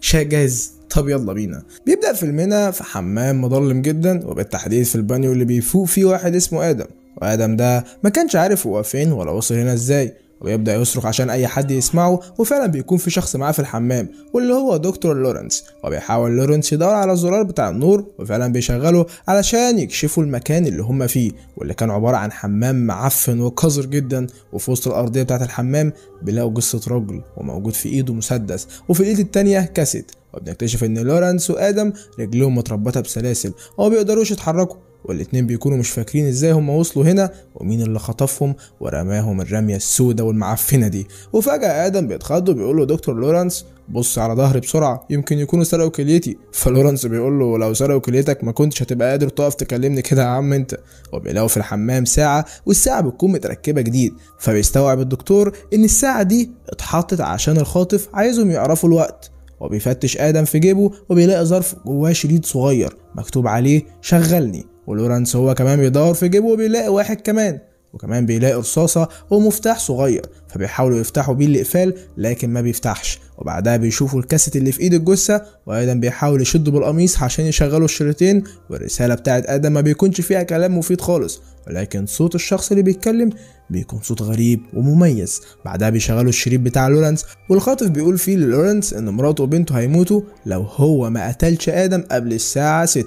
شيء جاهز طب يلا بينا بيبدا فيلمنا في حمام مظلم جدا وبالتحديد في البانيو اللي بيفوق فيه واحد اسمه ادم وادم ده ما كانش عارف هو فين ولا وصل هنا ازاي ويبدأ يصرخ عشان أي حد يسمعه وفعلا بيكون في شخص معاه في الحمام واللي هو دكتور لورنس وبيحاول لورنس يدور على الزرار بتاع النور وفعلا بيشغله علشان يكشفوا المكان اللي هما فيه واللي كان عبارة عن حمام معفن وقذر جدا وفي وسط الأرضية بتاعة الحمام بيلاقوا جثة رجل وموجود في إيده مسدس وفي الإيد التانية كاسيت وبنكتشف إن لورنس وآدم رجلهم متربطة بسلاسل وما بيقدروش يتحركوا والاتنين بيكونوا مش فاكرين ازاي هما وصلوا هنا ومين اللي خطفهم ورماهم الرمية السودة والمعفنة دي وفجأة آدم بيتخض وبيقول له دكتور لورانس بص على ظهري بسرعة يمكن يكونوا سرقوا كليتي فلورانس بيقول له لو سرقوا كليتك ما كنتش هتبقى قادر تقف تكلمني كده يا عم انت وبيلاقوا في الحمام ساعة والساعة بتكون متركبة جديد فبيستوعب الدكتور ان الساعة دي اتحطت عشان الخاطف عايزهم يعرفوا الوقت وبيفتش آدم في جيبه وبيلاقي ظرف جواه شريط صغير مكتوب عليه شغلني ولورانس هو كمان بيدور في جيبه وبيلاقي واحد كمان وكمان بيلاقي رصاصة ومفتاح صغير فبيحاولوا يفتحوا بيه الإقفال لكن ما بيفتحش وبعدها بيشوفوا الكاسيت اللي في إيد الجثة وآدم بيحاول يشد بالقميص عشان يشغلوا الشريطين والرسالة بتاعت آدم ما بيكونش فيها كلام مفيد خالص ولكن صوت الشخص اللي بيتكلم بيكون صوت غريب ومميز بعدها بيشغلوا الشريط بتاع لورنس والخاطف بيقول فيه للورنس ان مراته وبنته هيموتوا لو هو ما قتلش ادم قبل الساعة 6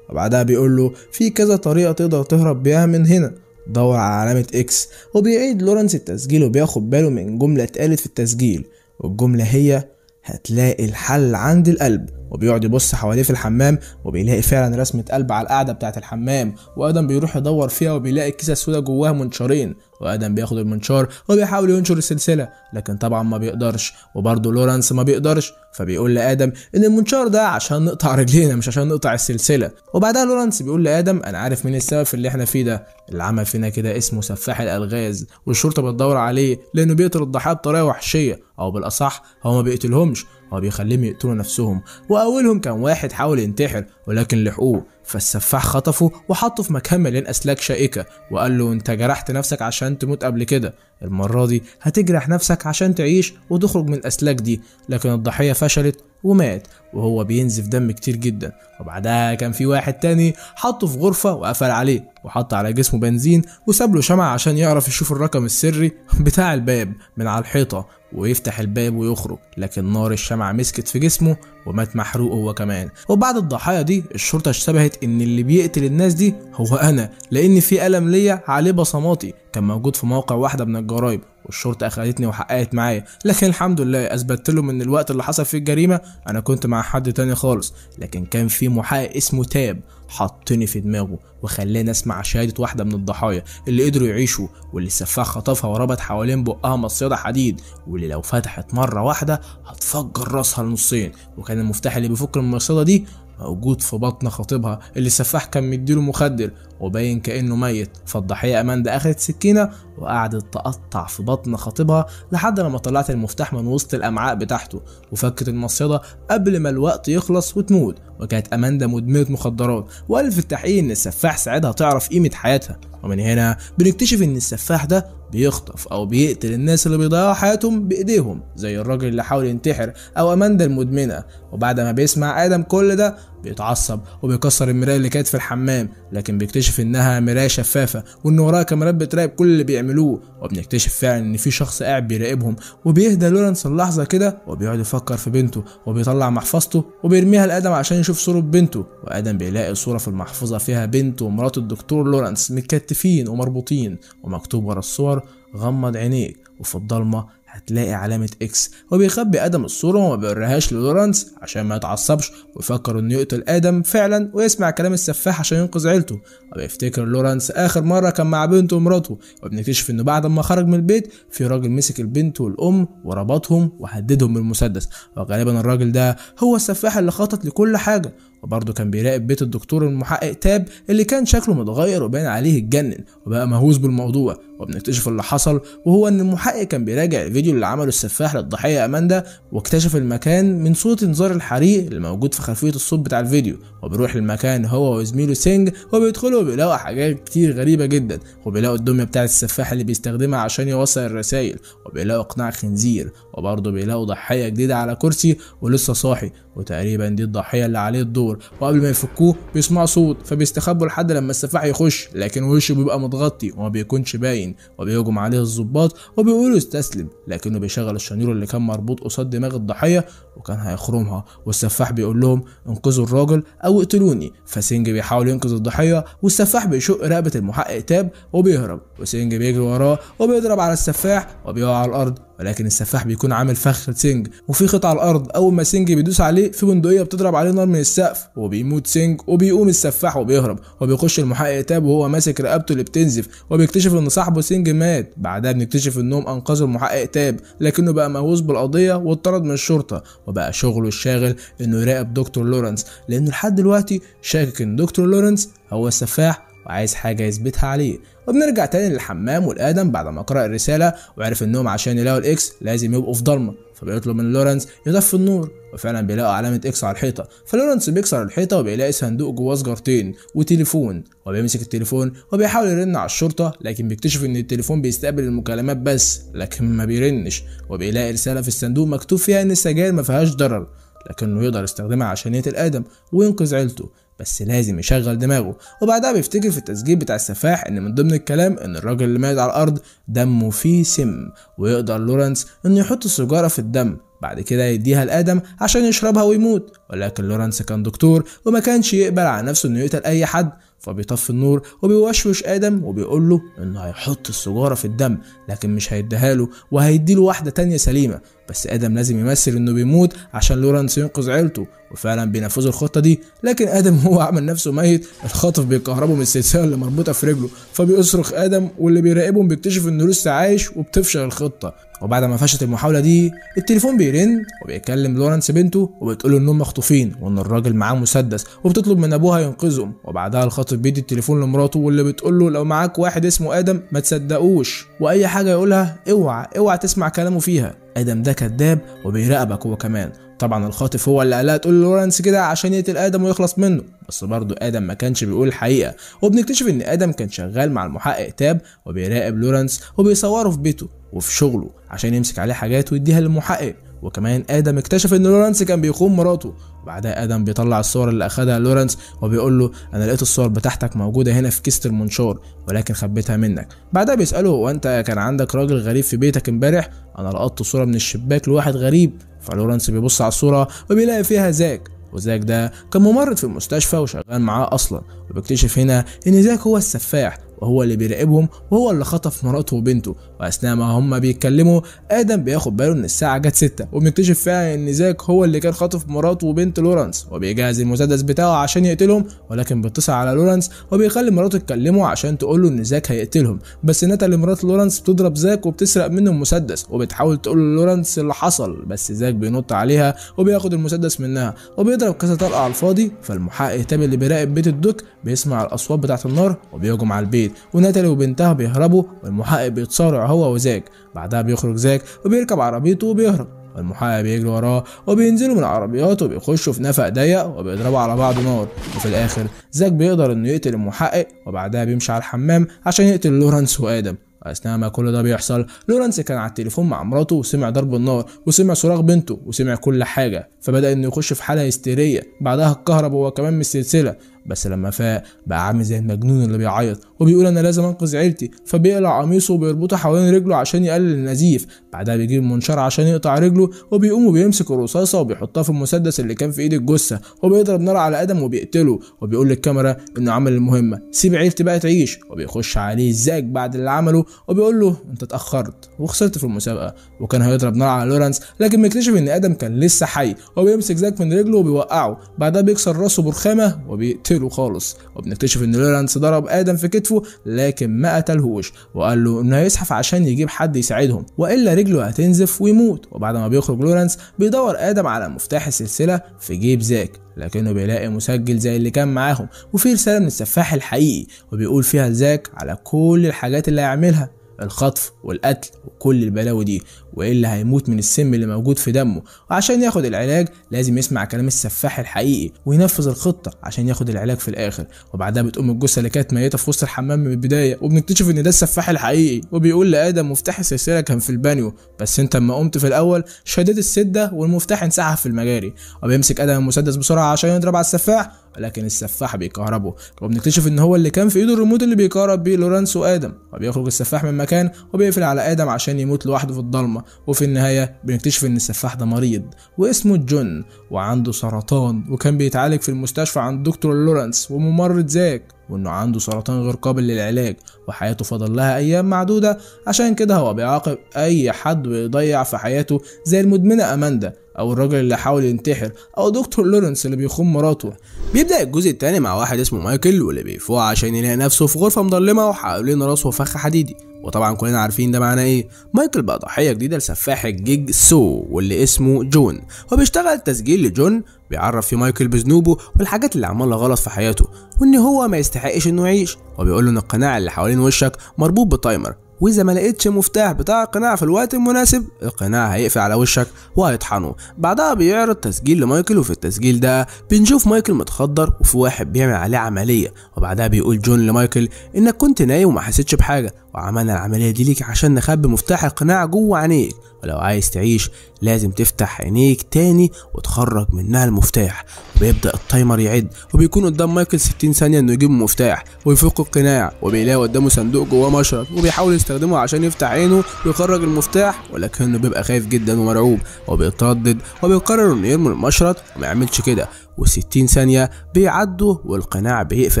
وبعدها بيقول له في كذا طريقة تقدر تهرب بيها من هنا دور على علامة اكس وبيعيد لورنس التسجيل وبياخد باله من جملة اتقالت في التسجيل والجملة هي هتلاقي الحل عند القلب وبيقعد يبص حواليه في الحمام وبيلاقي فعلا رسمة قلب على القعدة بتاعة الحمام وآدم بيروح يدور فيها وبيلاقي الكيسة السوداء جواها منشارين وآدم بياخد المنشار وبيحاول ينشر السلسلة لكن طبعا ما بيقدرش وبرضه لورانس ما بيقدرش فبيقول لادم ان المنشار ده عشان نقطع رجلينا مش عشان نقطع السلسله وبعدها لورانس بيقول لادم انا عارف مين السبب في اللي احنا فيه ده اللي عمل فينا كده اسمه سفاح الالغاز والشرطه بتدور عليه لانه بيقتل الضحايا بطريقه وحشيه او بالاصح هو ما بيقتلهمش هو بيخليهم يقتلوا نفسهم واولهم كان واحد حاول ينتحر ولكن لحقوه فالسفاح خطفه وحطه في مكان مليان أسلاك شائكة وقال له أنت جرحت نفسك عشان تموت قبل كده المرة دي هتجرح نفسك عشان تعيش وتخرج من الأسلاك دي لكن الضحية فشلت ومات وهو بينزف دم كتير جدا وبعدها كان في واحد تاني حطه في غرفة وقفل عليه وحط على جسمه بنزين وساب له شمعة عشان يعرف يشوف الرقم السري بتاع الباب من على الحيطة ويفتح الباب ويخرج لكن نار الشمعة مسكت في جسمه ومات محروق هو كمان وبعد الضحايا دي الشرطة اشتبهت ان اللي بيقتل الناس دي هو انا لان في قلم ليا عليه بصماتي كان موجود في موقع واحدة من الجرايب والشرطه اخذتني وحققت معايا لكن الحمد لله اثبتت لهم ان الوقت اللي حصل فيه الجريمه انا كنت مع حد تاني خالص لكن كان في محقق اسمه تاب حطني في دماغه وخلاني اسمع شهاده واحده من الضحايا اللي قدروا يعيشوا واللي السفاح خطفها وربط حوالين بقها مصيده حديد واللي لو فتحت مره واحده هتفجر راسها لنصين وكان المفتاح اللي بيفك المصيده دي موجود في بطن خطيبها اللي السفاح كان مديله مخدر وباين كأنه ميت فالضحية أماندا اخذت سكينة وقعدت تقطع في بطن خطيبها لحد لما طلعت المفتاح من وسط الأمعاء بتاعته وفكت المصيدة قبل ما الوقت يخلص وتموت وكانت أماندا مدمنة مخدرات وألف التحقيق إن السفاح ساعدها تعرف قيمة حياتها ومن هنا بنكتشف إن السفاح ده بيخطف أو بيقتل الناس اللي بيضيعوا حياتهم بإيديهم زي الراجل اللي حاول ينتحر أو أماندا المدمنة وبعد ما بيسمع آدم كل ده بيتعصب وبيكسر المراية اللي كانت في الحمام لكن بيكتشف انها مراية شفافة وان وراها كاميرات بتراقب كل اللي بيعملوه وبنكتشف فعلا ان في شخص قاعد بيراقبهم وبيهدى لورنس اللحظة كده وبيقعد يفكر في بنته وبيطلع محفظته وبيرميها لادم عشان يشوف صورة بنته وادم بيلاقي صورة في المحفظة فيها بنته ومرات الدكتور لورنس متكتفين ومربوطين ومكتوب ورا الصور غمض عينيك وفي الضلمة هتلاقي علامة اكس وبيخبي ادم الصورة وما بيوريهاش للورانس عشان ما يتعصبش ويفكر انه يقتل ادم فعلا ويسمع كلام السفاح عشان ينقذ عيلته وبيفتكر لورانس اخر مرة كان مع بنته ومراته وبنكتشف انه بعد ما خرج من البيت في راجل مسك البنت والام وربطهم وهددهم بالمسدس وغالبا الراجل ده هو السفاح اللي خطط لكل حاجة وبرضه كان بيراقب بيت الدكتور المحقق تاب اللي كان شكله متغير وباين عليه اتجنن وبقى مهووس بالموضوع وبنكتشف اللي حصل وهو ان المحقق كان بيراجع الفيديو اللي عمله السفاح للضحيه اماندا واكتشف المكان من صوت انذار الحريق اللي موجود في خلفيه الصوت بتاع الفيديو وبيروح المكان هو وزميله سينج وبيدخلوا وبيلاقوا حاجات كتير غريبه جدا وبيلاقوا الدميه بتاعه السفاح اللي بيستخدمها عشان يوصل الرسائل وبيلاقوا قناع خنزير وبرضه بيلاقوا ضحيه جديده على كرسي ولسه صاحي وتقريبا دي الضحيه اللي عليه الدور وقبل ما يفكوه بيسمعوا صوت فبيستخبوا لحد لما السفاح يخش لكن وشه بيبقى متغطي وما بيكونش باين الجنين وبيهجم عليه الظباط وبيقولوا استسلم لكنه بيشغل الشنيور اللي كان مربوط قصاد دماغ الضحيه وكان هيخرمها والسفاح بيقول لهم انقذوا الراجل او اقتلوني فسنج بيحاول ينقذ الضحيه والسفاح بيشق رقبه المحقق تاب وبيهرب وسنج بيجري وراه وبيضرب على السفاح وبيقع على الارض ولكن السفاح بيكون عامل فخ سينج وفي خيط على الارض اول ما سينج بيدوس عليه في بندقيه بتضرب عليه نار من السقف وبيموت سينج وبيقوم السفاح وبيهرب وبيخش المحقق تاب وهو ماسك رقبته اللي بتنزف وبيكتشف ان صاحبه سينج مات بعدها بنكتشف انهم انقذوا المحقق تاب لكنه بقى مهووس بالقضيه واتطرد من الشرطه وبقى شغله الشاغل انه يراقب دكتور لورنس لانه لحد دلوقتي شاكك ان دكتور لورنس هو السفاح وعايز حاجة يثبتها عليه وبنرجع تاني للحمام والآدم بعد ما قرأ الرسالة وعرف إنهم عشان يلاقوا الإكس لازم يبقوا في ضلمة فبيطلب من لورنس يطفي النور وفعلا بيلاقوا علامة إكس على الحيطة فلورنس بيكسر الحيطة وبيلاقي صندوق جواه سجارتين وتليفون وبيمسك التليفون وبيحاول يرن على الشرطة لكن بيكتشف إن التليفون بيستقبل المكالمات بس لكن ما بيرنش وبيلاقي رسالة في الصندوق مكتوب فيها إن السجاير ما فيهاش ضرر لكنه يقدر يستخدمها عشان يقتل آدم وينقذ عيلته بس لازم يشغل دماغه وبعدها بيفتكر في التسجيل بتاع السفاح ان من ضمن الكلام ان الراجل اللي مات على الارض دمه فيه سم ويقدر لورنس انه يحط السجارة في الدم بعد كده يديها لادم عشان يشربها ويموت ولكن لورنس كان دكتور وما كانش يقبل على نفسه انه يقتل اي حد فبيطفي النور وبيوشوش ادم وبيقول له انه هيحط السجاره في الدم لكن مش هيديها له وهيدي له واحده تانية سليمه بس ادم لازم يمثل انه بيموت عشان لورانس ينقذ عيلته وفعلا بينفذوا الخطه دي لكن ادم هو عمل نفسه ميت الخطف بيكهربه من السلسله اللي مربوطه في رجله فبيصرخ ادم واللي بيراقبهم بيكتشف انه لسه عايش وبتفشل الخطه وبعد ما فشلت المحاوله دي التليفون بيرن وبيكلم لورانس بنته وبتقول انهم مخطوفين وان الراجل معاه مسدس وبتطلب من ابوها ينقذهم وبعدها الخاطف بيدي التليفون لمراته واللي بتقول له لو معاك واحد اسمه ادم ما تصدقوش واي حاجه يقولها اوعى اوعى تسمع كلامه فيها ادم ده كذاب وبيراقبك هو كمان طبعا الخاطف هو اللي قالها تقول لورانس كده عشان يقتل ادم ويخلص منه بس برضه ادم ما كانش بيقول الحقيقه وبنكتشف ان ادم كان شغال مع المحقق تاب وبيراقب لورانس وبيصوره في بيته وفي شغله عشان يمسك عليه حاجات ويديها للمحقق وكمان ادم اكتشف ان لورانس كان بيخون مراته بعدها ادم بيطلع الصور اللي اخدها لورنس وبيقول له انا لقيت الصور بتاعتك موجوده هنا في كيسه المنشار ولكن خبيتها منك بعدها بيساله وانت كان عندك راجل غريب في بيتك امبارح انا لقطت صوره من الشباك لواحد غريب فلورنس بيبص على الصوره وبيلاقي فيها زاك وزاك ده كان ممرض في المستشفى وشغال معاه اصلا وبيكتشف هنا ان زاك هو السفاح وهو اللي بيراقبهم وهو اللي خطف مراته وبنته واثناء ما هما بيتكلموا ادم بياخد باله ان الساعه جت 6 وبيكتشف فيها ان زاك هو اللي كان خاطف مراته وبنت لورانس وبيجهز المسدس بتاعه عشان يقتلهم ولكن بيتصل على لورانس وبيخلي مراته تكلمه عشان تقول له ان زاك هيقتلهم بس اللي مرات لورانس بتضرب زاك وبتسرق منه المسدس وبتحاول تقول لورانس اللي حصل بس زاك بينط عليها وبياخد المسدس منها وبيضرب كذا طلقه على الفاضي فالمحقق تابي اللي بيراقب بيت الدوك بيسمع الاصوات بتاعه النار وبيهجم على البيت البيت وناتالي وبنتها بيهربوا والمحقق بيتصارع هو وزاك بعدها بيخرج زاك وبيركب عربيته وبيهرب والمحقق بيجري وراه وبينزلوا من العربيات وبيخشوا في نفق ضيق وبيضربوا على بعض نار وفي الاخر زاك بيقدر انه يقتل المحقق وبعدها بيمشي على الحمام عشان يقتل لورانس وادم اثناء ما كل ده بيحصل لورانس كان على التليفون مع مراته وسمع ضرب النار وسمع صراخ بنته وسمع كل حاجه فبدا انه يخش في حاله هستيريه بعدها اتكهرب هو كمان من السلسله بس لما فاق بقى عامل زي المجنون اللي بيعيط وبيقول انا لازم انقذ عيلتي فبيقلع قميصه وبيربطه حوالين رجله عشان يقلل النزيف بعدها بيجيب منشار عشان يقطع رجله وبيقوم وبيمسك الرصاصه وبيحطها في المسدس اللي كان في ايد الجثه وبيضرب نار على ادم وبيقتله وبيقول للكاميرا انه عمل المهمه سيب عيلتي بقى تعيش وبيخش عليه زاك بعد اللي عمله وبيقول له انت اتاخرت وخسرت في المسابقه وكان هيضرب نار على لورانس لكن بيكتشف ان ادم كان لسه حي وبيمسك زاك من رجله وبيوقعه بعدها بيكسر راسه برخامه وبيقتله قتله خالص وبنكتشف ان لورانس ضرب ادم في كتفه لكن ما قتلهوش وقال له انه هيزحف عشان يجيب حد يساعدهم والا رجله هتنزف ويموت وبعد ما بيخرج لورانس بيدور ادم على مفتاح السلسله في جيب زاك لكنه بيلاقي مسجل زي اللي كان معاهم وفيه رساله من السفاح الحقيقي وبيقول فيها لزاك على كل الحاجات اللي هيعملها الخطف والقتل وكل البلاوي دي والا هيموت من السم اللي موجود في دمه وعشان ياخد العلاج لازم يسمع كلام السفاح الحقيقي وينفذ الخطه عشان ياخد العلاج في الاخر وبعدها بتقوم الجثه اللي كانت ميته في وسط الحمام من البدايه وبنكتشف ان ده السفاح الحقيقي وبيقول لادم مفتاح السلسله كان في البانيو بس انت اما قمت في الاول شديت السده والمفتاح انسحب في المجاري وبيمسك ادم المسدس بسرعه عشان يضرب على السفاح ولكن السفاح بيكهربه وبنكتشف ان هو اللي كان في ايده الريموت اللي بيكهرب بيه لورانس وادم وبيخرج السفاح من مكان وبيقفل على ادم عشان يموت لوحده في الضلمه وفي النهاية بنكتشف إن السفاح ده مريض واسمه جون وعنده سرطان وكان بيتعالج في المستشفى عند دكتور لورنس وممرض زاك وإنه عنده سرطان غير قابل للعلاج وحياته فضل لها أيام معدودة عشان كده هو بيعاقب أي حد ويضيع في حياته زي المدمنة أماندا او الراجل اللي حاول ينتحر او دكتور لورنس اللي بيخون مراته بيبدا الجزء الثاني مع واحد اسمه مايكل واللي بيفوق عشان يلاقي نفسه في غرفه مظلمه وحوالين راسه فخ حديدي وطبعا كلنا عارفين ده معناه ايه مايكل بقى ضحيه جديده لسفاح الجيج سو واللي اسمه جون هو بيشتغل تسجيل لجون بيعرف في مايكل بذنوبه والحاجات اللي عملها غلط في حياته وان هو ما يستحقش انه يعيش وبيقول له ان القناع اللي حوالين وشك مربوط بتايمر واذا ما لقيتش مفتاح بتاع القناع في الوقت المناسب القناع هيقفل على وشك وهيطحنه بعدها بيعرض تسجيل لمايكل وفي التسجيل ده بنشوف مايكل متخدر وفي واحد بيعمل عليه عمليه وبعدها بيقول جون لمايكل انك كنت نايم وما حسيتش بحاجه وعملنا العملية دي ليك عشان نخبي مفتاح القناع جوه عينيك ولو عايز تعيش لازم تفتح عينيك تاني وتخرج منها المفتاح وبيبدأ التايمر يعد وبيكون قدام مايكل 60 ثانية انه يجيب المفتاح ويفك القناع وبيلاقي قدامه صندوق جواه مشرط وبيحاول يستخدمه عشان يفتح عينه ويخرج المفتاح ولكنه بيبقى خايف جدا ومرعوب وبيتردد وبيقرر انه يرمي المشرط وما يعملش كده و60 ثانية بيعدوا والقناع بيقفل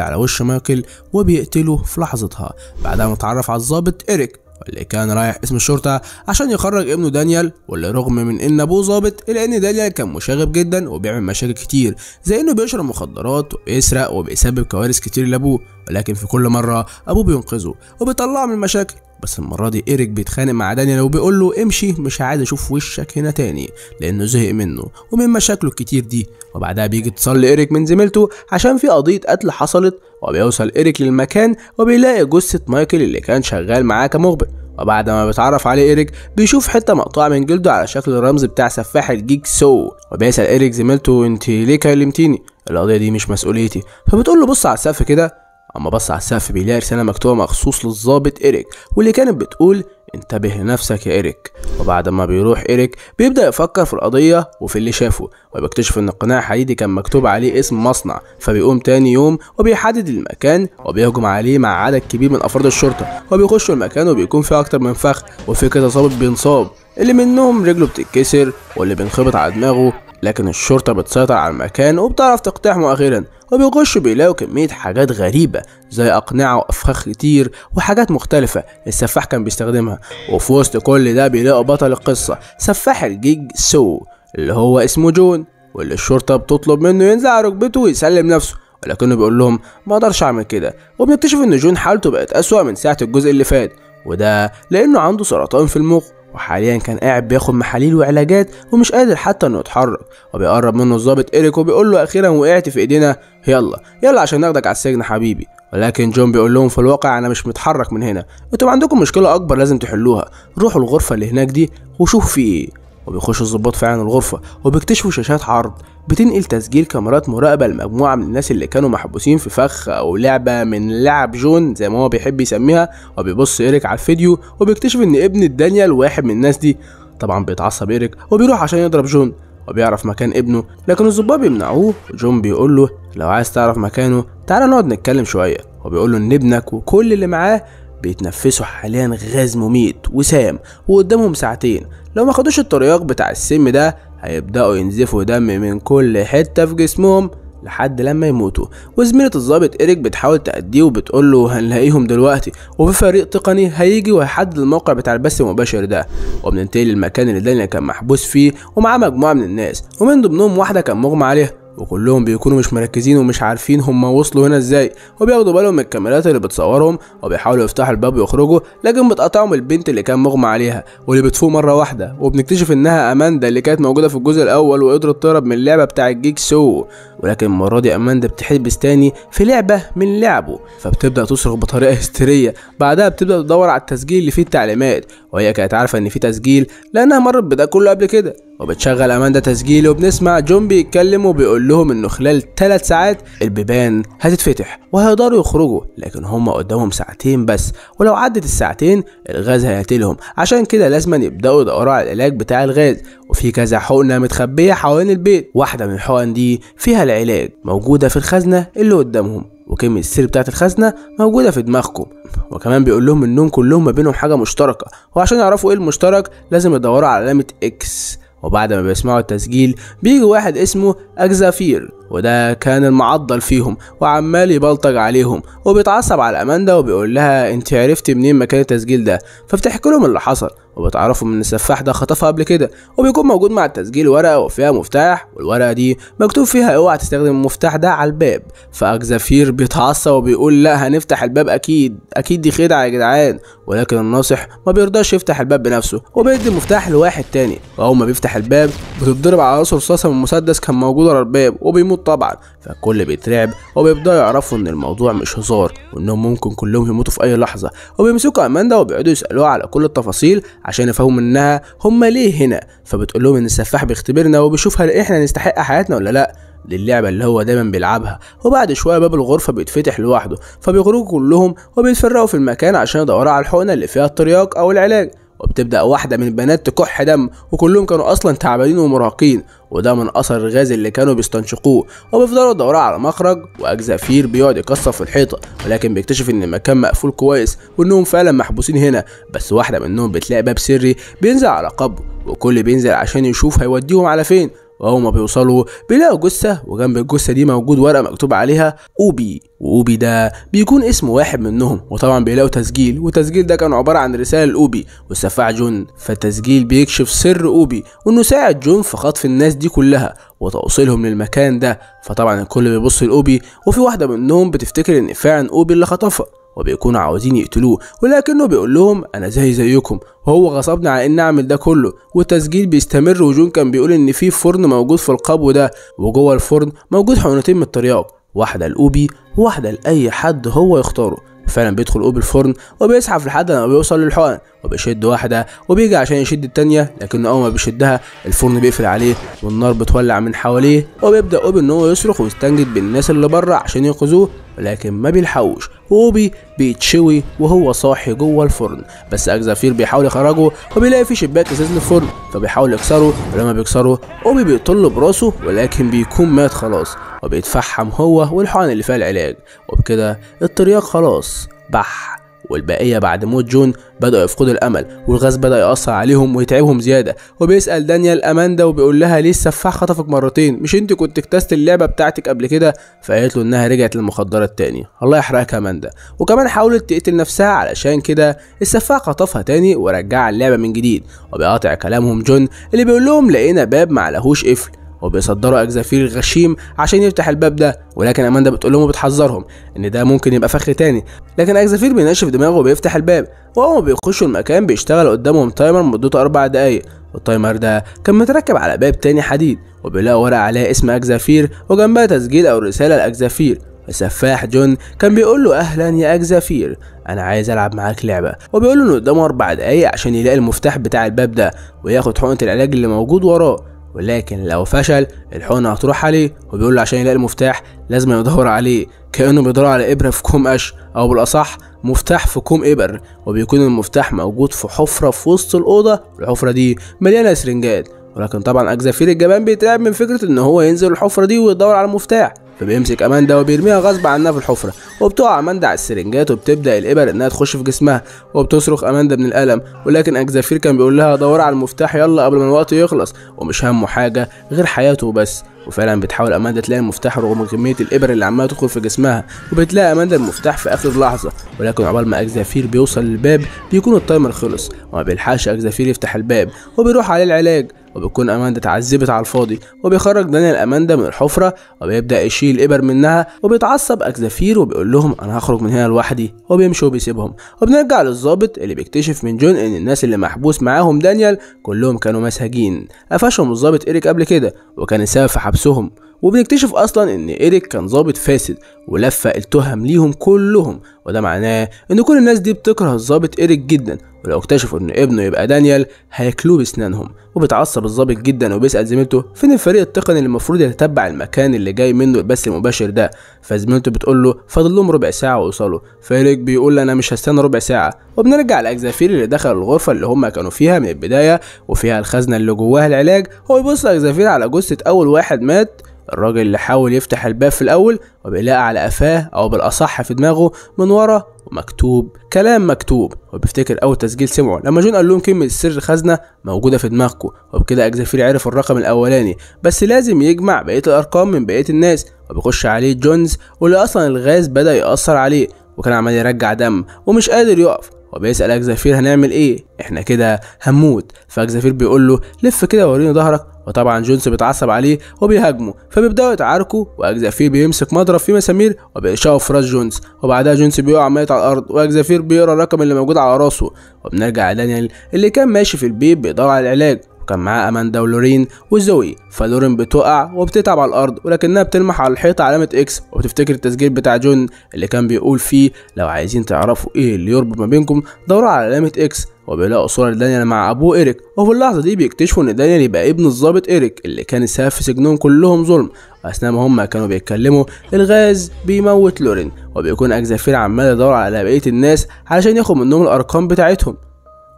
على وش مايكل وبيقتله في لحظتها بعدها متعرف على الظابط إيريك اللي كان رايح اسم الشرطة عشان يخرج ابنه دانيال واللي رغم من ان ابوه ظابط الا ان دانيال كان مشاغب جدا وبيعمل مشاكل كتير زي انه بيشرب مخدرات وبيسرق وبيسبب كوارث كتير لابوه ولكن في كل مرة ابوه بينقذه وبيطلعه من المشاكل بس المرة دي إيريك بيتخانق مع دانيال وبيقول له امشي مش عايز أشوف وشك هنا تاني لأنه زهق منه ومن مشاكله الكتير دي وبعدها بيجي اتصال لإيريك من زميلته عشان في قضية قتل حصلت وبيوصل إيريك للمكان وبيلاقي جثة مايكل اللي كان شغال معاه كمخبر وبعد ما بيتعرف عليه إيريك بيشوف حتة مقطوعة من جلده على شكل الرمز بتاع سفاح الجيك سو وبيسأل إيريك زميلته انت ليه كلمتيني القضية دي مش مسؤوليتي فبتقول له بص على السقف كده اما بص على السقف بيلاقي رساله مكتوبه مخصوص للظابط ايريك واللي كانت بتقول انتبه لنفسك يا إيريك وبعد ما بيروح إيريك بيبدأ يفكر في القضية وفي اللي شافه وبيكتشف إن القناع الحديدي كان مكتوب عليه اسم مصنع فبيقوم تاني يوم وبيحدد المكان وبيهجم عليه مع عدد كبير من أفراد الشرطة وبيخشوا المكان وبيكون فيه أكتر من فخ وفي كده ظابط بينصاب اللي منهم رجله بتتكسر واللي بينخبط على دماغه لكن الشرطة بتسيطر على المكان وبتعرف تقتحمه أخيرا وبيخشوا بيلاقوا كمية حاجات غريبة زي أقنعة وأفخاخ كتير وحاجات مختلفة السفاح كان بيستخدمها وفي وسط كل ده بيلاقوا بطل القصة سفاح الجيج سو اللي هو اسمه جون واللي الشرطة بتطلب منه ينزل على ركبته ويسلم نفسه ولكنه بيقول لهم ما اقدرش اعمل كده وبنكتشف ان جون حالته بقت اسوأ من ساعة الجزء اللي فات وده لانه عنده سرطان في المخ وحاليا كان قاعد بياخد محاليل وعلاجات ومش قادر حتى انه يتحرك وبيقرب منه الظابط ايريك وبيقول له اخيرا وقعت في ايدينا يلا يلا عشان ناخدك على السجن حبيبي ولكن جون بيقول لهم في الواقع انا مش متحرك من هنا انتوا عندكم مشكله اكبر لازم تحلوها روحوا الغرفه اللي هناك دي وشوفوا في ايه وبيخشوا الظباط فعلا الغرفة وبيكتشفوا شاشات عرض بتنقل تسجيل كاميرات مراقبة لمجموعة من الناس اللي كانوا محبوسين في فخ أو لعبة من لعب جون زي ما هو بيحب يسميها وبيبص إيريك على الفيديو وبيكتشف إن ابن دانيال واحد من الناس دي طبعا بيتعصب إيريك وبيروح عشان يضرب جون وبيعرف مكان ابنه لكن الظباط بيمنعوه وجون بيقول له لو عايز تعرف مكانه تعالى نقعد نتكلم شوية وبيقول له إن ابنك وكل اللي معاه بيتنفسوا حاليا غاز مميت وسام وقدامهم ساعتين لو ما خدوش الترياق بتاع السم ده هيبدأوا ينزفوا دم من كل حتة في جسمهم لحد لما يموتوا وزميلة الضابط إيريك بتحاول تأديه وبتقول له هنلاقيهم دلوقتي وفي فريق تقني هيجي وهيحدد الموقع بتاع البث المباشر ده وبننتقل للمكان اللي دانيال كان محبوس فيه ومعاه مجموعة من الناس ومن ضمنهم واحدة كان مغمى عليها وكلهم بيكونوا مش مركزين ومش عارفين هما وصلوا هنا ازاي وبياخدوا بالهم من الكاميرات اللي بتصورهم وبيحاولوا يفتحوا الباب ويخرجوا لكن بتقطعهم البنت اللي كان مغمى عليها واللي بتفوق مره واحده وبنكتشف انها اماندا اللي كانت موجوده في الجزء الاول وقدرت تهرب من اللعبه بتاع الجيك سو ولكن المره دي اماندا بتحبس تاني في لعبه من لعبه فبتبدا تصرخ بطريقه هستيريه بعدها بتبدا تدور على التسجيل اللي فيه التعليمات وهي كانت عارفه ان في تسجيل لانها مرت بده كله قبل كده وبتشغل اماندا تسجيل وبنسمع جون بيتكلم وبيقول بيقول لهم انه خلال ثلاث ساعات البيبان هتتفتح وهيقدروا يخرجوا لكن هم قدامهم ساعتين بس ولو عدت الساعتين الغاز هيقتلهم عشان كده لازم يبداوا يدوروا على العلاج بتاع الغاز وفي كذا حقنه متخبيه حوالين البيت واحده من الحقن دي فيها العلاج موجوده في الخزنه اللي قدامهم وكلمة السر بتاعة الخزنة موجودة في دماغكم وكمان بيقول لهم انهم كلهم ما بينهم حاجة مشتركة وعشان يعرفوا ايه المشترك لازم يدوروا على علامة اكس وبعد ما بيسمعوا التسجيل بيجي واحد اسمه أجزافير وده كان المعضل فيهم وعمال يبلطج عليهم وبيتعصب على اماندا وبيقول لها انت عرفتي منين مكان التسجيل ده فبتحكي لهم اللي حصل وبتعرفوا ان السفاح ده خطفها قبل كده وبيكون موجود مع التسجيل ورقه وفيها مفتاح والورقه دي مكتوب فيها اوعى تستخدم المفتاح ده على الباب فاكزافير بيتعصب وبيقول لا هنفتح الباب اكيد اكيد دي خدعه يا جدعان ولكن الناصح ما بيرضاش يفتح الباب بنفسه وبيدي المفتاح لواحد تاني واول ما بيفتح الباب بتتضرب على راسه رصاصه من مسدس كان موجود ورا الباب وبيموت موجود طبعا فالكل بيترعب وبيبداوا يعرفوا ان الموضوع مش هزار وانهم ممكن كلهم يموتوا في اي لحظه وبيمسكوا اماندا وبيقعدوا يسالوها على كل التفاصيل عشان يفهموا منها هما ليه هنا فبتقول لهم ان السفاح بيختبرنا وبيشوف هل احنا نستحق حياتنا ولا لا للعبة اللي هو دايما بيلعبها وبعد شوية باب الغرفة بيتفتح لوحده فبيخرجوا كلهم وبيتفرقوا في المكان عشان يدوروا على الحقنة اللي فيها الترياق أو العلاج وبتبدأ واحدة من البنات تكح دم وكلهم كانوا أصلا تعبانين ومراهقين وده من أثر الغاز اللي كانوا بيستنشقوه وبيفضلوا يدوروا على مخرج وأجزافير بيقعد يكسر في الحيطة ولكن بيكتشف إن المكان مقفول كويس وإنهم فعلا محبوسين هنا بس واحدة منهم بتلاقي باب سري بينزل على قبر وكل بينزل عشان يشوف هيوديهم على فين وهما بيوصلوا بيلاقوا جثة وجنب الجثة دي موجود ورقة مكتوب عليها أوبي وأوبي ده بيكون اسم واحد منهم وطبعا بيلاقوا تسجيل والتسجيل ده كان عبارة عن رسالة لأوبي والسفاح جون فالتسجيل بيكشف سر أوبي وإنه ساعد جون في خطف الناس دي كلها وتوصيلهم للمكان ده فطبعا الكل بيبص لأوبي وفي واحدة منهم بتفتكر إن فعلا أوبي اللي خطفها وبيكونوا عاوزين يقتلوه ولكنه بيقول لهم انا زي زيكم وهو غصبني على اني اعمل ده كله والتسجيل بيستمر وجون كان بيقول ان في فرن موجود في القبو ده وجوه الفرن موجود حقنتين من الترياق واحده لاوبي وواحده لاي حد هو يختاره فعلا بيدخل اوبي الفرن وبيسحب لحد لما بيوصل للحقن وبيشد واحده وبيجي عشان يشد الثانيه لكن اول ما بيشدها الفرن بيقفل عليه والنار بتولع من حواليه وبيبدا اوبي ان هو يصرخ ويستنجد بالناس اللي بره عشان ينقذوه لكن ما بيلحقوش وأوبي بيتشوي وهو صاحي جوه الفرن بس أكزافير بيحاول يخرجه وبيلاقي في شباك ازاز الفرن فبيحاول يكسره ولما بيكسره أوبي بيطله براسه ولكن بيكون مات خلاص وبيتفحم هو والحقن اللي فيها العلاج وبكده الترياق خلاص بح والبقية بعد موت جون بدأوا يفقدوا الأمل والغاز بدأ يأثر عليهم ويتعبهم زيادة وبيسأل دانيال أماندا وبيقول لها ليه السفاح خطفك مرتين مش انت كنت اكتست اللعبة بتاعتك قبل كده فقالت له انها رجعت للمخدرات تاني الله يحرقك أماندا وكمان حاولت تقتل نفسها علشان كده السفاح خطفها تاني ورجعها اللعبة من جديد وبيقاطع كلامهم جون اللي بيقول لهم لقينا باب معلهوش قفل وبيصدروا اجزافير غشيم عشان يفتح الباب ده ولكن اماندا بتقول لهم وبتحذرهم ان ده ممكن يبقى فخ تاني لكن اجزافير بينشف دماغه وبيفتح الباب وهما بيخشوا المكان بيشتغل قدامهم تايمر مدته اربع دقايق والتايمر ده كان متركب على باب تاني حديد وبيلاقوا ورقه عليه اسم اجزافير وجنبها تسجيل او رساله لاجزافير السفاح جون كان بيقول له اهلا يا اجزافير انا عايز العب معاك لعبه وبيقول له انه قدامه اربع دقايق عشان يلاقي المفتاح بتاع الباب ده وياخد حقنه العلاج اللي موجود وراه ولكن لو فشل الحقنة هتروح عليه وبيقول له عشان يلاقي المفتاح لازم يدور عليه كأنه بيدور على إبرة في كوم قش أو بالأصح مفتاح في كوم إبر وبيكون المفتاح موجود في حفرة في وسط الأوضة والحفرة دي مليانة سرنجات ولكن طبعا أجزافير الجبان بيترعب من فكرة إن هو ينزل الحفرة دي ويدور على المفتاح فبيمسك اماندا وبيرميها غصب عنها في الحفره وبتقع اماندا على السرنجات وبتبدا الابر انها تخش في جسمها وبتصرخ اماندا من الالم ولكن اكزافير كان بيقول لها دور على المفتاح يلا قبل ما الوقت يخلص ومش همه حاجه غير حياته وبس وفعلا بتحاول اماندا تلاقي المفتاح رغم كميه الابر اللي عماله تدخل في جسمها وبتلاقي اماندا المفتاح في اخر لحظه ولكن عقبال ما اكزافير بيوصل للباب بيكون التايمر خلص وما بيلحقش اكزافير يفتح الباب وبيروح عليه العلاج وبيكون اماندا اتعذبت على الفاضي وبيخرج دانيال اماندا من الحفره وبيبدا يشيل ابر منها وبيتعصب اكزافير وبيقول لهم انا هخرج من هنا لوحدي وبيمشي وبيسيبهم وبنرجع للظابط اللي بيكتشف من جون ان الناس اللي محبوس معاهم دانيال كلهم كانوا مساجين قفشهم الظابط ايريك قبل كده وكان السبب في حبسهم وبنكتشف اصلا ان ايريك كان ظابط فاسد ولف التهم ليهم كلهم وده معناه ان كل الناس دي بتكره الظابط ايريك جدا ولو اكتشفوا ان ابنه يبقى دانيال هياكلوه باسنانهم وبيتعصب الظابط جدا وبيسال زميلته فين الفريق التقني اللي المفروض يتبع المكان اللي جاي منه البث المباشر ده فزميلته بتقول له فاضل لهم ربع ساعه ويوصلوا فايريك بيقول انا مش هستنى ربع ساعه وبنرجع لاكزافير اللي دخل الغرفه اللي هم كانوا فيها من البدايه وفيها الخزنه اللي جواها العلاج هو بيبص لاكزافير على جثه اول واحد مات الراجل اللي حاول يفتح الباب في الأول وبيلاقي على قفاه أو بالأصح في دماغه من ورا ومكتوب كلام مكتوب وبيفتكر أول تسجيل سمعه لما جون قال لهم كلمة السر خزنة موجودة في دماغكم وبكده أكزافير عرف الرقم الأولاني بس لازم يجمع بقية الأرقام من بقية الناس وبيخش عليه جونز واللي أصلا الغاز بدأ يأثر عليه وكان عمال يرجع دم ومش قادر يقف وبيسأل أكزافير هنعمل إيه إحنا كده هنموت فأكزافير بيقول له لف كده وريني ظهرك وطبعا جونس بيتعصب عليه وبيهاجمه فبيبداوا يتعاركوا واكزافير بيمسك مضرب فيه مسامير وبيشاو في راس جونس وبعدها جونس بيقع ميت على الارض واكزافير بيقرا الرقم اللي موجود على راسه وبنرجع لدانيال اللي كان ماشي في البيت بيدور على العلاج كان معاه اماندا ولورين وزوي فلورين بتقع وبتتعب على الارض ولكنها بتلمح على الحيطه علامه اكس وبتفتكر التسجيل بتاع جون اللي كان بيقول فيه لو عايزين تعرفوا ايه اللي يربط ما بينكم دوروا على علامه اكس وبيلاقوا صورة لدانيال مع أبوه إيريك وفي اللحظة دي بيكتشفوا إن دانيال يبقى ابن الظابط إيريك اللي كان السبب في سجنهم كلهم ظلم وأثناء ما هما كانوا بيتكلموا الغاز بيموت لورين وبيكون أكزافير عمال يدور على بقية الناس علشان ياخد منهم الأرقام بتاعتهم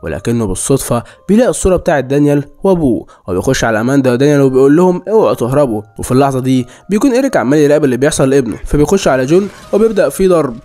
ولكنه بالصدفة بيلاقي الصورة بتاعة دانيال وابوه وبيخش على اماندا ودانيال وبيقول لهم اوعوا تهربوا وفي اللحظة دي بيكون ايريك عمال يراقب اللي بيحصل لابنه فبيخش على جون وبيبدأ فيه ضرب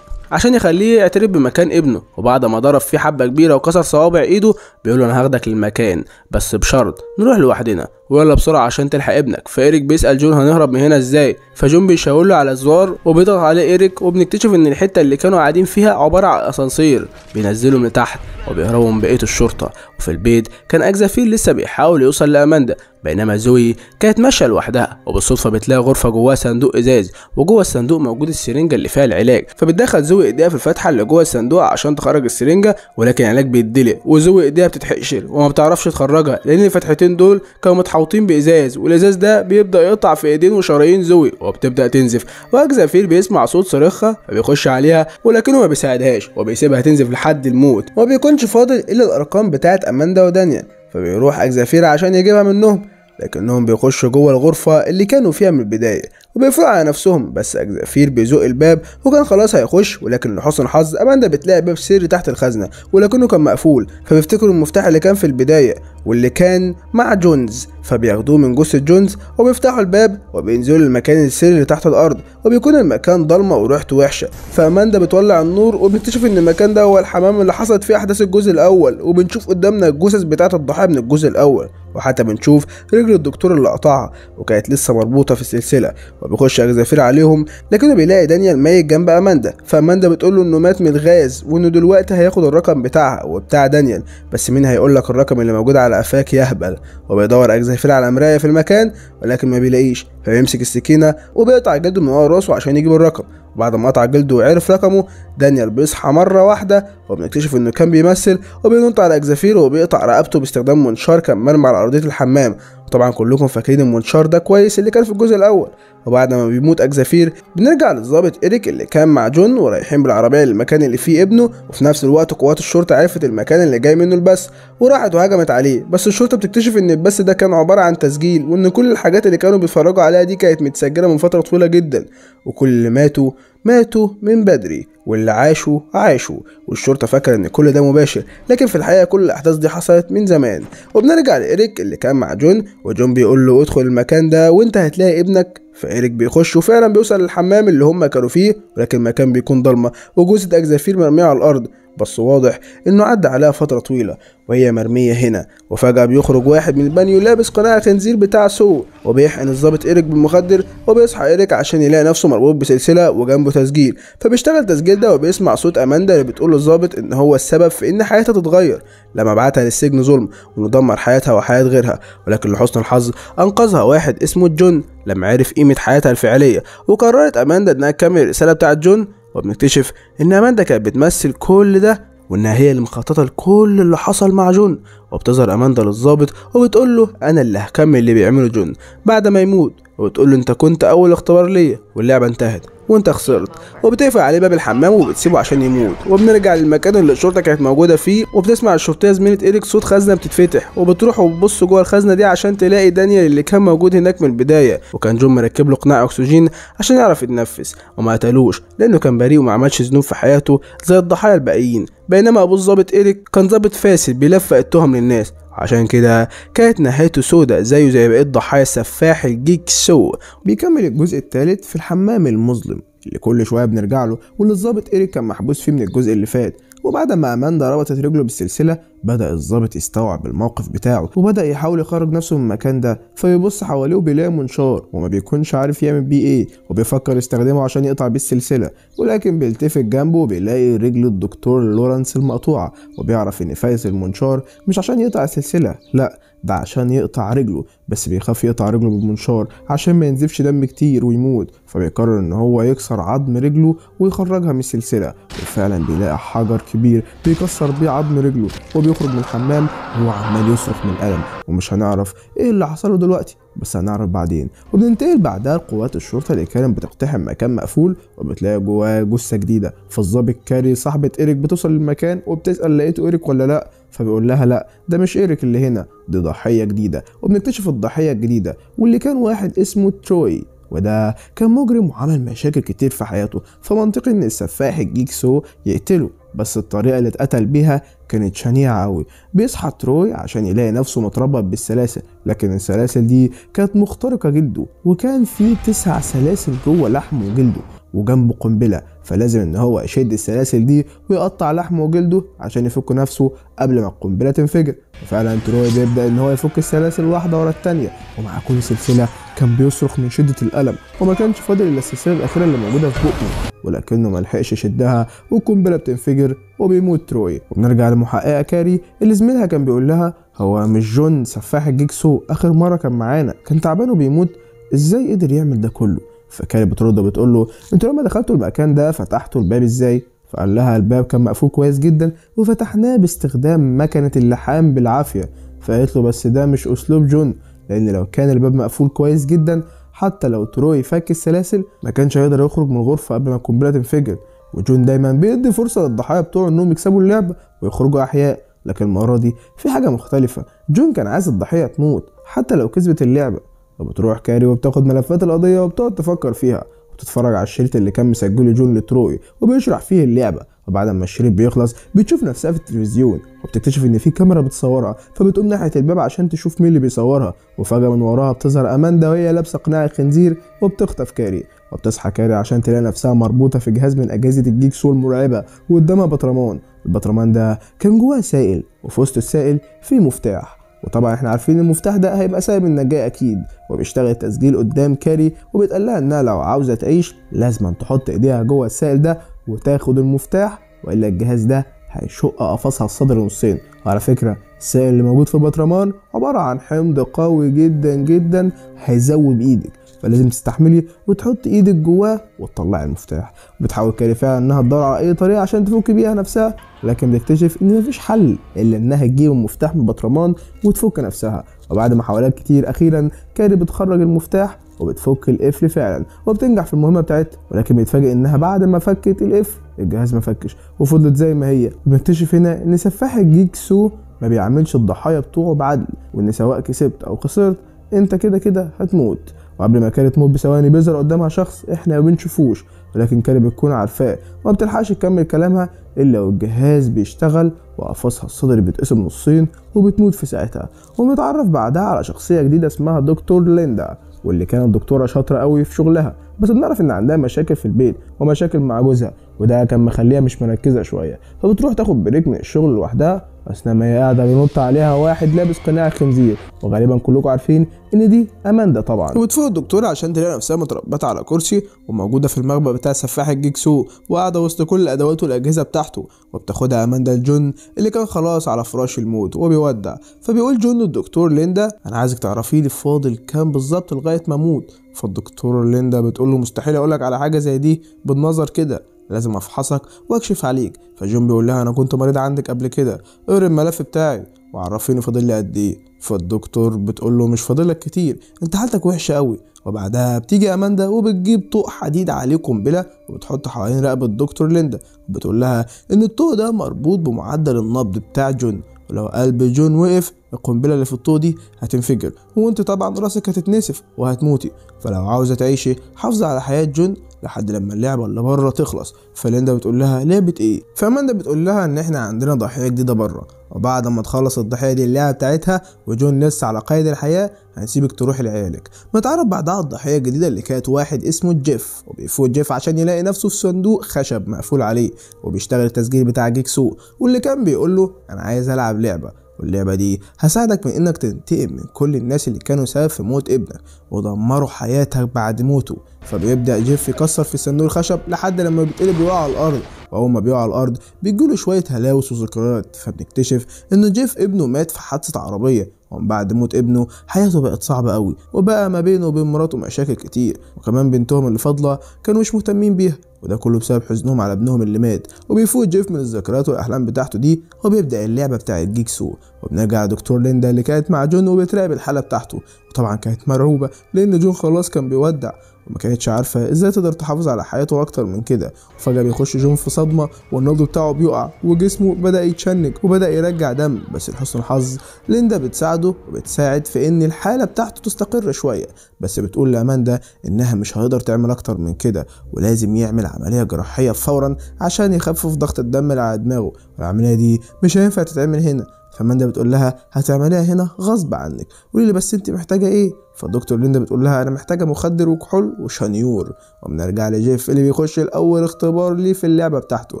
عشان يخليه يعترف بمكان ابنه وبعد ما ضرب فيه حبة كبيرة وكسر صوابع ايده بيقول له انا هاخدك للمكان بس بشرط نروح لوحدنا ويلا بسرعة عشان تلحق ابنك فإيريك بيسأل جون هنهرب من هنا ازاي فجون بيشاور له على الزوار وبيضغط عليه إيريك وبنكتشف إن الحتة اللي كانوا قاعدين فيها عبارة عن أسانسير من لتحت وبيهربوا من بقية الشرطة وفي البيت كان أجزافيل لسه بيحاول يوصل لأماندا بينما زوي كانت ماشيه لوحدها وبالصدفه بتلاقي غرفه جواها صندوق ازاز وجوه الصندوق موجود السرنجه اللي فيها العلاج فبتدخل زوي ايديها في الفتحه اللي جوه الصندوق عشان تخرج السرنجه ولكن العلاج بيتدلق وزوي ايديها بتتحقشر وما بتعرفش تخرجها لان الفتحتين دول كانوا محوطين بإزاز والإزاز ده بيبدأ يقطع في إيدين وشرايين زوي وبتبدأ تنزف وأجزاء فيل بيسمع صوت صريخها فبيخش عليها ولكنه ما بيساعدهاش وبيسيبها تنزف لحد الموت وما بيكونش فاضل إلا الأرقام بتاعة أماندا ودانيال فبيروح أجزافير عشان يجيبها منهم لكنهم بيخشوا جوه الغرفة اللي كانوا فيها من البداية وبيفرقوا على نفسهم بس اكزافير بيزق الباب وكان خلاص هيخش ولكن لحسن الحظ اماندا بتلاقي باب سري تحت الخزنه ولكنه كان مقفول فبيفتكروا المفتاح اللي كان في البدايه واللي كان مع جونز فبياخدوه من جثة جونز وبيفتحوا الباب وبينزلوا المكان السري اللي تحت الأرض وبيكون المكان ضلمة وريحته وحشة فأماندا بتولع النور وبنكتشف إن المكان ده هو الحمام اللي حصلت فيه أحداث الجزء الأول وبنشوف قدامنا الجثث بتاعت الضحايا من الجزء الأول وحتى بنشوف رجل الدكتور اللي قطعها وكانت لسه مربوطة في السلسلة وبيخش أجزافير عليهم لكنه بيلاقي دانيال ميت جنب أماندا فأماندا بتقول له إنه مات من الغاز وإنه دلوقتي هياخد الرقم بتاعها وبتاع دانيال بس مين هيقول لك الرقم اللي موجود على قفاك يا وبيدور أجزافير على مراية في المكان ولكن ما بيلاقيش فبيمسك السكينة وبيقطع جلده من ورا راسه عشان يجيب الرقم وبعد ما قطع جلده وعرف رقمه دانيال بيصحى مرة واحدة وبنكتشف إنه كان بيمثل وبينط على إكزافير وبيقطع رقبته باستخدام منشار كان مرمي على أرضية الحمام وطبعا كلكم فاكرين المنشار ده كويس اللي كان في الجزء الاول وبعد ما بيموت اكزافير بنرجع للظابط إريك اللي كان مع جون ورايحين بالعربية للمكان اللي فيه ابنه وفي نفس الوقت قوات الشرطة عرفت المكان اللي جاي منه البث وراحت وهجمت عليه بس الشرطة بتكتشف إن البث ده كان عبارة عن تسجيل وإن كل الحاجات اللي كانوا بيتفرجوا عليها دي كانت متسجلة من فترة طويلة جدا وكل اللي ماتوا ماتوا من بدري واللي عاشوا عاشوا والشرطة فاكرة إن كل ده مباشر لكن في الحقيقة كل الأحداث دي حصلت من زمان وبنرجع لإيريك اللي كان مع جون وجون بيقول له ادخل المكان ده وأنت هتلاقي ابنك فإيريك بيخش وفعلا بيوصل للحمام اللي هم كانوا فيه ولكن المكان بيكون ضلمة وجثة أكزافير مرمية على الأرض بس واضح انه عدى عليها فترة طويلة وهي مرمية هنا وفجأة بيخرج واحد من البانيو لابس قناع خنزير بتاع سو وبيحقن الظابط إيريك بالمخدر وبيصحى إيريك عشان يلاقي نفسه مربوط بسلسلة وجنبه تسجيل فبيشتغل تسجيل ده وبيسمع صوت أماندا اللي بتقول للظابط إن هو السبب في إن حياتها تتغير لما بعتها للسجن ظلم ودمر حياتها وحياة غيرها ولكن لحسن الحظ أنقذها واحد اسمه جون لما عرف قيمة حياتها الفعلية وقررت أماندا إنها تكمل الرسالة بتاعت جون وبنكتشف إن أماندا كانت بتمثل كل ده وإنها هي اللي مخططة لكل اللي حصل مع جون وبتظهر أماندا للظابط وبتقول له أنا اللي هكمل اللي بيعمله جون بعد ما يموت وبتقول له أنت كنت أول اختبار ليا واللعبة انتهت وانت خسرت وبتقفل عليه باب الحمام وبتسيبه عشان يموت وبنرجع للمكان اللي الشرطه كانت موجوده فيه وبتسمع الشرطيه زميله ايريك صوت خزنه بتتفتح وبتروح وبتبص جوه الخزنه دي عشان تلاقي دانيال اللي كان موجود هناك من البدايه وكان جون مركب له قناع اكسجين عشان يعرف يتنفس وما قتلوش لانه كان بريء وما عملش ذنوب في حياته زي الضحايا الباقيين بينما ابو الظابط ايريك كان ظابط فاسد بيلفق التهم لنفسه الناس عشان كده كانت نهايته سودة زيه زي بقية ضحايا السفاح الجيك سو بيكمل الجزء الثالث في الحمام المظلم اللي كل شويه بنرجع له واللي الظابط ايريك كان محبوس فيه من الجزء اللي فات وبعد ما اماندا ربطت رجله بالسلسله بدأ الظابط يستوعب الموقف بتاعه وبدأ يحاول يخرج نفسه من المكان ده فيبص حواليه بيلاقي منشار وما بيكونش عارف يعمل بيه ايه وبيفكر يستخدمه عشان يقطع بيه السلسلة ولكن بيلتفت جنبه وبيلاقي رجل الدكتور لورانس المقطوعة وبيعرف ان فايز المنشار مش عشان يقطع السلسلة لا ده عشان يقطع رجله بس بيخاف يقطع رجله بالمنشار عشان ما ينزفش دم كتير ويموت فبيقرر ان هو يكسر عظم رجله ويخرجها من السلسلة وفعلا بيلاقي حجر كبير بيكسر بيه عظم رجله وبي يخرج من الحمام وهو عمال يصرخ من الألم ومش هنعرف إيه اللي حصله دلوقتي بس هنعرف بعدين وبننتقل بعدها لقوات الشرطة اللي كانت بتقتحم مكان مقفول وبتلاقي جواه جثة جديدة فالظابط كاري صاحبة إيريك بتوصل للمكان وبتسأل لقيته إيريك ولا لأ فبيقول لها لأ ده مش إيريك اللي هنا دي ضحية جديدة وبنكتشف الضحية الجديدة واللي كان واحد اسمه تروي وده كان مجرم وعمل مشاكل كتير في حياته فمنطقي ان السفاح الجيك سو يقتله بس الطريقة اللي اتقتل بيها كانت شنيعة أوي بيصحى تروي عشان يلاقي نفسه متربط بالسلاسل لكن السلاسل دي كانت مخترقة جلده وكان في تسع سلاسل جوه لحمه وجلده وجنبه قنبلة فلازم ان هو يشد السلاسل دي ويقطع لحمه وجلده عشان يفك نفسه قبل ما القنبله تنفجر وفعلا تروي بيبدا ان هو يفك السلاسل واحده ورا الثانيه ومع كل سلسله كان بيصرخ من شده الالم وما كانش فاضل الا السلسله الاخيره اللي موجوده في بقه ولكنه ما لحقش يشدها والقنبله بتنفجر وبيموت تروي وبنرجع لمحققه كاري اللي زميلها كان بيقول لها هو مش جون سفاح الجيكسو اخر مره كان معانا كان تعبان وبيموت ازاي قدر يعمل ده كله فكانت بترد بتقول له انتوا لما دخلتوا المكان ده فتحتوا الباب ازاي فقال لها الباب كان مقفول كويس جدا وفتحناه باستخدام مكنة اللحام بالعافية فقالت له بس ده مش أسلوب جون لأن لو كان الباب مقفول كويس جدا حتى لو تروي فك السلاسل ما كانش هيقدر يخرج من الغرفة قبل ما القنبلة تنفجر وجون دايما بيدي فرصة للضحايا بتوعه إنهم يكسبوا اللعبة ويخرجوا أحياء لكن المرة دي في حاجة مختلفة جون كان عايز الضحية تموت حتى لو كسبت اللعبة وبتروح كاري وبتاخد ملفات القضية وبتقعد تفكر فيها وتتفرج على الشريط اللي كان مسجله جون لتروي وبيشرح فيه اللعبة وبعد ما الشريط بيخلص بتشوف نفسها في التلفزيون وبتكتشف ان في كاميرا بتصورها فبتقوم ناحية الباب عشان تشوف مين اللي بيصورها وفجأة من وراها بتظهر اماندا وهي لابسة قناع الخنزير وبتخطف كاري وبتصحى كاري عشان تلاقي نفسها مربوطة في جهاز من اجهزة الجيك سول المرعبة وقدامها بطرمان البطرمان ده كان جواه سائل وفي وسط السائل في مفتاح وطبعا احنا عارفين المفتاح ده هيبقى سايب النجاة اكيد وبيشتغل تسجيل قدام كاري وبيتقال لها انها لو عاوزة تعيش لازم تحط ايديها جوه السائل ده وتاخد المفتاح والا الجهاز ده هيشق قفصها الصدر نصين وعلى فكرة السائل اللي موجود في البطرمان عبارة عن حمض قوي جدا جدا هيزود ايدك فلازم تستحملي وتحط ايدك جواه وتطلعي المفتاح بتحاول فعلا انها تدور على اي طريقه عشان تفك بيها نفسها لكن بتكتشف ان مفيش حل الا انها تجيب المفتاح من بطرمان وتفك نفسها وبعد محاولات كتير اخيرا كاري بتخرج المفتاح وبتفك القفل فعلا وبتنجح في المهمه بتاعتها ولكن بيتفاجئ انها بعد ما فكت القفل الجهاز ما فكش وفضلت زي ما هي بنكتشف هنا ان سفاح الجيك سو ما بيعاملش الضحايا بتوعه بعدل وان سواء كسبت او خسرت انت كده كده هتموت وقبل ما كانت موت بثواني بيظهر قدامها شخص احنا ما بنشوفوش ولكن كانت بتكون عارفاه وما بتلحقش تكمل كلامها الا والجهاز بيشتغل وقفصها الصدر بيتقسم نصين وبتموت في ساعتها وبنتعرف بعدها على شخصيه جديده اسمها دكتور ليندا واللي كانت دكتوره شاطره قوي في شغلها بس بنعرف ان عندها مشاكل في البيت ومشاكل مع جوزها وده كان مخليها مش مركزه شويه فبتروح تاخد بريك من الشغل لوحدها اثناء ما هي قاعده بينط عليها واحد لابس قناع خنزير وغالبا كلكم عارفين ان دي اماندا طبعا وبتفوق الدكتوره عشان تلاقي نفسها متربطه على كرسي وموجوده في المخبأ بتاع سفاح الجيكسو وقاعده وسط كل الادوات والاجهزه بتاعته وبتاخدها اماندا لجون اللي كان خلاص على فراش الموت وبيودع فبيقول جون للدكتور ليندا انا عايزك تعرفي لي فاضل كام بالظبط لغايه ما اموت فالدكتور ليندا بتقول له مستحيل اقول لك على حاجه زي دي بالنظر كده لازم افحصك واكشف عليك فجون بيقول لها انا كنت مريض عندك قبل كده اقري الملف بتاعي وعرفيني فاضل لي قد ايه فالدكتور بتقول له مش فاضلك كتير انت حالتك وحشه قوي وبعدها بتيجي اماندا وبتجيب طوق حديد عليه قنبله وبتحط حوالين رقبه الدكتور ليندا وبتقول لها ان الطوق ده مربوط بمعدل النبض بتاع جون ولو قلب جون وقف القنبلة اللي في الطوق دي هتنفجر وانت طبعا راسك هتتنسف وهتموتي فلو عاوزة تعيشي حافظي على حياة جون لحد لما اللعبه اللي بره تخلص فليندا بتقول لها لعبه ايه فاماندا بتقول لها ان احنا عندنا ضحيه جديده بره وبعد ما تخلص الضحيه دي اللعبه بتاعتها وجون لسه على قيد الحياه هنسيبك تروح لعيالك بنتعرف بعدها الضحيه الجديده اللي كانت واحد اسمه جيف وبيفوت جيف عشان يلاقي نفسه في صندوق خشب مقفول عليه وبيشتغل التسجيل بتاع جيكسو واللي كان بيقول له انا عايز العب لعبه واللعبة دي هساعدك من انك تنتقم من كل الناس اللي كانوا سبب في موت ابنك ودمروا حياتك بعد موته فبيبدأ جيف يكسر في صندوق الخشب لحد لما بيتقلب ويقع على الأرض وأول ما بيقع على الأرض بيجيله شوية هلاوس وذكريات فبنكتشف إن جيف ابنه مات في حادثة عربية ومن بعد موت ابنه حياته بقت صعبة قوي وبقى ما بينه وبين مراته مشاكل كتير وكمان بنتهم اللي فاضلة كانوا مش مهتمين بيها وده كله بسبب حزنهم على ابنهم اللي مات وبيفوت جيف من الذكريات والاحلام بتاعته دي وبيبدا اللعبه بتاعه جيكسو وبنرجع دكتور ليندا اللي كانت مع جون وبتراقب الحاله بتاعته وطبعا كانت مرعوبه لان جون خلاص كان بيودع وما كانتش عارفة ازاي تقدر تحافظ على حياته أكتر من كده وفجأة بيخش جون في صدمة والنبض بتاعه بيقع وجسمه بدأ يتشنج وبدأ يرجع دم بس لحسن الحظ ليندا بتساعده وبتساعد في إن الحالة بتاعته تستقر شوية بس بتقول لأماندا إنها مش هيقدر تعمل أكتر من كده ولازم يعمل عملية جراحية فورا عشان يخفف ضغط الدم اللي على دماغه والعملية دي مش هينفع تتعمل هنا فماندا بتقول لها هتعمليها هنا غصب عنك قولي لي بس انت محتاجه ايه فالدكتور ليندا بتقول لها انا محتاجه مخدر وكحول وشنيور وبنرجع لجيف اللي بيخش الاول اختبار ليه في اللعبه بتاعته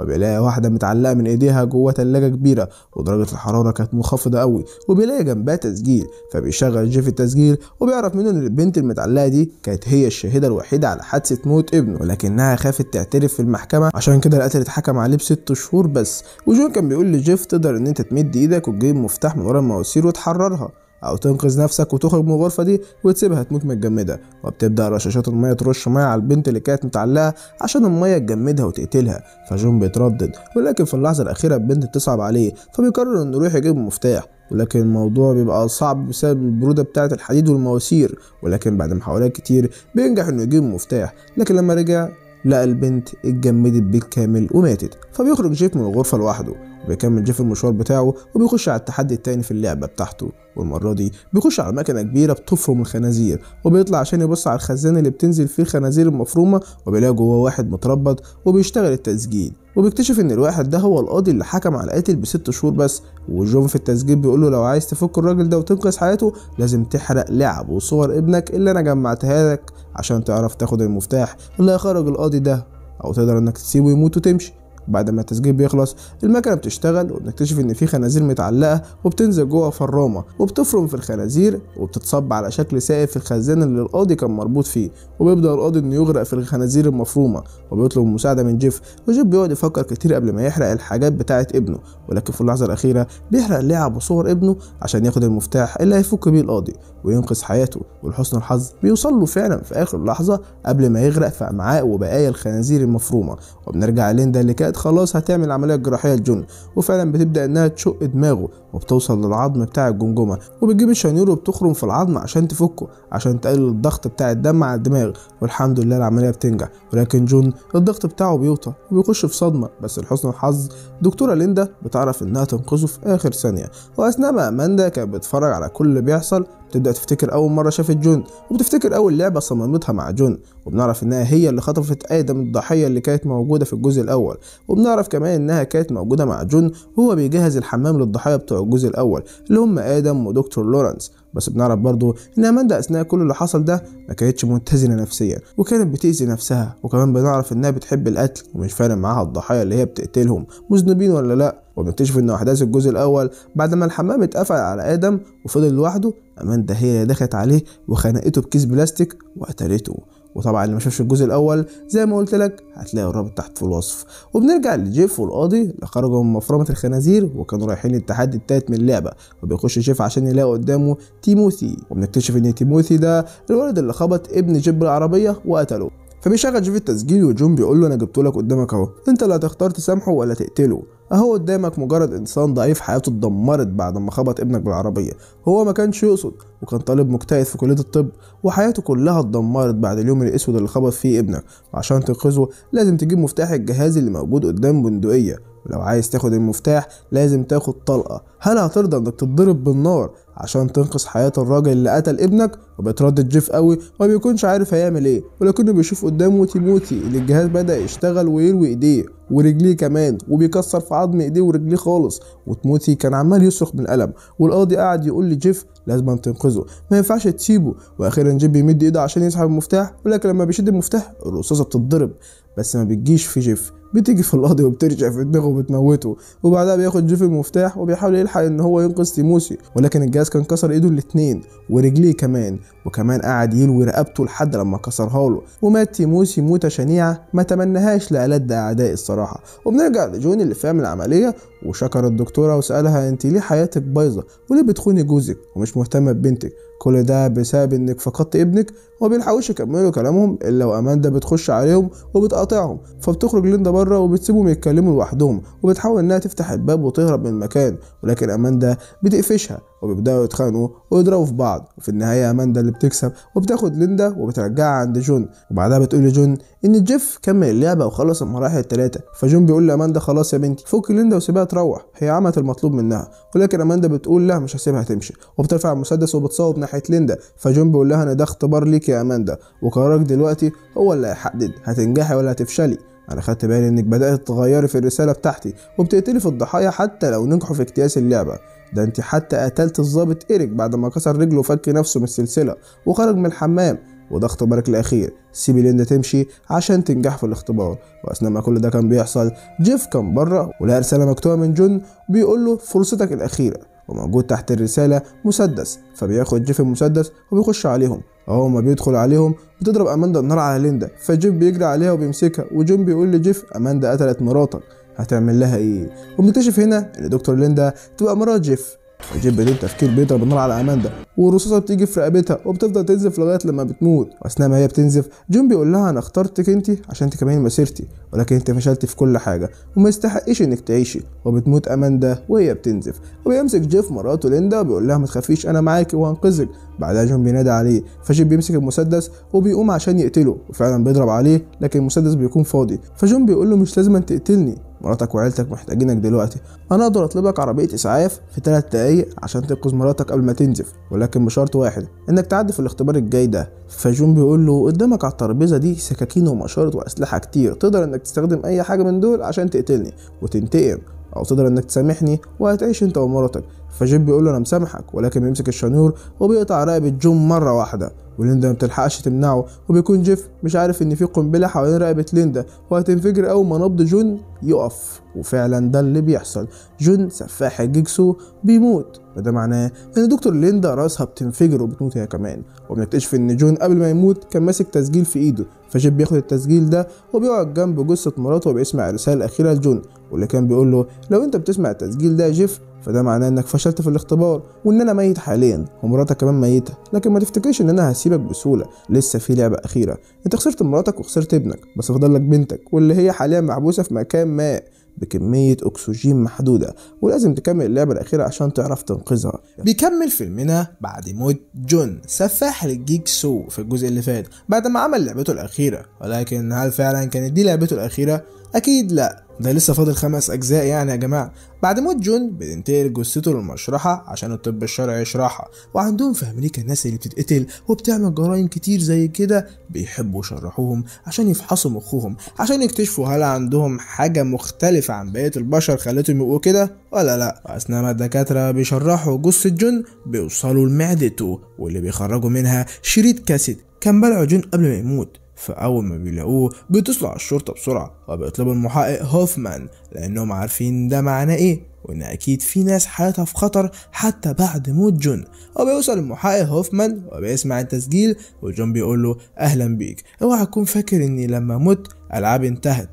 وبيلاقي واحده متعلقه من ايديها جوه تلاجه كبيره ودرجه الحراره كانت منخفضه قوي وبيلاقي جنبها تسجيل فبيشغل جيف التسجيل وبيعرف منه ان البنت المتعلقه دي كانت هي الشاهده الوحيده على حادثه موت ابنه ولكنها خافت تعترف في المحكمه عشان كده القتل اتحكم عليه بست شهور بس وجون كان بيقول لجيف تقدر ان انت تمد ايدك وتجيب مفتاح من ورا المواسير وتحررها او تنقذ نفسك وتخرج من الغرفه دي وتسيبها تموت متجمده وبتبدا رشاشات الميه ترش ميه على البنت اللي كانت متعلقه عشان الميه تجمدها وتقتلها فجون بيتردد ولكن في اللحظه الاخيره البنت بتصعب عليه فبيقرر انه يروح يجيب المفتاح ولكن الموضوع بيبقى صعب بسبب البرودة بتاعة الحديد والمواسير ولكن بعد محاولات كتير بينجح انه يجيب المفتاح لكن لما رجع لقى البنت اتجمدت بالكامل وماتت فبيخرج جيف من الغرفة لوحده بيكمل جيف المشوار بتاعه وبيخش على التحدي التاني في اللعبة بتاعته والمرة دي بيخش على مكنة كبيرة بتفرم الخنازير وبيطلع عشان يبص على الخزان اللي بتنزل فيه الخنازير المفرومة وبيلاقي جواه واحد متربط وبيشتغل التسجيل وبيكتشف ان الواحد ده هو القاضي اللي حكم على القاتل بست شهور بس وجون في التسجيل بيقول له لو عايز تفك الراجل ده وتنقذ حياته لازم تحرق لعب وصور ابنك اللي انا جمعتها لك عشان تعرف تاخد المفتاح اللي هيخرج القاضي ده او تقدر انك تسيبه يموت وتمشي وبعد ما التسجيل بيخلص المكنه بتشتغل وبنكتشف ان في خنازير متعلقه وبتنزل جوه فرامه وبتفرم في الخنازير وبتتصب على شكل سائل في الخزان اللي القاضي كان مربوط فيه وبيبدا القاضي انه يغرق في الخنازير المفرومه وبيطلب المساعده من جيف وجيف بيقعد يفكر كتير قبل ما يحرق الحاجات بتاعه ابنه ولكن في اللحظه الاخيره بيحرق اللعب وصور ابنه عشان ياخد المفتاح اللي هيفك بيه القاضي وينقذ حياته ولحسن الحظ بيوصل له فعلا في اخر لحظه قبل ما يغرق في امعاء وبقايا الخنازير المفرومه وبنرجع ليندا اللي كانت بقت خلاص هتعمل العمليه الجراحيه لجون وفعلا بتبدا انها تشق دماغه وبتوصل للعظم بتاع الجمجمه وبتجيب الشنيور وبتخرم في العظم عشان تفكه عشان تقلل الضغط بتاع الدم على الدماغ والحمد لله العمليه بتنجح ولكن جون الضغط بتاعه بيوطى وبيخش في صدمه بس لحسن الحظ دكتوره ليندا بتعرف انها تنقذه في اخر ثانيه واثناء ما اماندا كانت بتتفرج على كل اللي بيحصل بتبدأ تفتكر أول مرة شافت جون وبتفتكر أول لعبة صممتها مع جون وبنعرف إنها هي اللي خطفت آدم الضحية اللي كانت موجودة في الجزء الأول وبنعرف كمان إنها كانت موجودة مع جون وهو بيجهز الحمام للضحايا بتوع الجزء الأول اللي هم آدم ودكتور لورانس بس بنعرف برضه ان اماندا اثناء كل اللي حصل ده ما كانتش متزنه نفسيا وكانت بتاذي نفسها وكمان بنعرف انها بتحب القتل ومش فارق معاها الضحايا اللي هي بتقتلهم مذنبين ولا لا وبنكتشف ان احداث الجزء الاول بعد ما الحمام اتقفل على ادم وفضل لوحده اماندا هي اللي دخلت عليه وخنقته بكيس بلاستيك وقتلته وطبعا اللي ما شافش الجزء الاول زي ما قلت لك هتلاقي الرابط تحت في الوصف وبنرجع لجيف والقاضي اللي خرجوا من مفرمه الخنازير وكانوا رايحين التحدي التالت من اللعبه وبيخش جيف عشان يلاقي قدامه تيموثي وبنكتشف ان تيموثي ده الولد اللي خبط ابن جيب بالعربيه وقتله فبيشغل جيف التسجيل وجون بيقول له انا جبته لك قدامك اهو انت اللي هتختار تسامحه ولا تقتله اهو قدامك مجرد انسان ضعيف حياته اتدمرت بعد ما خبط ابنك بالعربيه هو ما كانش يقصد وكان طالب مجتهد في كليه الطب وحياته كلها اتدمرت بعد اليوم الاسود اللي خبط فيه ابنك وعشان تنقذه لازم تجيب مفتاح الجهاز اللي موجود قدام بندقيه ولو عايز تاخد المفتاح لازم تاخد طلقة هل هترضى انك تتضرب بالنار عشان تنقذ حياة الراجل اللي قتل ابنك وبتردد جيف قوي وما بيكونش عارف هيعمل ايه ولكنه بيشوف قدامه تيموتي اللي الجهاز بدأ يشتغل ويروي ايديه ورجليه كمان وبيكسر في عظم ايديه ورجليه خالص وتموتي كان عمال يصرخ من الألم والقاضي قاعد يقول لجيف لازم تنقذه ما ينفعش تسيبه واخيرا جيف بيمد ايده عشان يسحب المفتاح ولكن لما بيشد المفتاح الرصاصة بتتضرب بس ما بتجيش في جيف بتيجي في الأرض وبترجع في دماغه وبتموته وبعدها بياخد جيف المفتاح وبيحاول يلحق ان هو ينقذ تيموسي ولكن الجهاز كان كسر ايده الاتنين ورجليه كمان وكمان قعد يلوي رقبته لحد لما كسرها له ومات تيموسي موته شنيعه ما تمنهاش لألد اعدائي الصراحه وبنرجع لجون اللي فاهم العمليه وشكر الدكتورة وسألها انت ليه حياتك بايظة وليه بتخوني جوزك ومش مهتمة ببنتك كل ده بسبب انك فقدت ابنك وبيلحقوش يكملوا كلامهم الا واماندا بتخش عليهم وبتقاطعهم فبتخرج ليندا بره وبتسيبهم يتكلموا لوحدهم وبتحاول انها تفتح الباب وتهرب من المكان ولكن اماندا بتقفشها وبيبداوا يتخانقوا ويضربوا في بعض وفي النهاية أماندا اللي بتكسب وبتاخد ليندا وبترجعها عند جون وبعدها بتقول لجون إن جيف كمل اللعبة وخلص المراحل التلاتة فجون بيقول لأماندا خلاص يا بنتي فك ليندا وسيبها تروح هي عملت المطلوب منها ولكن أماندا بتقول لا مش هسيبها تمشي وبترفع المسدس وبتصوب ناحية ليندا فجون بيقول لها إن ده اختبار ليك يا أماندا وقرارك دلوقتي هو اللي هيحدد هتنجحي ولا هتفشلي انا خدت بالي انك بدات تغيري في الرساله بتاعتي وبتقتلي في الضحايا حتى لو نجحوا في اجتياز اللعبه ده انت حتى قتلت الظابط إيريك بعد ما كسر رجله وفك نفسه من السلسلة وخرج من الحمام وده اختبارك الأخير سيبي ليندا تمشي عشان تنجح في الاختبار وأثناء ما كل ده كان بيحصل جيف كان بره ولقى رسالة مكتوبة من جون بيقول له فرصتك الأخيرة وموجود تحت الرسالة مسدس فبياخد جيف المسدس وبيخش عليهم أول ما بيدخل عليهم بتضرب أماندا النار على ليندا فجيف بيجري عليها وبيمسكها وجون بيقول لجيف أماندا قتلت مراتك هتعمل لها ايه وبنكتشف هنا ان دكتور ليندا تبقى مرات جيف وجيب بدون تفكير بيضرب النار على اماندا والرصاصه بتيجي في رقبتها وبتفضل تنزف لغايه لما بتموت واثناء ما هي بتنزف جون بيقول لها انا اخترتك انت عشان تكملي مسيرتي ولكن انت فشلتي في كل حاجه وما يستحقش انك تعيشي وبتموت اماندا وهي بتنزف وبيمسك جيف مراته ليندا وبيقول لها ما تخافيش انا معاكي وهنقذك بعدها جون بينادي عليه فجيب بيمسك المسدس وبيقوم عشان يقتله وفعلا بيضرب عليه لكن المسدس بيكون فاضي فجون بيقول له مش لازم تقتلني مراتك وعيلتك محتاجينك دلوقتي انا اقدر اطلبك عربيه اسعاف في 3 دقايق عشان تنقذ مراتك قبل ما تنزف ولكن بشرط واحد انك تعدي في الاختبار الجاي ده فجون بيقول له قدامك على الترابيزه دي سكاكين ومشارط واسلحه كتير تقدر انك تستخدم اي حاجه من دول عشان تقتلني وتنتقم او تقدر انك تسامحني وهتعيش انت ومراتك فجيب بيقول له انا مسامحك ولكن بيمسك الشنور وبيقطع رقبه جون مره واحده وليندا ما بتلحقش تمنعه وبيكون جيف مش عارف ان في قنبله حوالين رقبه ليندا وهتنفجر اول ما نبض جون يقف وفعلا ده اللي بيحصل جون سفاح الجيكسو بيموت وده معناه ان دكتور ليندا راسها بتنفجر وبتموت هي كمان وبنكتشف ان جون قبل ما يموت كان ماسك تسجيل في ايده فجيب بياخد التسجيل ده وبيقعد جنب جثه مراته وبيسمع الرساله الاخيره لجون واللي كان بيقول له لو انت بتسمع التسجيل ده جيف فده معناه انك فشلت في الاختبار وان انا ميت حاليا ومراتك كمان ميته لكن ما تفتكرش ان انا هسيبك بسهوله لسه في لعبه اخيره انت خسرت مراتك وخسرت ابنك بس فضل لك بنتك واللي هي حاليا محبوسه في مكان ما بكمية أكسجين محدودة ولازم تكمل اللعبة الأخيرة عشان تعرف تنقذها بيكمل فيلمنا بعد موت جون سفاح الجيك سو في الجزء اللي فات بعد ما عمل لعبته الأخيرة ولكن هل فعلا كانت دي لعبته الأخيرة؟ أكيد لأ ده لسه فاضل خمس أجزاء يعني يا جماعة بعد موت جون بتنتقل جثته للمشرحة عشان الطب الشرعي يشرحها وعندهم في أمريكا الناس اللي بتتقتل وبتعمل جرائم كتير زي كده بيحبوا يشرحوهم عشان يفحصوا مخهم عشان يكتشفوا هل عندهم حاجة مختلفة عن بقية البشر خلتهم يبقوا كده ولا لأ وأثناء ما الدكاترة بيشرحوا جثة جون بيوصلوا لمعدته واللي بيخرجوا منها شريط كاسيت كان بلعه جون قبل ما يموت فأول ما بيلاقوه بيتصلوا على الشرطة بسرعة وبيطلبوا المحقق هوفمان لأنهم عارفين ده معناه إيه وإن أكيد في ناس حياتها في خطر حتى بعد موت جون وبيوصل المحقق هوفمان وبيسمع التسجيل وجون بيقول له أهلا بيك اوعى تكون فاكر إني لما مت ألعابي انتهت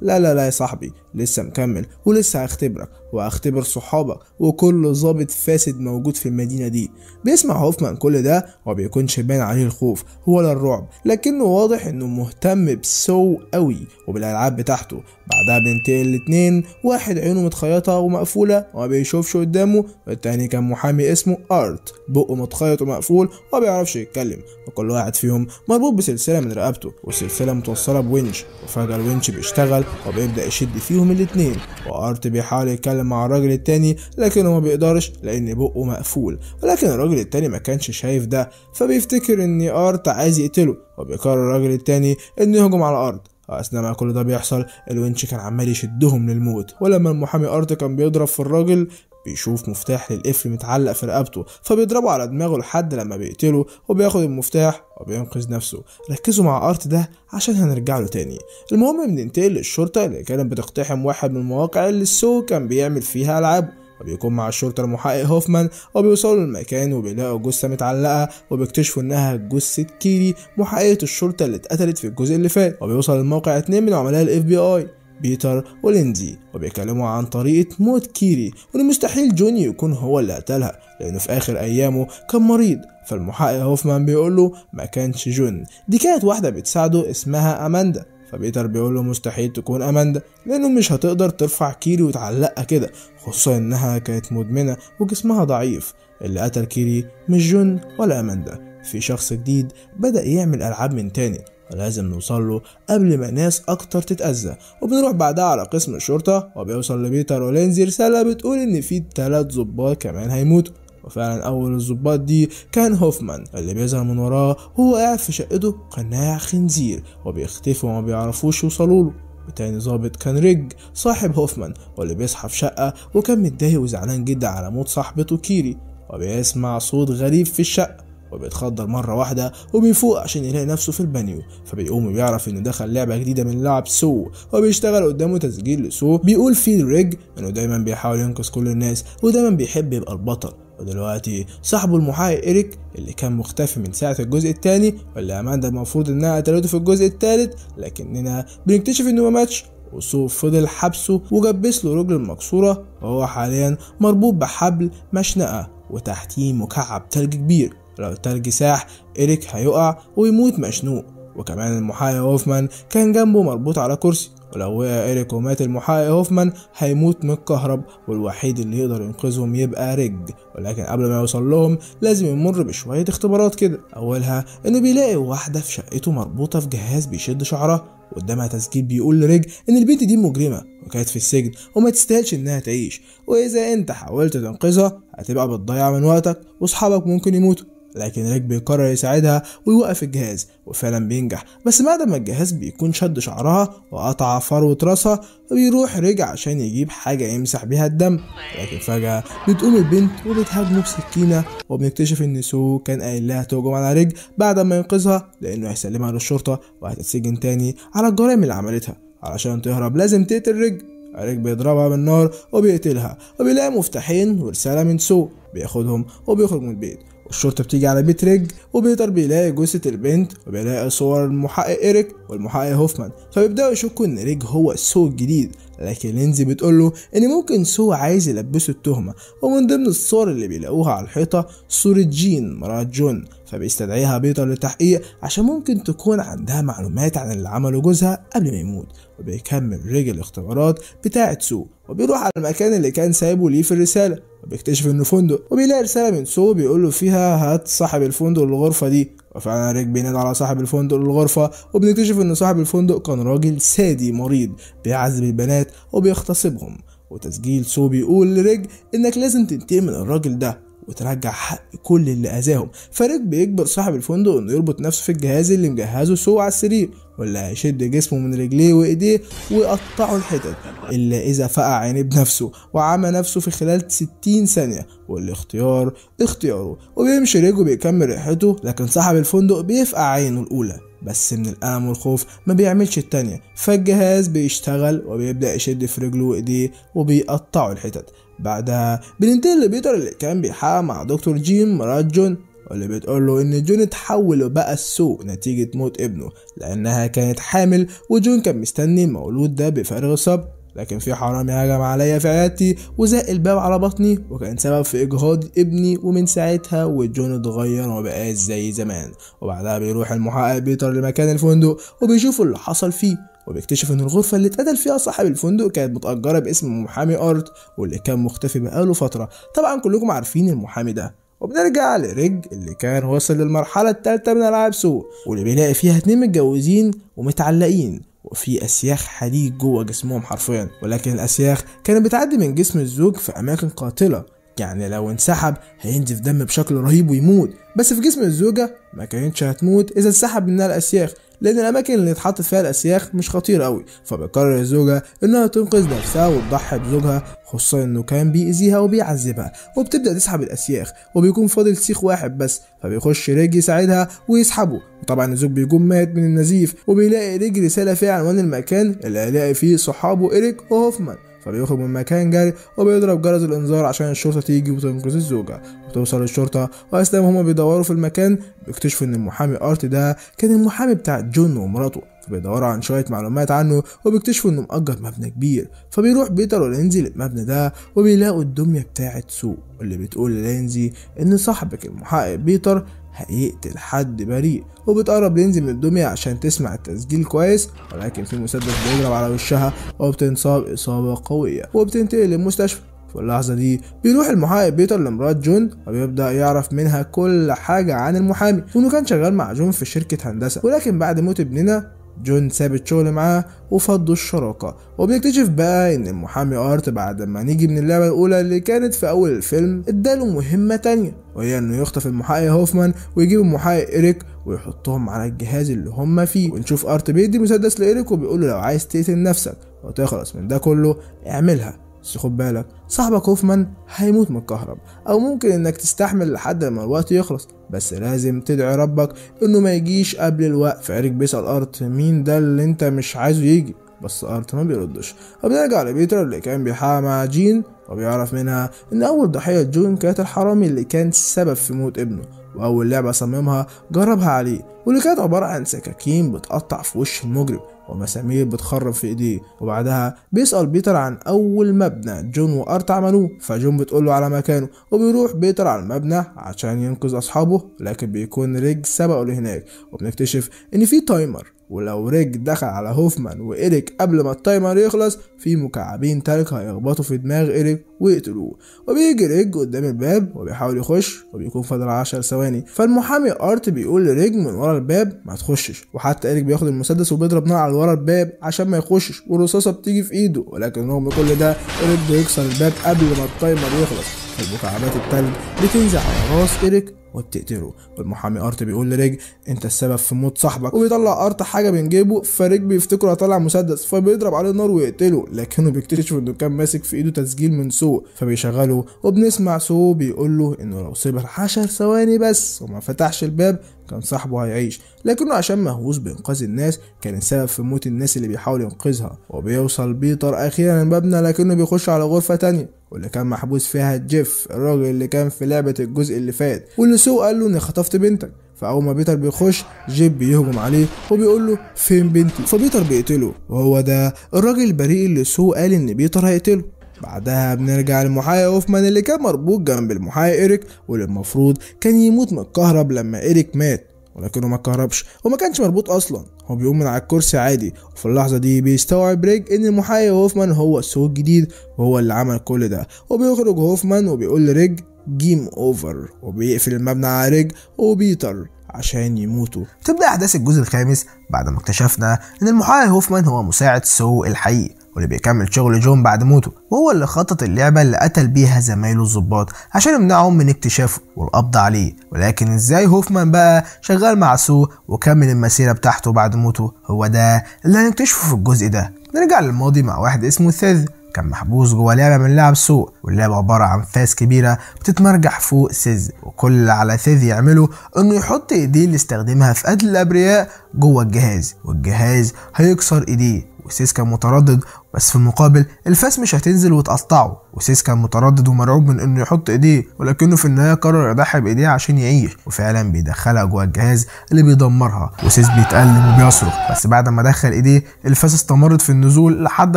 لا لا لا يا صاحبي لسه مكمل ولسه هختبرك وهختبر صحابك وكل ظابط فاسد موجود في المدينة دي بيسمع هوفمان كل ده وبيكونش باين عليه الخوف ولا الرعب لكنه واضح انه مهتم بسو قوي وبالالعاب بتاعته بعدها بينتقل الاتنين واحد عيونه متخيطة ومقفولة وما بيشوفش قدامه والتاني كان محامي اسمه ارت بقه متخيط ومقفول وما بيعرفش يتكلم وكل واحد فيهم مربوط بسلسلة من رقبته والسلسلة متوصلة بونش وفجأة الونش بيشتغل وبيبدأ يشد فيه بإيدهم الاتنين وأرت بيحاول يتكلم مع الراجل التاني لكن هو مبيقدرش لأن بقه مقفول ولكن الراجل التاني ما كانش شايف ده فبيفتكر إن أرت عايز يقتله وبيقرر الراجل التاني إنه يهجم على الأرض أثناء ما كل ده بيحصل الونش كان عمال يشدهم للموت ولما المحامي أرت كان بيضرب في الراجل بيشوف مفتاح للقفل متعلق في رقبته فبيضربه على دماغه لحد لما بيقتله وبياخد المفتاح وبينقذ نفسه ركزوا مع ارت ده عشان هنرجع له تاني المهم بننتقل للشرطة اللي كانت بتقتحم واحد من المواقع اللي السو كان بيعمل فيها ألعابه وبيكون مع الشرطة المحقق هوفمان وبيوصلوا للمكان وبيلاقوا جثة متعلقة وبيكتشفوا إنها جثة كيري محققة الشرطة اللي اتقتلت في الجزء اللي فات وبيوصل الموقع اتنين من عملاء الاف بي اي بيتر وليندي وبيكلموا عن طريقة موت كيري وإن مستحيل جوني يكون هو اللي قتلها لأنه في آخر أيامه كان مريض فالمحقق هوفمان بيقول له ما كانش جون دي كانت واحدة بتساعده اسمها أماندا فبيتر بيقول له مستحيل تكون أماندا لأنه مش هتقدر ترفع كيري وتعلقها كده خصوصا إنها كانت مدمنة وجسمها ضعيف اللي قتل كيري مش جون ولا أماندا في شخص جديد بدأ يعمل ألعاب من تاني ولازم نوصل له قبل ما ناس أكتر تتأذى وبنروح بعدها على قسم الشرطة وبيوصل لبيتر ولينزي رسالة بتقول إن في تلات ظباط كمان هيموتوا وفعلا أول الظباط دي كان هوفمان اللي بيظهر من وراه وهو قاعد في شقته قناع خنزير وبيختفوا وما بيعرفوش يوصلوا له وتاني ظابط كان ريج صاحب هوفمان واللي بيصحى في شقة وكان متضايق وزعلان جدا على موت صاحبته كيري وبيسمع صوت غريب في الشقة وبيتخضر مرة واحدة وبيفوق عشان يلاقي نفسه في البانيو فبيقوم وبيعرف انه دخل لعبة جديدة من لاعب سو وبيشتغل قدامه تسجيل لسو بيقول فيه ريج انه دايما بيحاول ينقذ كل الناس ودايما بيحب يبقى البطل ودلوقتي صاحبه المحقق إريك اللي كان مختفي من ساعة الجزء الثاني واللي أماندا المفروض إنها قتلته في الجزء الثالث لكننا بنكتشف إنه ما ماتش وسو فضل حبسه وجبس له رجل مكسورة وهو حاليا مربوط بحبل مشنقة وتحتيه مكعب تلج كبير ولو التلج ساح إريك هيقع ويموت مشنوق وكمان المحامي هوفمان كان جنبه مربوط على كرسي ولو وقع إريك ومات المحقق هوفمان هيموت متكهرب والوحيد اللي يقدر ينقذهم يبقى ريج ولكن قبل ما يوصل لهم لازم يمر بشوية اختبارات كده أولها إنه بيلاقي واحدة في شقته مربوطة في جهاز بيشد شعرها قدامها تسجيل بيقول لريج إن البنت دي مجرمة وكانت في السجن وما تستاهلش إنها تعيش وإذا أنت حاولت تنقذها هتبقى بتضيع من وقتك وأصحابك ممكن يموتوا لكن ريك بيقرر يساعدها ويوقف الجهاز وفعلا بينجح بس بعد ما الجهاز بيكون شد شعرها وقطع فروة راسها وبيروح رجع عشان يجيب حاجة يمسح بيها الدم لكن فجأة بتقوم البنت وبتهاجمه بسكينة وبنكتشف إن سو كان قايل لها تهجم على ريك بعد ما ينقذها لأنه هيسلمها للشرطة وهتتسجن تاني على الجرائم اللي عملتها علشان تهرب لازم تقتل ريك ريك بيضربها بالنار وبيقتلها وبيلاقي مفتاحين ورسالة من سو بياخدهم وبيخرج من البيت والشرطة بتيجي على بيتريج وبيتر بيلاقي جثة البنت وبيلاقي صور المحقق إيريك والمحقق هوفمان فبيبدأوا يشكوا إن ريج هو سو الجديد لكن لينزي بتقوله إن ممكن سو عايز يلبسه التهمة ومن ضمن الصور اللي بيلاقوها على الحيطة صورة جين مرات جون فبيستدعيها بيتر للتحقيق عشان ممكن تكون عندها معلومات عن اللي عمله جوزها قبل ما يموت وبيكمل رجل الاختبارات بتاعة سو وبيروح على المكان اللي كان سايبه ليه في الرسالة وبيكتشف انه فندق وبيلاقي رسالة من سو بيقول له فيها هات صاحب الفندق للغرفة دي وفعلا ريك بينادى على صاحب الفندق للغرفة وبنكتشف ان صاحب الفندق كان راجل سادي مريض بيعذب البنات وبيغتصبهم وتسجيل سو بيقول لريج انك لازم تنتقم من الراجل ده وترجع حق كل اللي اذاهم فريد بيجبر صاحب الفندق انه يربط نفسه في الجهاز اللي مجهزه سوء على السرير ولا هيشد جسمه من رجليه وايديه ويقطعه الحتت الا اذا فقع عينيه بنفسه وعمى نفسه في خلال 60 ثانيه والاختيار اختياره وبيمشي ريجو بيكمل ريحته لكن صاحب الفندق بيفقع عينه الاولى بس من الألم والخوف ما بيعملش التانية فالجهاز بيشتغل وبيبدأ يشد في رجله وإيديه وبيقطعه الحتت بعدها بننتقل لبيتر اللي كان بيحقق مع دكتور جيم مرات جون واللي بتقول له ان جون اتحول وبقى السوء نتيجة موت ابنه لانها كانت حامل وجون كان مستني المولود ده بفارغ الصبر لكن في حرامي هجم عليا في عيادتي وزق الباب على بطني وكان سبب في اجهاض ابني ومن ساعتها وجون اتغير ومبقاش زي زمان وبعدها بيروح المحقق بيتر لمكان الفندق وبيشوف اللي حصل فيه وبيكتشف ان الغرفة اللي اتقتل فيها صاحب الفندق كانت متأجرة باسم محامي أرت واللي كان مختفي بقاله فترة طبعا كلكم عارفين المحامي ده وبنرجع لريج اللي كان وصل للمرحلة التالتة من ألعاب سوء واللي بيلاقي فيها اتنين متجوزين ومتعلقين وفي أسياخ حديد جوه جسمهم حرفيا ولكن الأسياخ كانت بتعدي من جسم الزوج في أماكن قاتلة يعني لو انسحب هينزف دم بشكل رهيب ويموت بس في جسم الزوجة ما كانتش هتموت إذا انسحب منها الأسياخ لأن الأماكن اللي اتحطت فيها الأسياخ مش خطيرة أوي فبيقرر الزوجة إنها تنقذ نفسها وتضحي بزوجها خصوصا إنه كان بيأذيها وبيعذبها وبتبدأ تسحب الأسياخ وبيكون فاضل سيخ واحد بس فبيخش ريج يساعدها ويسحبه وطبعا الزوج بيكون مات من النزيف وبيلاقي ريج رسالة فيها عنوان المكان اللي هيلاقي فيه صحابه إيريك وهوفمان فبيخرج من مكان جري وبيضرب جرس الإنذار عشان الشرطة تيجي وتنقذ الزوجة وتوصل الشرطة وأثناء هما بيدوروا في المكان بيكتشفوا إن المحامي أرت ده كان المحامي بتاع جون ومراته فبيدوروا عن شوية معلومات عنه وبيكتشفوا إنه مأجر مبنى كبير فبيروح بيتر ولينزي للمبنى ده وبيلاقوا الدمية بتاعة سوق اللي بتقول لينزي إن صاحبك المحقق بيتر هيقتل حد بريء وبتقرب لينزي من الدمية عشان تسمع التسجيل كويس ولكن في مسدس بيضرب على وشها وبتنصاب إصابة قوية وبتنتقل للمستشفى في اللحظة دي بيروح المحقق بيتر لمرات جون وبيبدأ يعرف منها كل حاجة عن المحامي وإنه كان شغال مع جون في شركة هندسة ولكن بعد موت ابننا جون ساب الشغل معاه وفضوا الشراكة وبنكتشف بقى ان المحامي ارت بعد ما نيجي من اللعبة الاولى اللي كانت في اول الفيلم اداله مهمة تانية وهي انه يخطف المحقق هوفمان ويجيب المحقق ايريك ويحطهم على الجهاز اللي هما فيه ونشوف ارت بيدي مسدس لايريك وبيقول له لو عايز تقتل نفسك وتخلص من ده كله اعملها بس خد بالك صاحبك هوفمان هيموت من الكهرب او ممكن انك تستحمل لحد ما الوقت يخلص بس لازم تدعي ربك انه ما يجيش قبل الوقت فاريك بيسأل ارت مين ده اللي انت مش عايزه يجي بس ارت ما بيردش فبنرجع لبيتر اللي كان بيحقق مع جين وبيعرف منها ان اول ضحية جون كانت الحرامي اللي كان سبب في موت ابنه واول لعبة صممها جربها عليه واللي كانت عبارة عن سكاكين بتقطع في وش المجرم ومسامير بتخرب في ايديه وبعدها بيسأل بيتر عن أول مبنى جون وأرت عملوه فجون بتقول له على مكانه وبيروح بيتر على المبنى عشان ينقذ أصحابه لكن بيكون ريج سبقه لهناك وبنكتشف إن في تايمر ولو ريك دخل على هوفمان وإيريك قبل ما التايمر يخلص في مكعبين تلك هيخبطوا في دماغ إيريك ويقتلوه وبيجي ريك قدام الباب وبيحاول يخش وبيكون فاضل 10 ثواني فالمحامي ارت بيقول لريك من ورا الباب ما تخشش وحتى إيريك بياخد المسدس وبيضرب نار على ورا الباب عشان ما يخشش والرصاصة بتيجي في إيده ولكن رغم كل ده إيريك بيكسر الباب قبل ما التايمر يخلص المكعبات التلج بتنزل على راس إيريك وبتقتله والمحامي ارت بيقول لريج انت السبب في موت صاحبك وبيطلع ارت حاجه من جيبه فريج بيفتكره طالع مسدس فبيضرب عليه النار ويقتله لكنه بيكتشف انه كان ماسك في ايده تسجيل من سو فبيشغله وبنسمع سو بيقول له انه لو صبر 10 ثواني بس وما فتحش الباب كان صاحبه هيعيش لكنه عشان مهووس بإنقاذ الناس كان السبب في موت الناس اللي بيحاول ينقذها وبيوصل بيتر أخيرا المبنى لكنه بيخش على غرفة تانية واللي كان محبوس فيها جيف الراجل اللي كان في لعبة الجزء اللي فات واللي سو قال له إني خطفت بنتك فاول ما بيتر بيخش جيب بيهجم عليه وبيقول له فين بنتي فبيتر بيقتله وهو ده الراجل البريء اللي سو قال ان بيتر هيقتله بعدها بنرجع لمحايا اوفمان اللي كان مربوط جنب المحايا إيريك واللي المفروض كان يموت متكهرب لما إيريك مات ولكنه ما اتكهربش وما كانش مربوط اصلا هو بيقوم من على الكرسي عادي وفي اللحظة دي بيستوعب ريج ان المحايا هوفمان هو السوق الجديد وهو اللي عمل كل ده وبيخرج هوفمان وبيقول لريج جيم اوفر وبيقفل المبنى على ريج وبيتر عشان يموتوا تبدا احداث الجزء الخامس بعد ما اكتشفنا ان المحايا هوفمان هو مساعد سو الحقيقي واللي بيكمل شغل جون بعد موته وهو اللي خطط اللعبة اللي قتل بيها زمايله الظباط عشان يمنعهم من اكتشافه والقبض عليه ولكن ازاي هوفمان بقى شغال مع سو وكمل المسيرة بتاعته بعد موته هو ده اللي هنكتشفه في الجزء ده نرجع للماضي مع واحد اسمه ثيذ كان محبوس جوه لعبه من لعب سوء واللعبه عباره عن فاس كبيره بتتمرجح فوق سيز وكل اللي على سيز يعمله انه يحط ايديه اللي استخدمها في قتل الابرياء جوه الجهاز والجهاز هيكسر ايديه وسيز كان متردد بس في المقابل الفاس مش هتنزل وتقطعه وسيس كان متردد ومرعوب من انه يحط ايديه ولكنه في النهايه قرر يضحي بايديه عشان يعيش وفعلا بيدخلها جوه الجهاز اللي بيدمرها وسيس بيتألم وبيصرخ بس بعد ما دخل ايديه الفاس استمرت في النزول لحد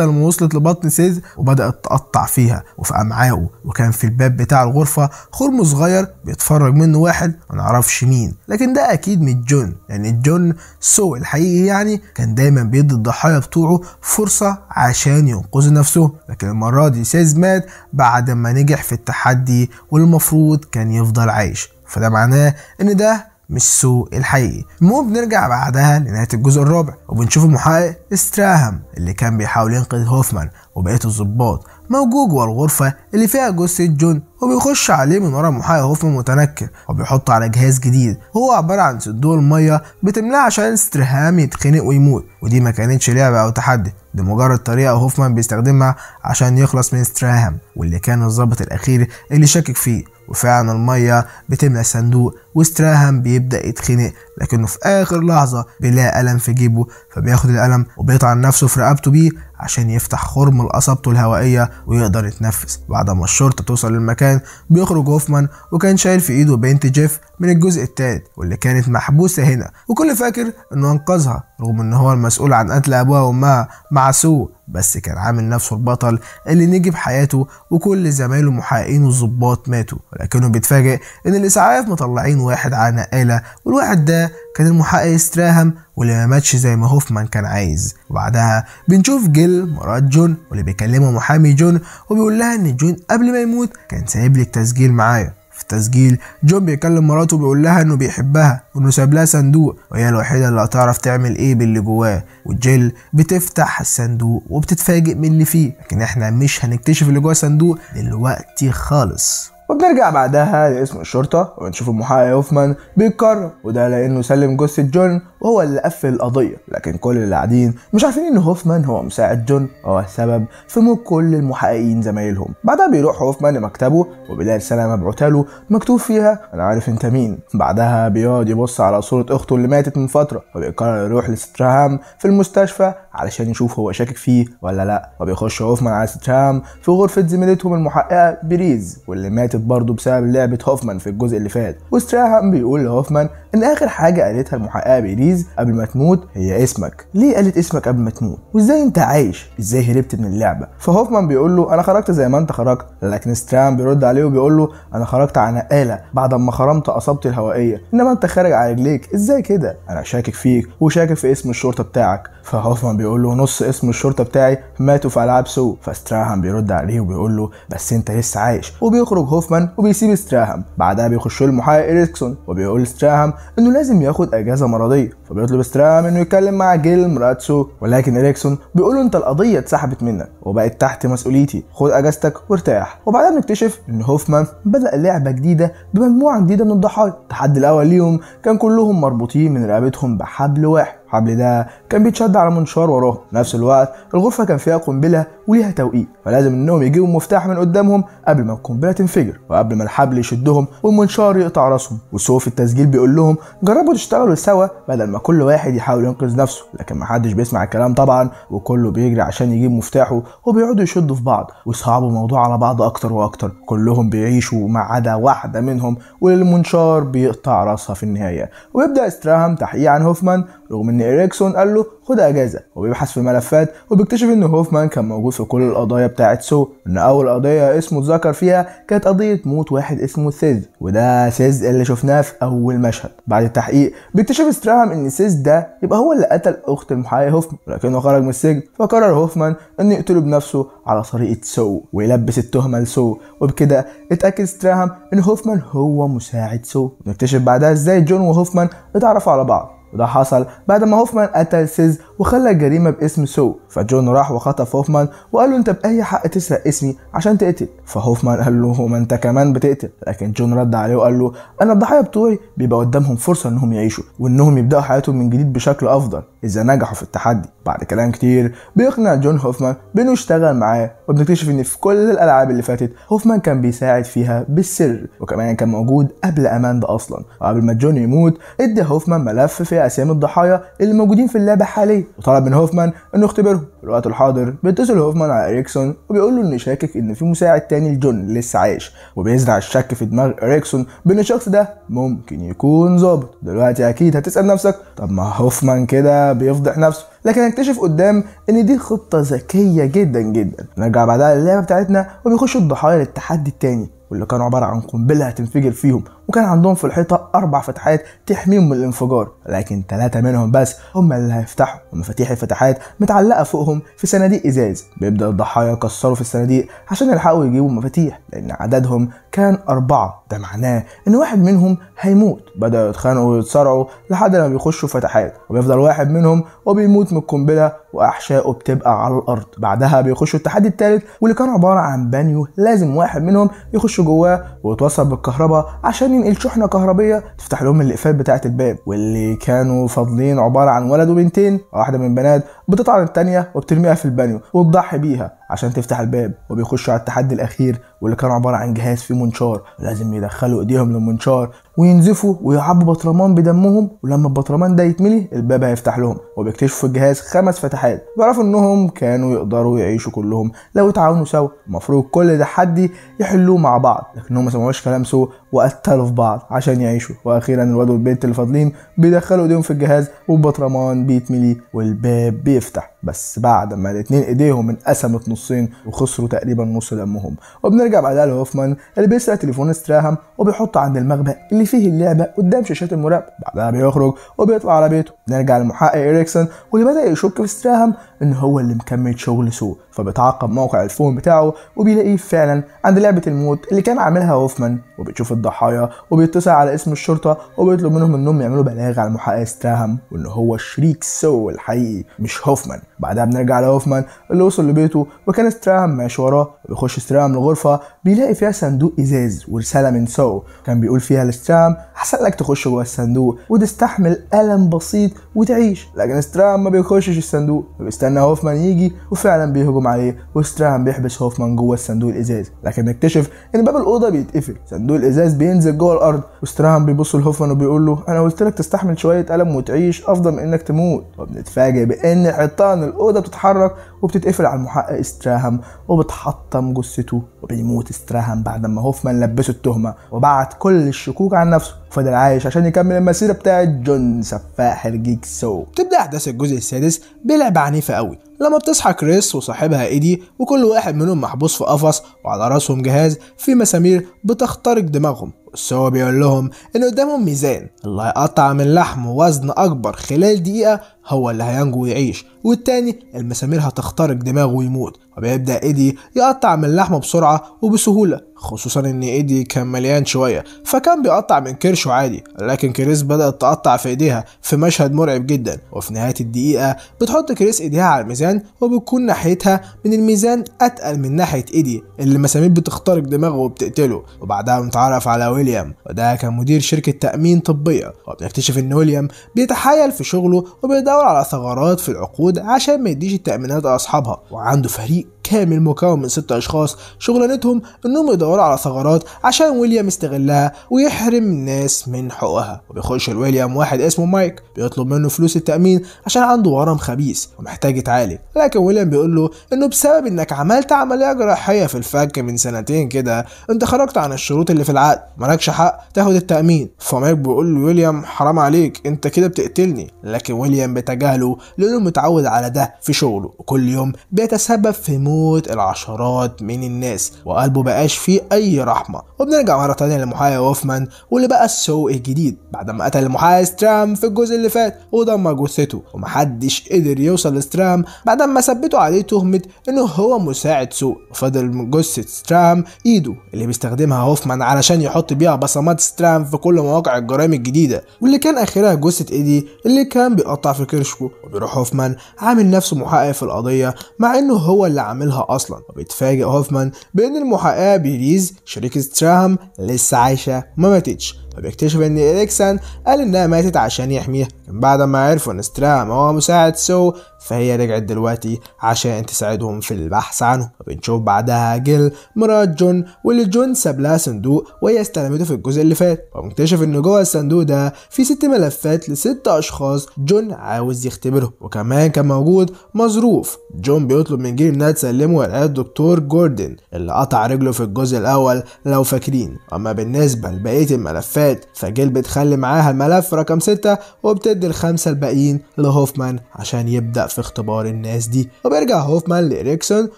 لما وصلت لبطن سيس وبدأت تقطع فيها وفي امعائه وكان في الباب بتاع الغرفه خرم صغير بيتفرج منه واحد ما نعرفش مين لكن ده اكيد مش جون لان يعني جون سو الحقيقي يعني كان دايما بيدي الضحايا بتوعه فرصه عشان عشان ينقذ نفسه لكن المرة دي سيز مات بعد ما نجح في التحدي والمفروض كان يفضل عايش فده معناه ان ده مش سوء الحقيقي المهم بنرجع بعدها لنهاية الجزء الرابع وبنشوف المحقق استراهم اللي كان بيحاول ينقذ هوفمان وبقية الظباط موجود جوه الغرفة اللي فيها جثة جون وبيخش عليه من ورا محقق هوفمان متنكر وبيحطه على جهاز جديد هو عبارة عن صندوق المية بتملاه عشان استرهام يتخنق ويموت ودي ما كانتش لعبة أو تحدي دي مجرد طريقة هوفمان بيستخدمها عشان يخلص من ستراهام واللي كان الظابط الأخير اللي شكك فيه وفعلا المية بتملى الصندوق وستراهام بيبدأ يتخنق لكنه في آخر لحظة بيلاقي قلم في جيبه فبياخد القلم وبيطعن نفسه في رقبته بيه عشان يفتح خرم لأصابته الهوائية ويقدر يتنفس بعد ما الشرطة توصل للمكان بيخرج هوفمان وكان شايل في إيده بنت جيف من الجزء الثالث واللي كانت محبوسة هنا وكل فاكر إنه أنقذها رغم إن هو المسؤول عن قتل أبوها وأمها مع سوء بس كان عامل نفسه البطل اللي نجي بحياته وكل زمايله محققين والظباط ماتوا ولكنه بيتفاجئ ان الاسعاف مطلعين واحد على نقاله والواحد ده كان المحقق استراهم واللي ما ماتش زي ما هوفمان كان عايز وبعدها بنشوف جيل مرات جون واللي بيكلمه محامي جون وبيقول لها ان جون قبل ما يموت كان سايب لك تسجيل معايا في التسجيل جون بيكلم مراته بيقول لها انه بيحبها وانه ساب لها صندوق وهي الوحيده اللي هتعرف تعمل ايه باللي جواه وجيل بتفتح الصندوق وبتتفاجئ من اللي فيه لكن احنا مش هنكتشف اللي جوه الصندوق دلوقتي خالص وبنرجع بعدها لاسم الشرطة ونشوف المحقق هوفمان بيتكرر وده لأنه سلم جثة جون وهو اللي قفل القضية لكن كل اللي قاعدين مش عارفين إن هوفمان هو مساعد جون وهو السبب في موت كل المحققين زمايلهم بعدها بيروح هوفمان لمكتبه وبيلاقي رسالة مبعوتة له مكتوب فيها أنا عارف أنت مين بعدها بيقعد يبص على صورة أخته اللي ماتت من فترة وبيقرر يروح لستراهام في المستشفى علشان يشوف هو شاكك فيه ولا لا وبيخش هوفمان على ستام في غرفة زميلتهم المحققة بريز واللي ماتت برضه بسبب لعبة هوفمان في الجزء اللي فات وستراهام بيقول لهوفمان ان اخر حاجة قالتها المحققة بريز قبل ما تموت هي اسمك ليه قالت اسمك قبل ما تموت وازاي انت عايش ازاي هربت من اللعبة فهوفمان بيقول له انا خرجت زي ما انت خرجت لكن سترام بيرد عليه وبيقول له انا خرجت على نقالة بعد ما خرمت اصابتي الهوائية انما انت خارج على رجليك ازاي كده انا شاكك فيك وشاكك في اسم الشرطة بتاعك فهوفمان بيقول له نص اسم الشرطه بتاعي ماتوا في العاب سوء فستراهام بيرد عليه وبيقول له بس انت لسه عايش وبيخرج هوفمان وبيسيب ستراهام بعدها بيخش له المحقق اريكسون وبيقول ستراهام انه لازم ياخد اجازه مرضيه فبيطلب ستراهام انه يتكلم مع جيل مراتسو ولكن اريكسون بيقول له انت القضيه اتسحبت منك وبقت تحت مسؤوليتي خد اجازتك وارتاح وبعدها بنكتشف ان هوفمان بدا لعبه جديده بمجموعه جديده من الضحايا التحدي الاول ليهم كان كلهم مربوطين من رقبتهم بحبل واحد حبل ده كان بيتشد على منشار وراه نفس الوقت الغرفة كان فيها قنبلة وليها توقيت فلازم انهم يجيبوا مفتاح من قدامهم قبل ما القنبلة تنفجر وقبل ما الحبل يشدهم والمنشار يقطع راسهم في التسجيل بيقول لهم جربوا تشتغلوا سوا بدل ما كل واحد يحاول ينقذ نفسه لكن محدش بيسمع الكلام طبعا وكله بيجري عشان يجيب مفتاحه وبيقعدوا يشدوا في بعض ويصعبوا الموضوع على بعض اكتر واكتر كلهم بيعيشوا ما عدا واحدة منهم والمنشار بيقطع راسها في النهاية ويبدأ استراهام تحقيق عن هوفمان رغم ان اريكسون قال له خد اجازه وبيبحث في ملفات وبيكتشف ان هوفمان كان موجود في كل القضايا بتاعه سو ان اول قضيه اسمه اتذكر فيها كانت قضيه موت واحد اسمه سيز وده سيز اللي شفناه في اول مشهد بعد التحقيق بيكتشف ستراهام ان سيز ده يبقى هو اللي قتل اخت المحقق هوفمان لكنه خرج من السجن فقرر هوفمان ان يقتله بنفسه على طريقه سو ويلبس التهمه لسو وبكده اتاكد ستراهام ان هوفمان هو مساعد سو نكتشف بعدها ازاي جون وهوفمان اتعرفوا على بعض وده حصل بعد ما هوفمان قتل سيز وخلى الجريمة باسم سو فجون راح وخطف هوفمان وقال له انت بأي حق تسرق اسمي عشان تقتل فهوفمان قال له هو انت كمان بتقتل لكن جون رد عليه وقال له انا الضحايا بتوعي بيبقى قدامهم فرصة انهم يعيشوا وانهم يبدأوا حياتهم من جديد بشكل افضل إذا نجحوا في التحدي بعد كلام كتير بيقنع جون هوفمان بإنه يشتغل معاه وبنكتشف إن في كل الألعاب اللي فاتت هوفمان كان بيساعد فيها بالسر وكمان كان موجود قبل أماندا أصلا وقبل ما جون يموت إدى هوفمان ملف فيه أسامي الضحايا اللي موجودين في اللعبة حاليا وطلب من هوفمان إنه يختبرهم في الوقت الحاضر بيتصل هوفمان على إريكسون وبيقول له إنه شاكك إن في مساعد تاني لجون لسه عايش وبيزرع الشك في دماغ إريكسون بإن الشخص ده ممكن يكون ظابط دلوقتي أكيد هتسأل نفسك طب ما هوفمان كده بيفضح نفسه لكن هنكتشف قدام ان دي خطه ذكيه جدا جدا نرجع بعدها للعبه بتاعتنا وبيخشوا الضحايا للتحدي التاني واللي كانوا عباره عن قنبله هتنفجر فيهم وكان عندهم في الحيطه اربع فتحات تحميهم من الانفجار لكن ثلاثه منهم بس هم اللي هيفتحوا ومفاتيح الفتحات متعلقه فوقهم في صناديق ازاز بيبدا الضحايا يكسروا في الصناديق عشان يلحقوا يجيبوا مفاتيح لان عددهم كان اربعه ده معناه ان واحد منهم هيموت بداوا يتخانقوا ويتصارعوا لحد ما بيخشوا فتحات وبيفضل واحد منهم وبيموت من القنبله واحشائه بتبقى على الارض بعدها بيخشوا التحدي الثالث واللي كان عباره عن بانيو لازم واحد منهم يخش جواه ويتوصل بالكهرباء عشان ينقل شحنه كهربيه تفتح لهم الاقفال بتاعه الباب واللي كانوا فاضلين عباره عن ولد وبنتين واحده من بنات بتطعن الثانيه وبترميها في البانيو وتضحي بيها عشان تفتح الباب وبيخشوا على التحدي الاخير واللي كان عباره عن جهاز فيه منشار لازم يدخلوا ايديهم للمنشار وينزفوا ويعبوا بطرمان بدمهم ولما البطرمان ده يتملي الباب هيفتح لهم وبيكتشفوا الجهاز خمس فتحات الاتحاد بيعرفوا انهم كانوا يقدروا يعيشوا كلهم لو اتعاونوا سوا المفروض كل تحدي يحلوه مع بعض لكنهم ما سمعوش كلام سوء وقتلوا في بعض عشان يعيشوا واخيرا الواد والبنت اللي فاضلين بيدخلوا ايديهم في الجهاز وبطرمان بيتملي والباب بيفتح بس بعد ما الاثنين ايديهم انقسمت نصين وخسروا تقريبا نص دمهم وبنرجع بعدها لهوفمان اللي بيسرق تليفون ستراهام وبيحطه عند المخبأ اللي فيه اللعبه قدام شاشات المراقب بعدها بيخرج وبيطلع على بيته نرجع للمحقق اريكسون واللي بدا يشك في ستراهام ان هو اللي مكمل شغل سوء فبيتعقب موقع الفون بتاعه وبيلاقيه فعلا عند لعبه الموت اللي كان عاملها هوفمان وبتشوف الضحايا وبيتصل على اسم الشرطه وبيطلب منهم انهم يعملوا بلاغ على المحقق اتهم وان هو الشريك سو الحقيقي مش هوفمان بعدها بنرجع لهوفمان اللي وصل لبيته وكان ستراهام ماشي وراه بيخش ستراهام الغرفه بيلاقي فيها صندوق ازاز ورساله من سو كان بيقول فيها لاسترام احسن لك تخش جوه الصندوق وتستحمل الم بسيط وتعيش لكن ستراهام ما بيخشش الصندوق بيستنى هوفمان يجي وفعلا بيهجم عليه وستراهام بيحبس هوفمان جوه الصندوق الازاز لكن بيكتشف ان باب الاوضه بيتقفل صندوق الازاز بينزل جوه الارض وستراهام بيبص لهوفمان وبيقول له انا قلت لك تستحمل شويه الم وتعيش افضل من انك تموت وبنتفاجئ بان حيطان الأوضة بتتحرك وبتتقفل على المحقق استراهم وبتحطم جثته وبيموت استراهم بعد ما هوفمان لبسه التهمة وبعت كل الشكوك عن نفسه وفضل عايش عشان يكمل المسيرة بتاعة جون سفاح الجيك سو تبدأ أحداث الجزء السادس بلعبة عنيفة قوي لما بتصحى كريس وصاحبها ايدي وكل واحد منهم محبوس في قفص وعلى راسهم جهاز في مسامير بتخترق دماغهم سو بيقول لهم ان قدامهم ميزان اللي هيقطع من لحمه وزن اكبر خلال دقيقة هو اللي هينجو ويعيش والتاني المسامير هتخترق دماغه ويموت وبيبدأ إيدي يقطع من اللحمة بسرعة وبسهولة خصوصا إن إيدي كان مليان شوية فكان بيقطع من كرشه عادي لكن كريس بدأت تقطع في إيديها في مشهد مرعب جدا وفي نهاية الدقيقة بتحط كريس إيديها على الميزان وبتكون ناحيتها من الميزان أتقل من ناحية إيدي اللي مسامير بتخترق دماغه وبتقتله وبعدها بنتعرف على ويليام وده كان مدير شركة تأمين طبية وبنكتشف إن ويليام بيتحايل في شغله وبيدور على ثغرات في العقود عشان ما يديش التأمينات لأصحابها وعنده فريق the كامل مكون من ست أشخاص شغلانتهم إنهم يدوروا على ثغرات عشان ويليام يستغلها ويحرم الناس من حقوقها وبيخش الويليام واحد اسمه مايك بيطلب منه فلوس التأمين عشان عنده ورم خبيث ومحتاج يتعالج لكن ويليام بيقول له إنه بسبب إنك عملت عملية جراحية في الفك من سنتين كده أنت خرجت عن الشروط اللي في العقد مالكش حق تاخد التأمين فمايك بيقول له ويليام حرام عليك أنت كده بتقتلني لكن ويليام بيتجاهله لأنه متعود على ده في شغله وكل يوم بيتسبب في موت بيموت العشرات من الناس وقلبه بقاش فيه أي رحمة وبنرجع مرة تانية لمحامي وفمان واللي بقى السوق الجديد بعد ما قتل المحامي سترام في الجزء اللي فات ودمر جثته ومحدش قدر يوصل لسترام بعد ما ثبتوا عليه تهمة إنه هو مساعد سوق وفضل جثة سترام إيده اللي بيستخدمها هوفمان علشان يحط بيها بصمات سترام في كل مواقع الجرائم الجديدة واللي كان آخرها جثة إيدي اللي كان بيقطع في كرشه وبيروح هوفمان عامل نفسه محقق في القضية مع إنه هو اللي عامل بيعملها أصلا وبيتفاجئ هوفمان بأن المحققة بيريز شركه ستراهام لسه عايشة ما ماتتش وبيكتشف ان اريكسن قال انها ماتت عشان يحميها لكن بعد ما عرفوا ان سترام هو مساعد سو فهي رجعت دلوقتي عشان تساعدهم في البحث عنه وبنشوف بعدها جيل مرات جون واللي جون ساب لها صندوق وهي استلمته في الجزء اللي فات وبنكتشف ان جوه الصندوق ده في ست ملفات لست اشخاص جون عاوز يختبرهم وكمان كان موجود مظروف جون بيطلب من جيل انها تسلمه ورقات دكتور جوردن اللي قطع رجله في الجزء الاول لو فاكرين اما بالنسبه لبقيه الملفات فات فجيل بتخلي معاها الملف رقم 6 وبتدي الخمسة الباقيين لهوفمان عشان يبدأ في اختبار الناس دي وبيرجع هوفمان لإريكسون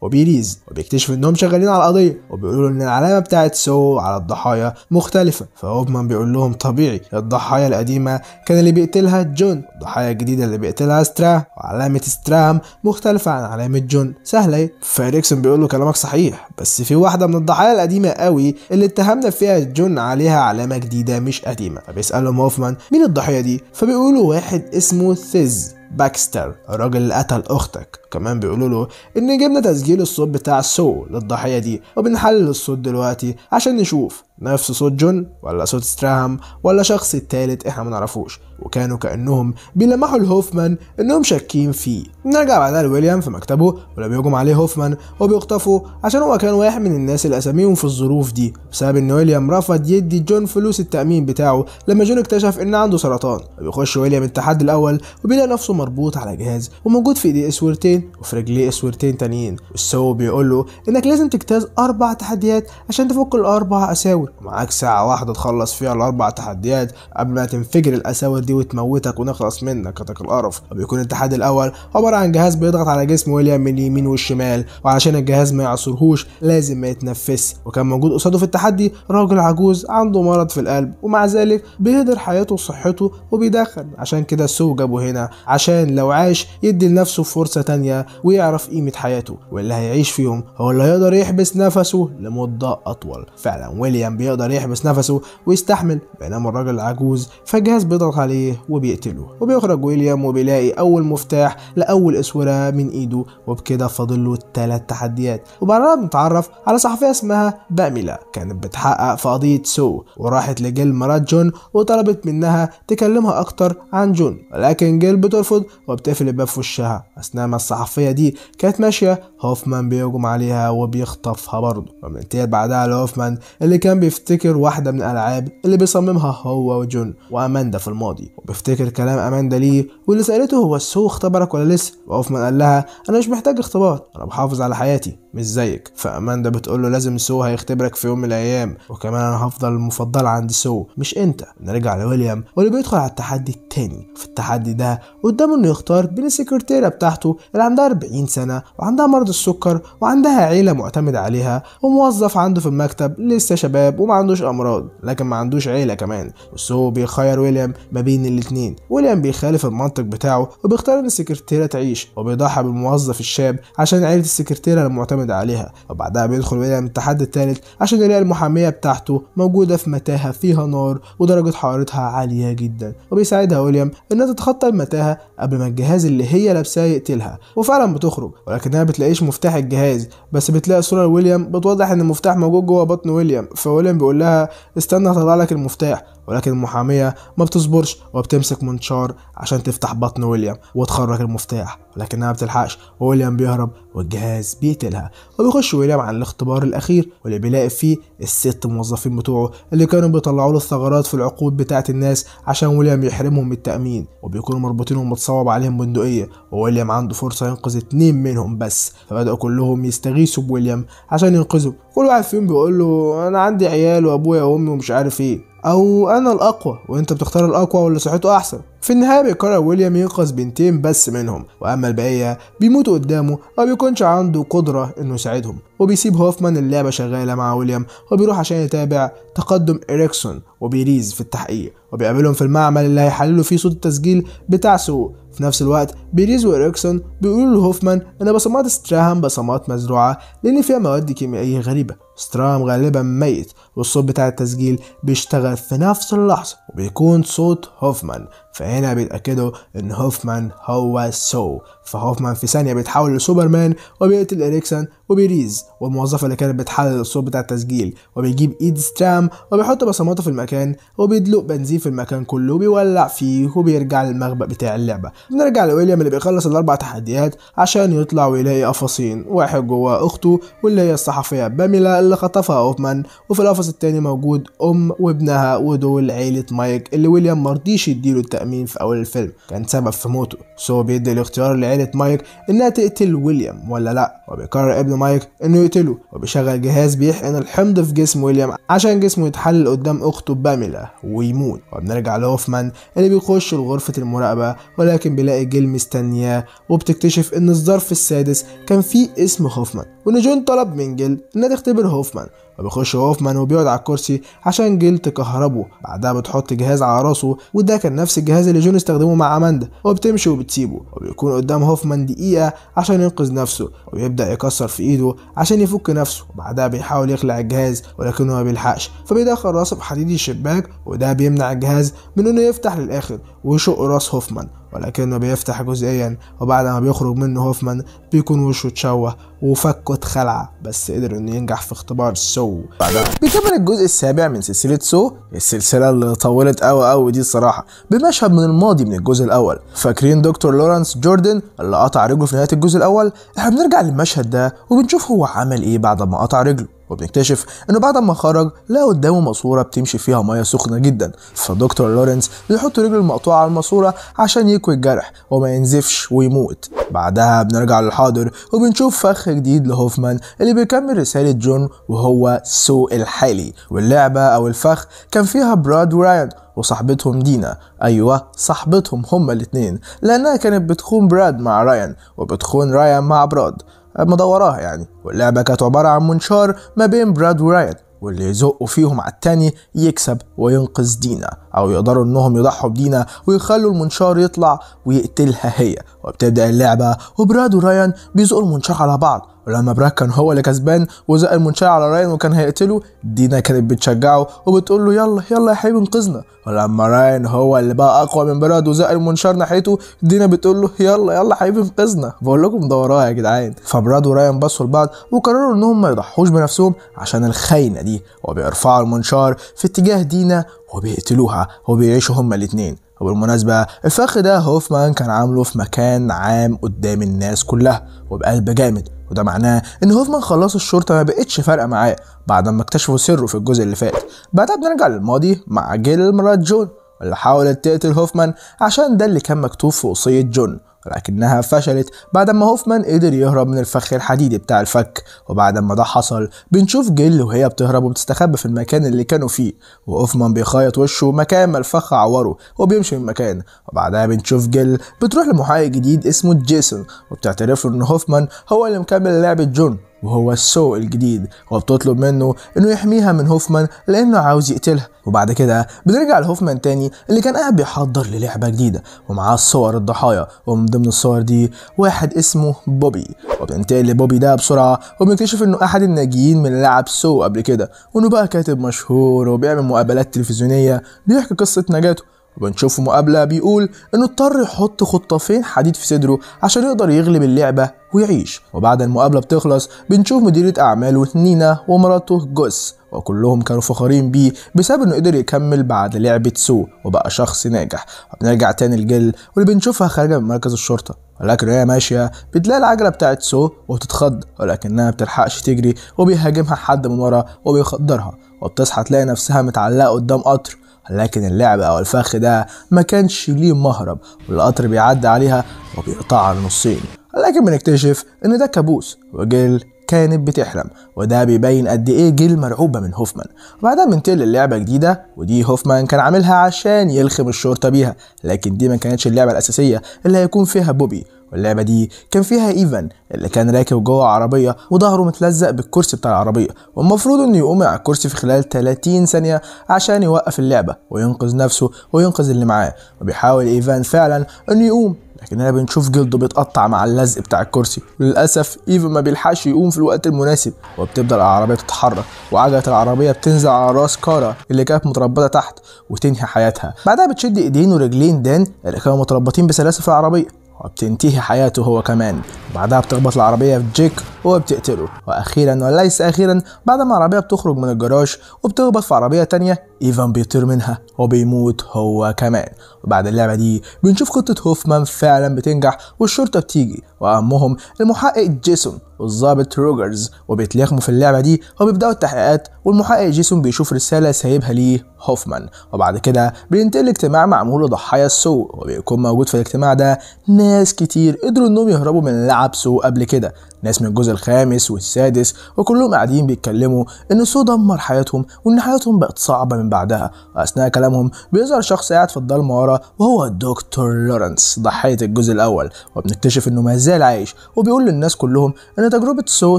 وبيريز وبيكتشف إنهم شغالين على القضية وبيقولوا إن العلامة بتاعت سو على الضحايا مختلفة فهوفمان بيقول لهم طبيعي الضحايا القديمة كان اللي بيقتلها جون الضحايا الجديدة اللي بيقتلها استرا وعلامة سترام مختلفة عن علامة جون سهلة فإريكسون بيقول له كلامك صحيح بس في واحدة من الضحايا القديمة قوي اللي اتهمنا فيها جون عليها علامة جديدة جديدة مش قديمة فبيسألهم هوفمان مين الضحية دي فبيقولوا واحد اسمه ثيز باكستر الراجل اللي قتل أختك كمان بيقولوا له ان جبنا تسجيل الصوت بتاع سو للضحية دي وبنحلل الصوت دلوقتي عشان نشوف نفس صوت جون ولا صوت ستراهام ولا شخص التالت احنا منعرفوش وكانوا كأنهم بيلمحوا لهوفمان انهم شاكين فيه نرجع بعدها لويليام في مكتبه ولا بيهجم عليه هوفمان وبيخطفه عشان هو كان واحد من الناس اللي اساميهم في الظروف دي بسبب ان ويليام رفض يدي جون فلوس التأمين بتاعه لما جون اكتشف ان عنده سرطان وبيخش ويليام التحدي الاول وبيلاقي نفسه مربوط على جهاز وموجود في ايدي اسورتين رجلين وفي رجليه اسورتين تانيين السو بيقول له انك لازم تجتاز اربع تحديات عشان تفك الاربع اساور ومعاك ساعه واحده تخلص فيها الاربع تحديات قبل ما تنفجر الاساور دي وتموتك ونخلص منك كتك القرف وبيكون التحدي الاول عباره عن جهاز بيضغط على جسم ويليام من اليمين والشمال وعلشان الجهاز ما يعصرهوش لازم ما يتنفس وكان موجود قصاده في التحدي راجل عجوز عنده مرض في القلب ومع ذلك بيهدر حياته وصحته وبيدخن عشان كده السو جابه هنا عشان لو عاش يدي لنفسه فرصه تانية الدنيا ويعرف قيمة حياته واللي هيعيش فيهم هو اللي هيقدر يحبس نفسه لمدة أطول فعلا ويليام بيقدر يحبس نفسه ويستحمل بينما الراجل العجوز فجاز بيضغط عليه وبيقتله وبيخرج ويليام وبيلاقي أول مفتاح لأول أسورة من إيده وبكده فاضل له التلات تحديات وبعدها بنتعرف على صحفية اسمها باميلا كانت بتحقق في قضية سو وراحت لجيل مرات جون وطلبت منها تكلمها أكتر عن جون لكن جيل بترفض وبتقفل الباب في وشها أثناء ما الصحفية الصحفية دي كانت ماشية هوفمان بيهجم عليها وبيخطفها برضه وبننتقل بعدها لهوفمان اللي كان بيفتكر واحدة من الألعاب اللي بيصممها هو وجون وأماندا في الماضي وبيفتكر كلام أماندا ليه واللي سألته هو سو اختبرك ولا لسه وهوفمان قال لها أنا مش محتاج اختبار أنا بحافظ على حياتي مش زيك فأماندا بتقول له لازم سو هيختبرك في يوم من الأيام وكمان أنا هفضل المفضل عند سو مش أنت نرجع لويليام واللي بيدخل على التحدي التاني في التحدي ده قدامه إنه يختار بين السكرتيرة بتاعته اللي عندها 40 سنة وعندها مرض السكر وعندها عيلة معتمد عليها وموظف عنده في المكتب لسه شباب وما عندوش أمراض لكن ما عندوش عيلة كمان بس هو بيخير ويليام ما بين الاتنين ويليام بيخالف المنطق بتاعه وبيختار إن السكرتيرة تعيش وبيضحي بالموظف الشاب عشان عيلة السكرتيرة المعتمد عليها وبعدها بيدخل ويليام التحدي الثالث عشان يلاقي المحامية بتاعته موجودة في متاهة فيها نار ودرجة حرارتها عالية جدا وبيساعدها ويليام إنها تتخطى المتاهة قبل ما الجهاز اللي هي لابساه يقتلها وفعلا بتخرج ولكنها بتلاقيش مفتاح الجهاز بس بتلاقي صورة لويليام بتوضح ان المفتاح موجود جوه بطن ويليام فويليام بيقول لها استنى هطلع لك المفتاح ولكن المحامية ما بتصبرش وبتمسك منشار عشان تفتح بطن ويليام وتخرج المفتاح ولكنها بتلحقش وويليام بيهرب والجهاز بيقتلها وبيخش ويليام على الاختبار الأخير واللي بيلاقي فيه الست موظفين بتوعه اللي كانوا بيطلعوا له الثغرات في العقود بتاعة الناس عشان ويليام يحرمهم من التأمين وبيكونوا مربوطين ومتصوب عليهم بندقية وويليام عنده فرصة ينقذ اتنين منهم بس فبدأوا كلهم يستغيثوا بويليام عشان ينقذه كل واحد فيهم بيقول له أنا عندي عيال وأبويا وأمي ومش عارف إيه او انا الاقوى وانت بتختار الاقوى واللي صحته احسن في النهايه بيقرر ويليام ينقذ بنتين بس منهم واما البقيه بيموتوا قدامه او بيكونش عنده قدره انه يساعدهم وبيسيب هوفمان اللعبه شغاله مع ويليام وبيروح عشان يتابع تقدم اريكسون وبيريز في التحقيق وبيقابلهم في المعمل اللي هيحللوا فيه صوت التسجيل بتاع سوق في نفس الوقت بيريز وإريكسون بيقولوا لهوفمان إن بصمات ستراهام بصمات مزروعة لأن فيها مواد كيميائية غريبة ستراهام غالبا ميت والصوت بتاع التسجيل بيشتغل في نفس اللحظة وبيكون صوت هوفمان فهنا بيتأكدوا إن هوفمان هو سو فهوفمان في ثانية بيتحول لسوبرمان وبيقتل إريكسون وبيريز والموظفة اللي كانت بتحلل الصوت بتاع التسجيل وبيجيب إيد سترام وبيحط بصماته في المكان وبيدلق بنزين في المكان كله وبيولع فيه وبيرجع للمخبأ بتاع اللعبة بنرجع لويليام اللي بيخلص الأربع تحديات عشان يطلع ويلاقي قفصين واحد جواه أخته واللي هي الصحفية باميلا اللي خطفها هوفمان وفي القفص التاني موجود أم وابنها ودول عيلة مايك اللي ويليام مرضيش يديله التأمين مين في أول الفيلم كان سبب في موته سو بيدي الاختيار لعيلة مايك إنها تقتل ويليام ولا لأ وبيقرر ابن مايك إنه يقتله وبيشغل جهاز بيحقن الحمض في جسم ويليام عشان جسمه يتحلل قدام أخته باميلا ويموت وبنرجع لهوفمان اللي بيخش لغرفة المراقبة ولكن بيلاقي جيل مستنياه وبتكتشف إن الظرف السادس كان فيه اسم هوفمان وإن جون طلب من جيل إنها تختبر هوفمان وبيخش هوفمان وبيقعد على الكرسي عشان جيل تكهربه بعدها بتحط جهاز على راسه وده كان نفس الجهاز اللي جون استخدمه مع أماندا وبتمشي وبتسيبه وبيكون قدام هوفمان دقيقة عشان ينقذ نفسه وبيبدأ يكسر في إيده عشان يفك نفسه وبعدها بيحاول يخلع الجهاز ولكنه ما بيلحقش فبيدخل راسه بحديد الشباك وده بيمنع الجهاز من إنه يفتح للآخر وشق راس هوفمان ولكنه بيفتح جزئيا وبعد ما بيخرج منه هوفمان بيكون وشه اتشوه وفكه اتخلع بس قدر انه ينجح في اختبار سو بعدها بيكمل الجزء السابع من سلسله سو السلسله اللي طولت قوي قوي دي الصراحه بمشهد من الماضي من الجزء الاول فاكرين دكتور لورانس جوردن اللي قطع رجله في نهايه الجزء الاول احنا بنرجع للمشهد ده وبنشوف هو عمل ايه بعد ما قطع رجله وبنكتشف انه بعد ما خرج لقى قدامه ماسوره بتمشي فيها ميه سخنه جدا فدكتور لورنس بيحط رجله المقطوعه على الماسوره عشان يكوي الجرح وما ينزفش ويموت بعدها بنرجع للحاضر وبنشوف فخ جديد لهوفمان اللي بيكمل رساله جون وهو سوء الحالي واللعبه او الفخ كان فيها براد ورايان وصاحبتهم دينا ايوه صاحبتهم هما الاتنين لانها كانت بتخون براد مع رايان وبتخون رايان مع براد مدوراها يعني واللعبة كانت عبارة عن منشار ما بين براد ورايت واللي يزقوا فيهم على التاني يكسب وينقذ دينا او يقدروا انهم يضحوا بدينا ويخلوا المنشار يطلع ويقتلها هي وبتبدا اللعبه وبراد ورايان بيزقوا المنشار على بعض ولما براد كان هو اللي كسبان وزق المنشار على رايان وكان هيقتله دينا كانت بتشجعه وبتقول له يلا يلا يا حبيبي انقذنا ولما رايان هو اللي بقى اقوى من براد وزق المنشار ناحيته دينا بتقول له يلا يلا يا حبيبي انقذنا بقول لكم ده ورايا يا جدعان فبراد ورايان بصوا لبعض وقرروا انهم ما يضحوش بنفسهم عشان الخاينه دي وبيرفعوا المنشار في اتجاه دينا وبيقتلوها وبيعيشوا هما الاتنين وبالمناسبة الفخ ده هوفمان كان عامله في مكان عام قدام الناس كلها وبقلب جامد وده معناه ان هوفمان خلاص الشرطه ما بقتش فارقه معاه بعد ما اكتشفوا سره في الجزء اللي فات بعدها بنرجع للماضي مع جيل مرات جون اللي حاولت تقتل هوفمان عشان ده اللي كان مكتوب في وصيه جون لكنها فشلت بعد ما هوفمان قدر يهرب من الفخ الحديدي بتاع الفك وبعد ما ده حصل بنشوف جيل وهي بتهرب وبتستخبى في المكان اللي كانوا فيه وهوفمان بيخيط وشه مكان ما الفخ عوره وبيمشي من المكان وبعدها بنشوف جيل بتروح لمحقق جديد اسمه جيسون وبتعترف له ان هوفمان هو اللي مكمل لعبة جون وهو السو الجديد وبتطلب منه انه يحميها من هوفمان لانه عاوز يقتلها وبعد كده بنرجع لهوفمان تاني اللي كان قاعد بيحضر للعبة جديدة ومعاه صور الضحايا ومن ضمن الصور دي واحد اسمه بوبي وبينتقل لبوبي ده بسرعة وبنكتشف انه احد الناجيين من لعب سو قبل كده وانه بقى كاتب مشهور وبيعمل مقابلات تلفزيونية بيحكي قصة نجاته وبنشوف مقابلة بيقول إنه اضطر يحط خطافين حديد في صدره عشان يقدر يغلب اللعبة ويعيش وبعد المقابلة بتخلص بنشوف مديرة أعماله نينا ومراته جوس وكلهم كانوا فخورين بيه بسبب انه قدر يكمل بعد لعبة سو وبقى شخص ناجح وبنرجع تاني الجل واللي بنشوفها خارجة من مركز الشرطة ولكن وهي ماشية بتلاقي العجلة بتاعت سو وبتتخض ولكنها بتلحقش تجري وبيهاجمها حد من ورا وبيخدرها وبتصحى تلاقي نفسها متعلقة قدام قطر لكن اللعب أو الفخ ده ما كانش ليه مهرب والقطر بيعدي عليها وبيقطعها لنصين لكن بنكتشف إن ده كابوس وجيل كانت بتحلم وده بيبين قد ايه جيل مرعوبه من هوفمان وبعدها بننتقل للعبه جديده ودي هوفمان كان عاملها عشان يلخم الشرطه بيها لكن دي ما كانتش اللعبه الاساسيه اللي هيكون فيها بوبي واللعبة دي كان فيها ايفان اللي كان راكب جوه عربية وظهره متلزق بالكرسي بتاع العربية والمفروض انه يقوم على الكرسي في خلال 30 ثانية عشان يوقف اللعبة وينقذ نفسه وينقذ اللي معاه وبيحاول ايفان فعلا انه يقوم لكننا بنشوف جلده بيتقطع مع اللزق بتاع الكرسي وللاسف ايفن ما بيلحقش يقوم في الوقت المناسب وبتبدا العربيه تتحرك وعجله العربيه بتنزل على راس كارا اللي كانت متربطه تحت وتنهي حياتها بعدها بتشد ايدين ورجلين دان اللي كانوا متربطين بسلاسل في العربيه وبتنتهي حياته هو كمان وبعدها بتخبط العربية في جيك وبتقتله وأخيرا وليس أخيرا بعد ما العربية بتخرج من الجراج وبتخبط في عربية تانية إيفان بيطير منها وبيموت هو كمان وبعد اللعبة دي بنشوف خطة هوفمان فعلا بتنجح والشرطة بتيجي وأهمهم المحقق جيسون والظابط روجرز وبيتلاخموا في اللعبة دي وبيبدأوا التحقيقات والمحقق جيسون بيشوف رسالة سايبها ليه هوفمان وبعد كده بينتقل مع معمول لضحايا السوء وبيكون موجود في الاجتماع ده ناس كتير قدروا انهم يهربوا من لعب سوء قبل كده ناس من الجزء الخامس والسادس وكلهم قاعدين بيتكلموا ان سو دمر حياتهم وان حياتهم بقت صعبه من بعدها واثناء كلامهم بيظهر شخص قاعد في الضلمه ورا وهو الدكتور لورنس ضحيه الجزء الاول وبنكتشف انه ما زال عايش وبيقول للناس كلهم ان تجربه سو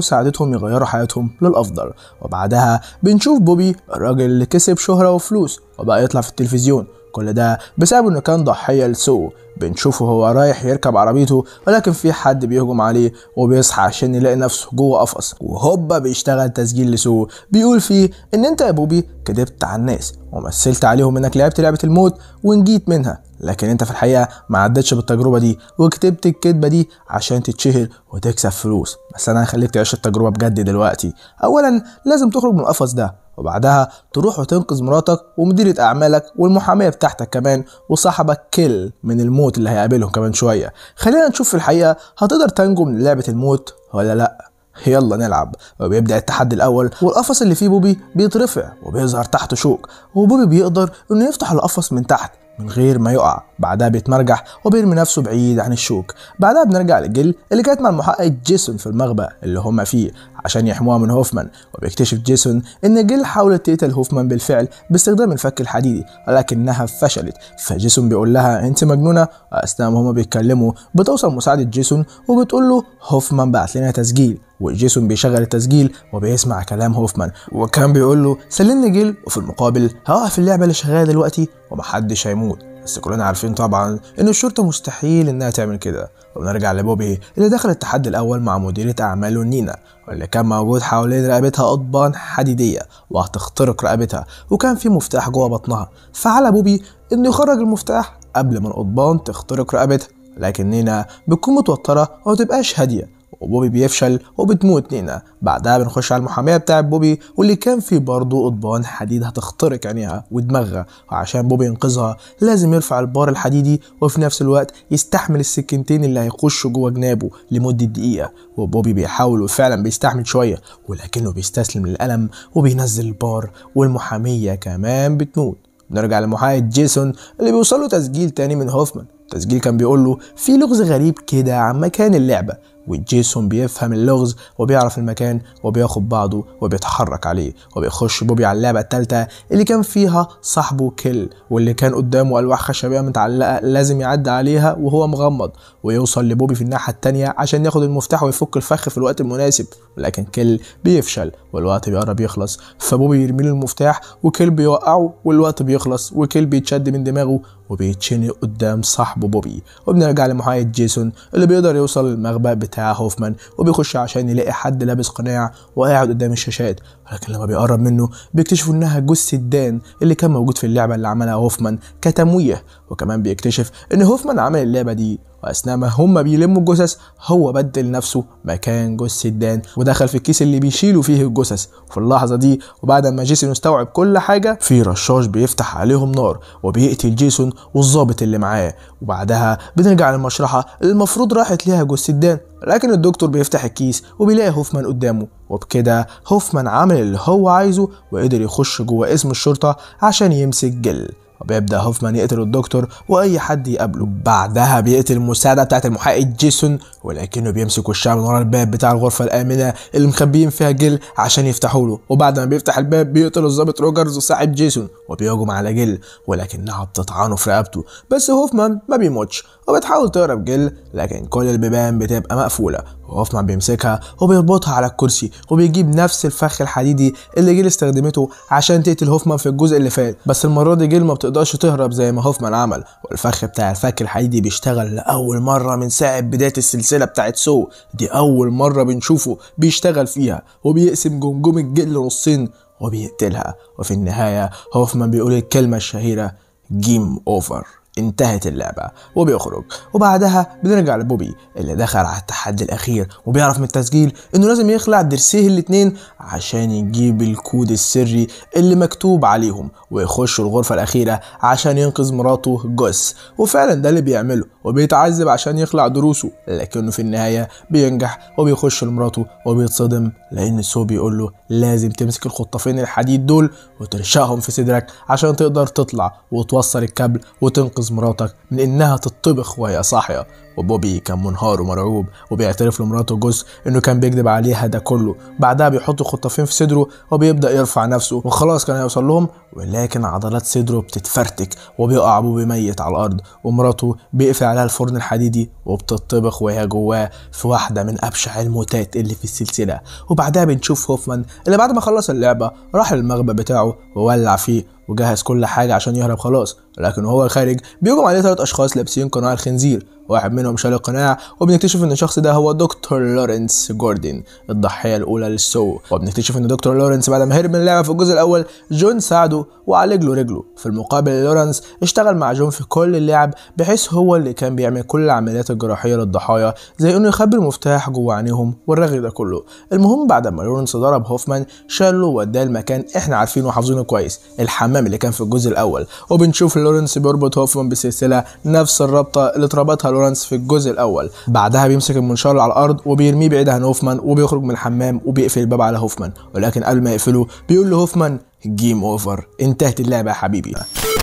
ساعدتهم يغيروا حياتهم للافضل وبعدها بنشوف بوبي الراجل اللي كسب شهره وفلوس وبقى يطلع في التلفزيون كل ده بسبب انه كان ضحيه لسوء بنشوفه هو رايح يركب عربيته ولكن في حد بيهجم عليه وبيصحى عشان يلاقي نفسه جوه قفص وهوبا بيشتغل تسجيل لسوء بيقول فيه ان انت يا بوبي كدبت على الناس ومثلت عليهم انك لعبت لعبه الموت ونجيت منها لكن انت في الحقيقه ما عدتش بالتجربه دي وكتبت الكدبه دي عشان تتشهر وتكسب فلوس بس انا هخليك تعيش التجربه بجد دلوقتي اولا لازم تخرج من القفص ده وبعدها تروح وتنقذ مراتك ومديرة أعمالك والمحامية بتاعتك كمان وصاحبك كل من الموت اللي هيقابلهم كمان شوية خلينا نشوف في الحقيقة هتقدر تنجو من لعبة الموت ولا لأ يلا نلعب وبيبدا التحدي الاول والقفص اللي فيه بوبي بيترفع وبيظهر تحته شوك وبوبي بيقدر انه يفتح القفص من تحت من غير ما يقع بعدها بيتمرجح وبيرمي نفسه بعيد عن الشوك بعدها بنرجع للجل اللي كانت مع المحقق جيسون في المغبى اللي هما فيه عشان يحموها من هوفمان وبيكتشف جيسون ان جيل حاولت تقتل هوفمان بالفعل باستخدام الفك الحديدي ولكنها فشلت فجيسون بيقول لها انت مجنونه اثناء ما هما بيتكلموا بتوصل مساعده جيسون وبتقول له هوفمان بعت لنا تسجيل وجيسون بيشغل التسجيل وبيسمع كلام هوفمان وكان بيقول له سلمني جيل وفي المقابل هوقف اللعبه اللي شغاله دلوقتي ومحدش هيموت بس كلنا عارفين طبعا ان الشرطة مستحيل انها تعمل كده وبنرجع لبوبي اللي دخل التحدي الاول مع مديرة اعماله نينا واللي كان موجود حوالين رقبتها اضبان حديدية وهتخترق رقبتها وكان في مفتاح جوه بطنها فعلى بوبي انه يخرج المفتاح قبل ما الاضبان تخترق رقبتها لكن نينا بتكون متوترة ومتبقاش هادية وبوبي بيفشل وبتموت نينا بعدها بنخش على المحاميه بتاعه بوبي واللي كان فيه برضه قضبان حديد هتخترق عينيها ودماغها وعشان بوبي ينقذها لازم يرفع البار الحديدي وفي نفس الوقت يستحمل السكنتين اللي هيخشوا جوه جنابه لمده دقيقه وبوبي بيحاول وفعلا بيستحمل شويه ولكنه بيستسلم للالم وبينزل البار والمحاميه كمان بتموت نرجع لمحايد جيسون اللي بيوصله تسجيل تاني من هوفمان التسجيل كان بيقول له في لغز غريب كده عن مكان اللعبه وجيسون بيفهم اللغز وبيعرف المكان وبياخد بعضه وبيتحرك عليه وبيخش بوبي على اللعبة التالتة اللي كان فيها صاحبه كيل واللي كان قدامه ألواح خشبية متعلقة لازم يعدي عليها وهو مغمض ويوصل لبوبي في الناحيه التانيه عشان ياخد المفتاح ويفك الفخ في الوقت المناسب ولكن كيل بيفشل والوقت بيقرب يخلص فبوبي يرمي له المفتاح وكيل بيوقعه والوقت بيخلص وكيل بيتشد من دماغه وبيتشني قدام صاحبه بوبي وبنرجع لمحايد جيسون اللي بيقدر يوصل للمخبأ بتاع هوفمان وبيخش عشان يلاقي حد لابس قناع وقاعد قدام الشاشات لكن لما بيقرب منه بيكتشفوا انها جثه دان اللي كان موجود في اللعبه اللي عملها هوفمان كتمويه وكمان بيكتشف ان هوفمان عمل اللعبه دي واثناء ما هم بيلموا الجثث هو بدل نفسه مكان جثه دان ودخل في الكيس اللي بيشيلوا فيه الجثث وفي اللحظه دي وبعد ما جيسون استوعب كل حاجه في رشاش بيفتح عليهم نار وبيقتل جيسون والظابط اللي معاه وبعدها بنرجع للمشرحه اللي المفروض راحت ليها جثه دان لكن الدكتور بيفتح الكيس وبيلاقي هوفمان قدامه وبكده هوفمان عمل اللي هو عايزه وقدر يخش جوه اسم الشرطة عشان يمسك جل وبيبدأ هوفمان يقتل الدكتور وأي حد يقابله بعدها بيقتل المساعدة بتاعت المحقق جيسون ولكنه بيمسك وشها من ورا الباب بتاع الغرفة الآمنة اللي مخبيين فيها جيل عشان يفتحوا له وبعد ما بيفتح الباب بيقتل الظابط روجرز وصاحب جيسون وبيهجم على جيل ولكنها نعم بتطعنه في رقبته بس هوفمان ما بيموتش وبتحاول تهرب جيل لكن كل البيبان بتبقى مقفولة وهوفمان بيمسكها وبيربطها على الكرسي وبيجيب نفس الفخ الحديدي اللي جيل استخدمته عشان تقتل هوفمان في الجزء اللي فات بس المرة دي جيل ما بتقدرش تهرب زي ما هوفمان عمل والفخ بتاع الفك الحديدي بيشتغل لأول مرة من ساعة بداية السلسلة بتاعت سو دي أول مرة بنشوفه بيشتغل فيها وبيقسم جمجمة جيل لنصين وبيقتلها وفي النهاية هوفمان بيقول الكلمة الشهيرة جيم أوفر انتهت اللعبة وبيخرج وبعدها بنرجع لبوبي اللي دخل على التحدي الأخير وبيعرف من التسجيل إنه لازم يخلع ضرسيه الاتنين عشان يجيب الكود السري اللي مكتوب عليهم ويخش الغرفة الأخيرة عشان ينقذ مراته جوس وفعلا ده اللي بيعمله وبيتعذب عشان يخلع ضروسه لكنه في النهاية بينجح وبيخش لمراته وبيتصدم لأن سو بيقول له لازم تمسك الخطافين الحديد دول وترشقهم في صدرك عشان تقدر تطلع وتوصل الكابل وتنقذ تنقذ مراتك من انها تطبخ وهي صاحيه وبوبي كان منهار ومرعوب وبيعترف لمراته جوز انه كان بيكذب عليها ده كله بعدها بيحط خطافين في صدره وبيبدا يرفع نفسه وخلاص كان هيوصل لهم ولكن عضلات صدره بتتفرتك وبيقع بوبي ميت على الارض ومراته بيقفل عليها الفرن الحديدي وبتطبخ وهي جواه في واحده من ابشع الموتات اللي في السلسله وبعدها بنشوف هوفمان اللي بعد ما خلص اللعبه راح المغبى بتاعه وولع فيه وجهز كل حاجه عشان يهرب خلاص لكن وهو خارج بيهجم عليه ثلاث اشخاص لابسين قناع الخنزير واحد منهم شال القناع وبنكتشف ان الشخص ده هو دكتور لورنس جوردن الضحيه الاولى للسو وبنكتشف ان دكتور لورنس بعد ما هرب من اللعبه في الجزء الاول جون ساعده وعالج له رجله في المقابل لورنس اشتغل مع جون في كل اللعب بحيث هو اللي كان بيعمل كل العمليات الجراحيه للضحايا زي انه يخبي المفتاح جوه عينيهم والرغي ده كله المهم بعد ما لورنس ضرب هوفمان شاله وداه المكان احنا عارفينه وحافظينه كويس الحمام اللي كان في الجزء الاول وبنشوف لورنس بيربط هوفمان بسلسله نفس الرابطه اللي اتربطها لورانس في الجزء الاول بعدها بيمسك المنشار على الارض وبيرميه بعيد عن هوفمان وبيخرج من الحمام وبيقفل الباب على هوفمان ولكن قبل ما يقفله بيقول لهوفمان جيم اوفر انتهت اللعبه يا حبيبي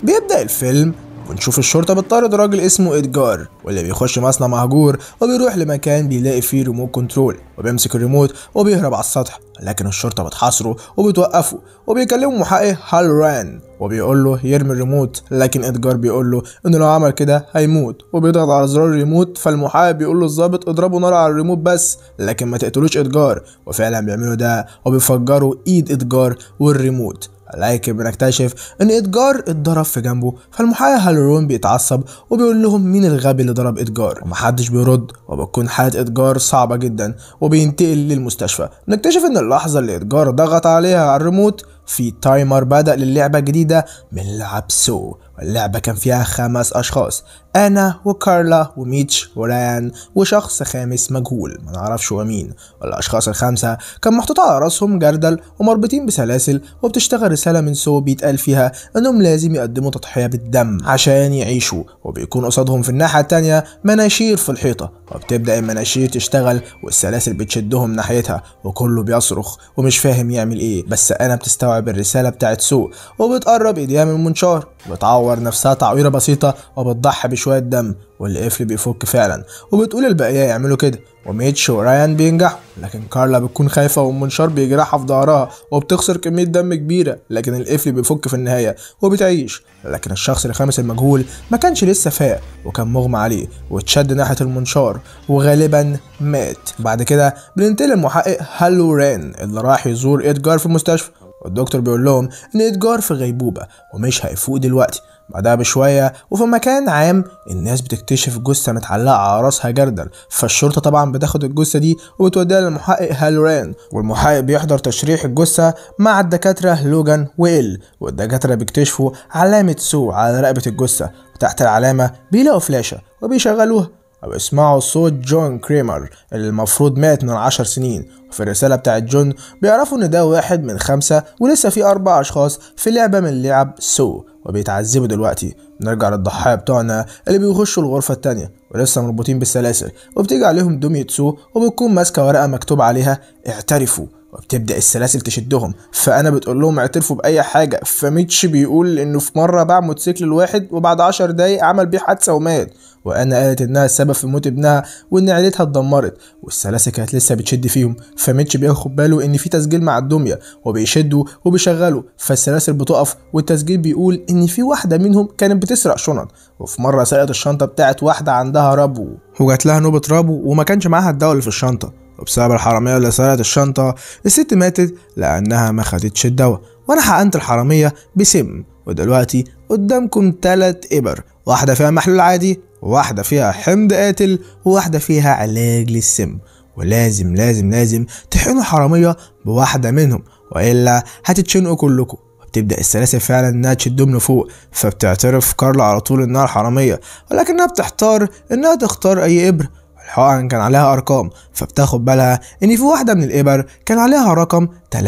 بيبدا الفيلم ونشوف الشرطة بتطارد راجل اسمه إدجار واللي بيخش مصنع مهجور وبيروح لمكان بيلاقي فيه ريموت كنترول وبيمسك الريموت وبيهرب على السطح لكن الشرطة بتحاصره وبتوقفه وبيكلمه محقق هال ران وبيقول له يرمي الريموت لكن إدجار بيقول له إنه لو عمل كده هيموت وبيضغط على زرار الريموت فالمحقق بيقول له الظابط اضربه نار على الريموت بس لكن ما تقتلوش إدجار وفعلا بيعملوا ده وبيفجروا إيد إدجار والريموت لكن بنكتشف ان اتجار اتضرب في جنبه فالمحامي هالرون بيتعصب وبيقول لهم مين الغبي اللي ضرب اتجار ومحدش بيرد وبتكون حالة اتجار صعبة جدا وبينتقل للمستشفى نكتشف ان اللحظة اللي اتجار ضغط عليها على الريموت في تايمر بدأ للعبة جديدة من لعب سو اللعبة كان فيها خمس أشخاص أنا وكارلا وميتش وران وشخص خامس مجهول ما نعرفش هو مين والأشخاص الخمسة كان محطوط على راسهم جردل ومربوطين بسلاسل وبتشتغل رسالة من سو بيتقال فيها إنهم لازم يقدموا تضحية بالدم عشان يعيشوا وبيكون قصادهم في الناحية الثانيه مناشير في الحيطة وبتبدأ المناشير تشتغل والسلاسل بتشدهم ناحيتها وكله بيصرخ ومش فاهم يعمل إيه بس أنا بتستوعب الرسالة بتاعت سو وبتقرب إيديها من المنشار وبتعور نفسها تعويرة بسيطة وبتضحي بشويه دم والقفل بيفك فعلا وبتقول البقيه يعملوا كده وميتش ورايان بينجحوا لكن كارلا بتكون خايفه والمنشار بيجرحها في ظهرها وبتخسر كميه دم كبيره لكن القفل بيفك في النهايه وبتعيش لكن الشخص الخامس المجهول ما كانش لسه فاق وكان مغمى عليه واتشد ناحيه المنشار وغالبا مات بعد كده بننتقل للمحقق هالو رين اللي راح يزور ادجار في المستشفى والدكتور بيقول لهم إن إدجار في غيبوبة ومش هيفوق دلوقتي بعدها بشوية وفي مكان عام الناس بتكتشف جثة متعلقة على راسها جردل فالشرطة طبعا بتاخد الجثة دي وبتوديها للمحقق هالوران والمحقق بيحضر تشريح الجثة مع الدكاترة لوجان وإل والدكاترة بيكتشفوا علامة سو على رقبة الجثة وتحت العلامة بيلاقوا فلاشة وبيشغلوها أو اسمعوا صوت جون كريمر اللي المفروض مات من عشر سنين وفي الرسالة بتاعت جون بيعرفوا إن ده واحد من خمسة ولسه في أربع أشخاص في لعبة من لعب سو وبيتعذبوا دلوقتي نرجع للضحايا بتوعنا اللي بيخشوا الغرفة التانية ولسه مربوطين بالسلاسل وبتيجي عليهم سو وبتكون ماسكة ورقة مكتوب عليها اعترفوا وبتبدا السلاسل تشدهم فانا بتقول لهم اعترفوا باي حاجه فميتش بيقول انه في مره باع موتوسيكل لواحد وبعد عشر دقايق عمل بيه حادثه ومات وانا قالت انها السبب في موت ابنها وان عيلتها اتدمرت والسلاسل كانت لسه بتشد فيهم فميتش بياخد باله ان في تسجيل مع الدميه وبيشده وبيشغله فالسلاسل بتقف والتسجيل بيقول ان في واحده منهم كانت بتسرق شنط وفي مره سرقت الشنطه بتاعت واحده عندها ربو وجات لها نوبه ربو وما كانش معاها الدواء اللي في الشنطه وبسبب الحرامية اللي سرقت الشنطة الست ماتت لأنها ما خدتش الدواء وأنا حقنت الحرامية بسم ودلوقتي قدامكم تلات إبر واحدة فيها محلول عادي واحدة فيها حمض قاتل وواحدة فيها علاج للسم ولازم لازم لازم تحقنوا الحرامية بواحدة منهم وإلا هتتشنقوا كلكم تبدأ السلاسل فعلا إنها تشدهم لفوق فبتعترف كارلا على طول إنها الحرامية ولكنها بتحتار إنها تختار أي ابرة الحقن كان عليها ارقام فبتاخد بالها ان في واحده من الابر كان عليها رقم 3.53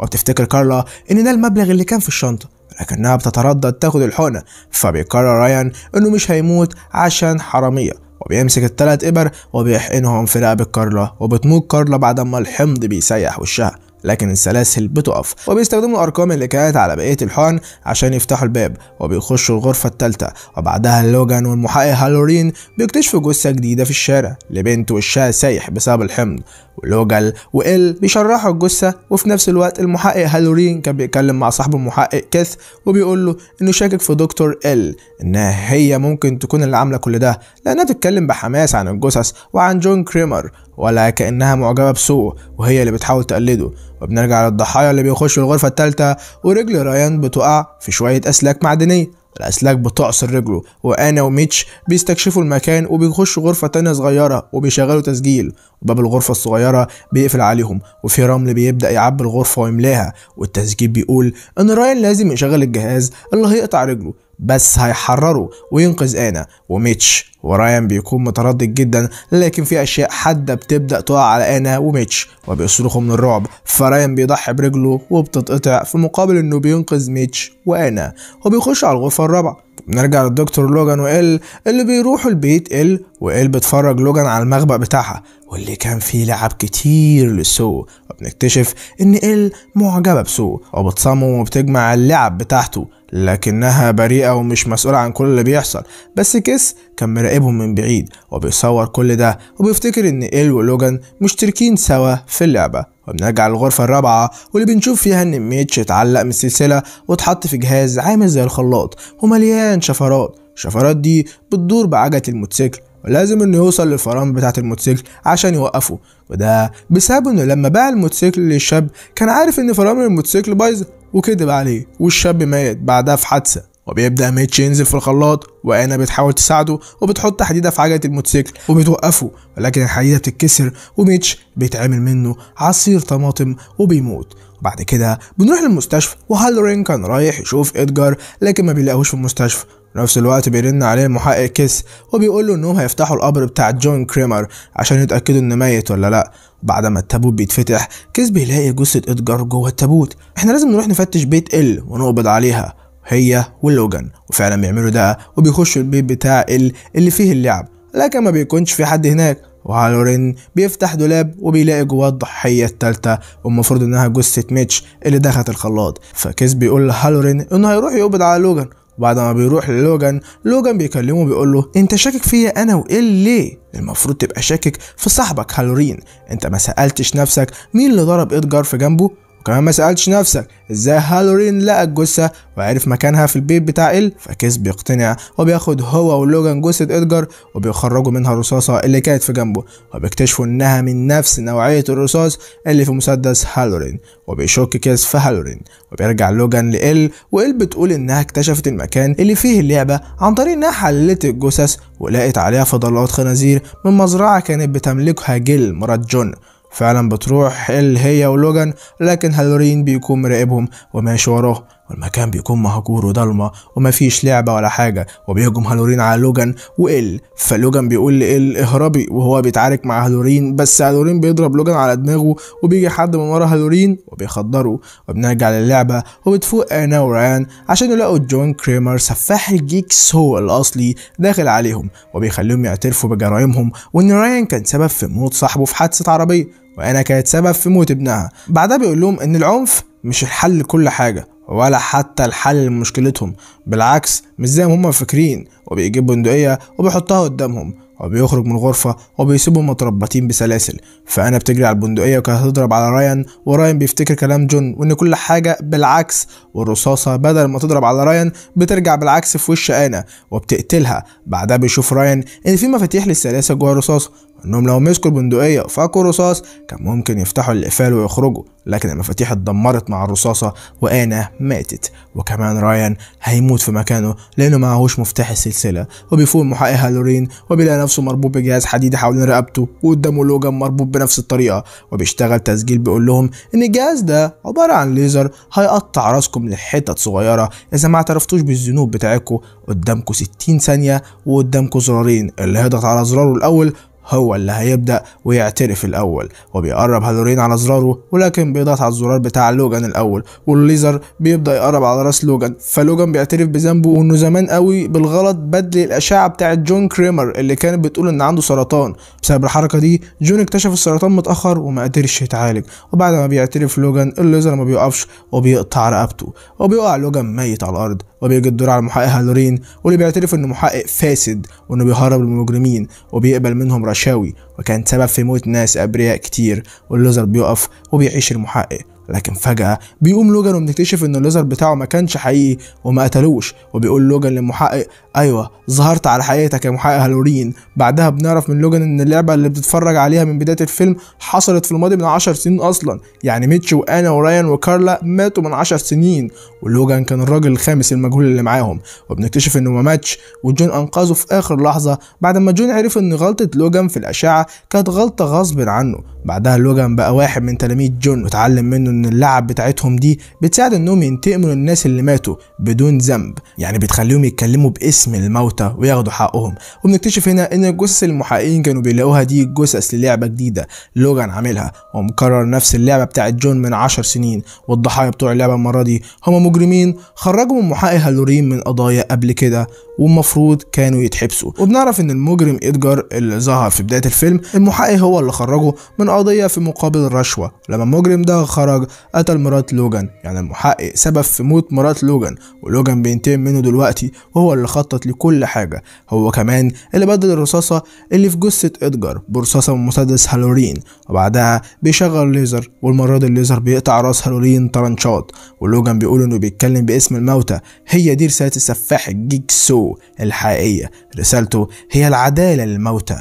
وبتفتكر كارلا ان ده المبلغ اللي كان في الشنطه لكنها بتتردد تاخد الحقنه فبيقرر رايان انه مش هيموت عشان حراميه وبيمسك الثلاث إبر وبيحقنهم في رقبة كارلا وبتموت كارلا بعد ما الحمض بيسيح وشها لكن السلاسل بتقف وبيستخدموا الأرقام اللي كانت على بقية الحقن عشان يفتحوا الباب وبيخشوا الغرفة التالتة وبعدها لوجان والمحقق هالورين بيكتشفوا جثة جديدة في الشارع لبنت وشها سايح بسبب الحمض لوجل وإل بيشرحوا الجثة وفي نفس الوقت المحقق هالورين كان بيتكلم مع صاحبه المحقق كيث وبيقول له إنه شاكك في دكتور إل إنها هي ممكن تكون اللي عاملة كل ده لأنها تتكلم بحماس عن الجثث وعن جون كريمر ولا كأنها معجبة بسوقه وهي اللي بتحاول تقلده وبنرجع للضحايا اللي بيخشوا الغرفة التالتة ورجل ريان بتقع في شوية أسلاك معدنية الأسلاك بتعصر رجله وأنا وميتش بيستكشفوا المكان وبيخشوا غرفة تانية صغيرة وبيشغلوا تسجيل وباب الغرفة الصغيرة بيقفل عليهم وفي رمل بيبدأ يعبي الغرفة ويملاها والتسجيل بيقول إن راين لازم يشغل الجهاز اللي هيقطع رجله بس هيحرره وينقذ انا وميتش ورايان بيكون متردد جدا لكن في اشياء حاده بتبدا تقع على انا وميتش وبيصرخوا من الرعب فرايان بيضحي برجله وبتتقطع في مقابل انه بينقذ ميتش وانا وبيخش على الغرفه الرابعه نرجع للدكتور لوجان وال اللي بيروحوا البيت ال وال بتفرج لوجان على المخبأ بتاعها واللي كان فيه لعب كتير لسو وبنكتشف ان ال معجبه بسو وبتصمم وبتجمع اللعب بتاعته لكنها بريئة ومش مسؤولة عن كل اللي بيحصل بس كيس كان مراقبهم من بعيد وبيصور كل ده وبيفتكر ان إيل ولوجان مشتركين سوا في اللعبة وبنرجع للغرفة الرابعة واللي بنشوف فيها ان ميتش اتعلق من السلسلة واتحط في جهاز عامل زي الخلاط ومليان شفرات الشفرات دي بتدور بعجلة الموتوسيكل ولازم انه يوصل للفرامل بتاعة الموتوسيكل عشان يوقفه وده بسبب انه لما باع الموتوسيكل للشاب كان عارف ان فرامل الموتوسيكل بايظة وكدب عليه والشاب مات بعدها في حادثة وبيبدأ ميتش ينزل في الخلاط وأنا بتحاول تساعده وبتحط حديدة في عجلة الموتوسيكل وبتوقفه ولكن الحديدة بتتكسر وميتش بيتعمل منه عصير طماطم وبيموت وبعد كده بنروح للمستشفى وهالرين كان رايح يشوف إدجار لكن ما بيلاقوش في المستشفى ونفس الوقت بيرن عليه محقق كيس وبيقول له انهم هيفتحوا القبر بتاع جون كريمر عشان يتاكدوا انه ميت ولا لا بعد ما التابوت بيتفتح كيس بيلاقي جثه ادجار جوه التابوت احنا لازم نروح نفتش بيت ال ونقبض عليها هي ولوجان وفعلا بيعملوا ده وبيخشوا البيت بتاع ال اللي فيه اللعب لكن ما بيكونش في حد هناك وهالورين بيفتح دولاب وبيلاقي جواه الضحية التالتة والمفروض انها جثة ميتش اللي دخلت الخلاط فكيس بيقول لهالورين انه هيروح يقبض على لوجان وبعد ما بيروح للوجان لوجان بيكلمه بيقول له انت شاكك فيا انا وايه ليه المفروض تبقى شاكك في صاحبك هالورين انت ما سالتش نفسك مين اللي ضرب ادجار في جنبه وكمان ما سألتش نفسك ازاي هالورين لقى الجثة وعرف مكانها في البيت بتاع إل فكيس بيقتنع وبياخد هو ولوجان جثة إدجار وبيخرجوا منها الرصاصة اللي كانت في جنبه وبيكتشفوا إنها من نفس نوعية الرصاص اللي في مسدس هالورين وبيشك كيس في هالورين وبيرجع لوجان لإل وإل بتقول إنها اكتشفت المكان اللي فيه اللعبة عن طريق إنها حللت الجثث ولقت عليها فضلات خنازير من مزرعة كانت بتملكها جيل مرات جون فعلا بتروح ال هي ولوجان لكن هالورين بيكون مراقبهم وماشي وراه والمكان بيكون مهجور وضلمة ومفيش لعبة ولا حاجة وبيهجم هالورين على لوجان وال فلوجان بيقول لال اهربي وهو بيتعارك مع هالورين بس هالورين بيضرب لوجان على دماغه وبيجي حد من ورا هالورين وبيخدره وبنرجع للعبة وبتفوق انا وريان عشان يلاقوا جون كريمر سفاح الجيك سو الأصلي داخل عليهم وبيخليهم يعترفوا بجرائمهم وإن ران كان سبب في موت صاحبه في حادثة عربية وأنا كانت سبب في موت ابنها بعدها بيقول لهم إن العنف مش الحل لكل حاجة ولا حتى الحل لمشكلتهم بالعكس مش زي ما هما فاكرين وبيجيب بندقية وبيحطها قدامهم وبيخرج من الغرفة وبيسيبهم متربطين بسلاسل فأنا بتجري على البندقية وكانت هتضرب على رايان ورايان بيفتكر كلام جون وإن كل حاجة بالعكس والرصاصة بدل ما تضرب على رايان بترجع بالعكس في وش أنا وبتقتلها بعدها بيشوف رايان إن في مفاتيح للسلاسل جوه الرصاصة انهم لو مسكوا البندقيه وفكوا الرصاص كان ممكن يفتحوا القفال ويخرجوا لكن المفاتيح اتدمرت مع الرصاصه وانا ماتت وكمان رايان هيموت في مكانه لانه معهوش مفتاح السلسله وبيفوق محقق هالورين وبيلاقي نفسه مربوط بجهاز حديدي حوالين رقبته وقدامه لوجان مربوط بنفس الطريقه وبيشتغل تسجيل بيقول لهم ان الجهاز ده عباره عن ليزر هيقطع راسكم لحتت صغيره اذا ما اعترفتوش بالذنوب بتاعتكم قدامكم 60 ثانيه وقدامكم زرارين اللي هيضغط على زراره الاول هو اللي هيبدأ ويعترف الأول وبيقرب هالورين على زراره ولكن بيضغط على الزرار بتاع لوجان الأول والليزر بيبدأ يقرب على راس لوجان فلوجان بيعترف بذنبه وإنه زمان قوي بالغلط بدل الأشعة بتاعة جون كريمر اللي كانت بتقول إن عنده سرطان بسبب الحركة دي جون اكتشف السرطان متأخر وما قدرش يتعالج وبعد ما بيعترف لوجان الليزر ما بيوقفش وبيقطع رقبته وبيقع لوجان ميت على الأرض وبيجي الدور على المحقق هالورين واللي بيعترف إنه محقق فاسد وإنه بيهرب المجرمين وبيقبل منهم ورشاوي وكان سبب في موت ناس أبرياء كتير واللوزر بيقف وبيعيش المحقق لكن فجأة بيقوم لوجان وبنكتشف ان الليزر بتاعه ما كانش حقيقي وما قتلوش وبيقول لوجان للمحقق ايوه ظهرت على حقيقتك يا محقق هالورين بعدها بنعرف من لوجان ان اللعبة اللي بتتفرج عليها من بداية الفيلم حصلت في الماضي من 10 سنين اصلا يعني ميتش وانا ورايان وكارلا ماتوا من 10 سنين ولوجان كان الراجل الخامس المجهول اللي معاهم وبنكتشف انه ما ماتش وجون انقذه في اخر لحظة بعد ما جون عرف ان غلطة لوجان في الاشعة كانت غلطة غصب عنه بعدها لوجان بقى واحد من تلاميذ جون وتعلم منه ان اللعب بتاعتهم دي بتساعد انهم ينتقموا للناس اللي ماتوا بدون ذنب يعني بتخليهم يتكلموا باسم الموتى وياخدوا حقهم وبنكتشف هنا ان الجثث المحققين كانوا بيلاقوها دي جثث للعبه جديده لوجان عاملها ومكرر نفس اللعبه بتاعت جون من 10 سنين والضحايا بتوع اللعبه المره دي هم مجرمين خرجهم محقق هالورين من قضايا قبل كده والمفروض كانوا يتحبسوا وبنعرف ان المجرم ادجار اللي ظهر في بدايه الفيلم المحقق هو اللي خرجه من قضيه في مقابل الرشوه لما المجرم ده خرج قتل مرات لوجان يعني المحقق سبب في موت مرات لوجان ولوجان بينتقم منه دلوقتي وهو اللي خطط لكل حاجة هو كمان اللي بدل الرصاصة اللي في جثة إدجار برصاصة من مسدس هالورين وبعدها بيشغل ليزر والمرة دي الليزر بيقطع راس هالورين طرنشات ولوجان بيقول إنه بيتكلم باسم الموتى هي دي رسالة السفاح الجيك سو الحقيقية رسالته هي العدالة للموتى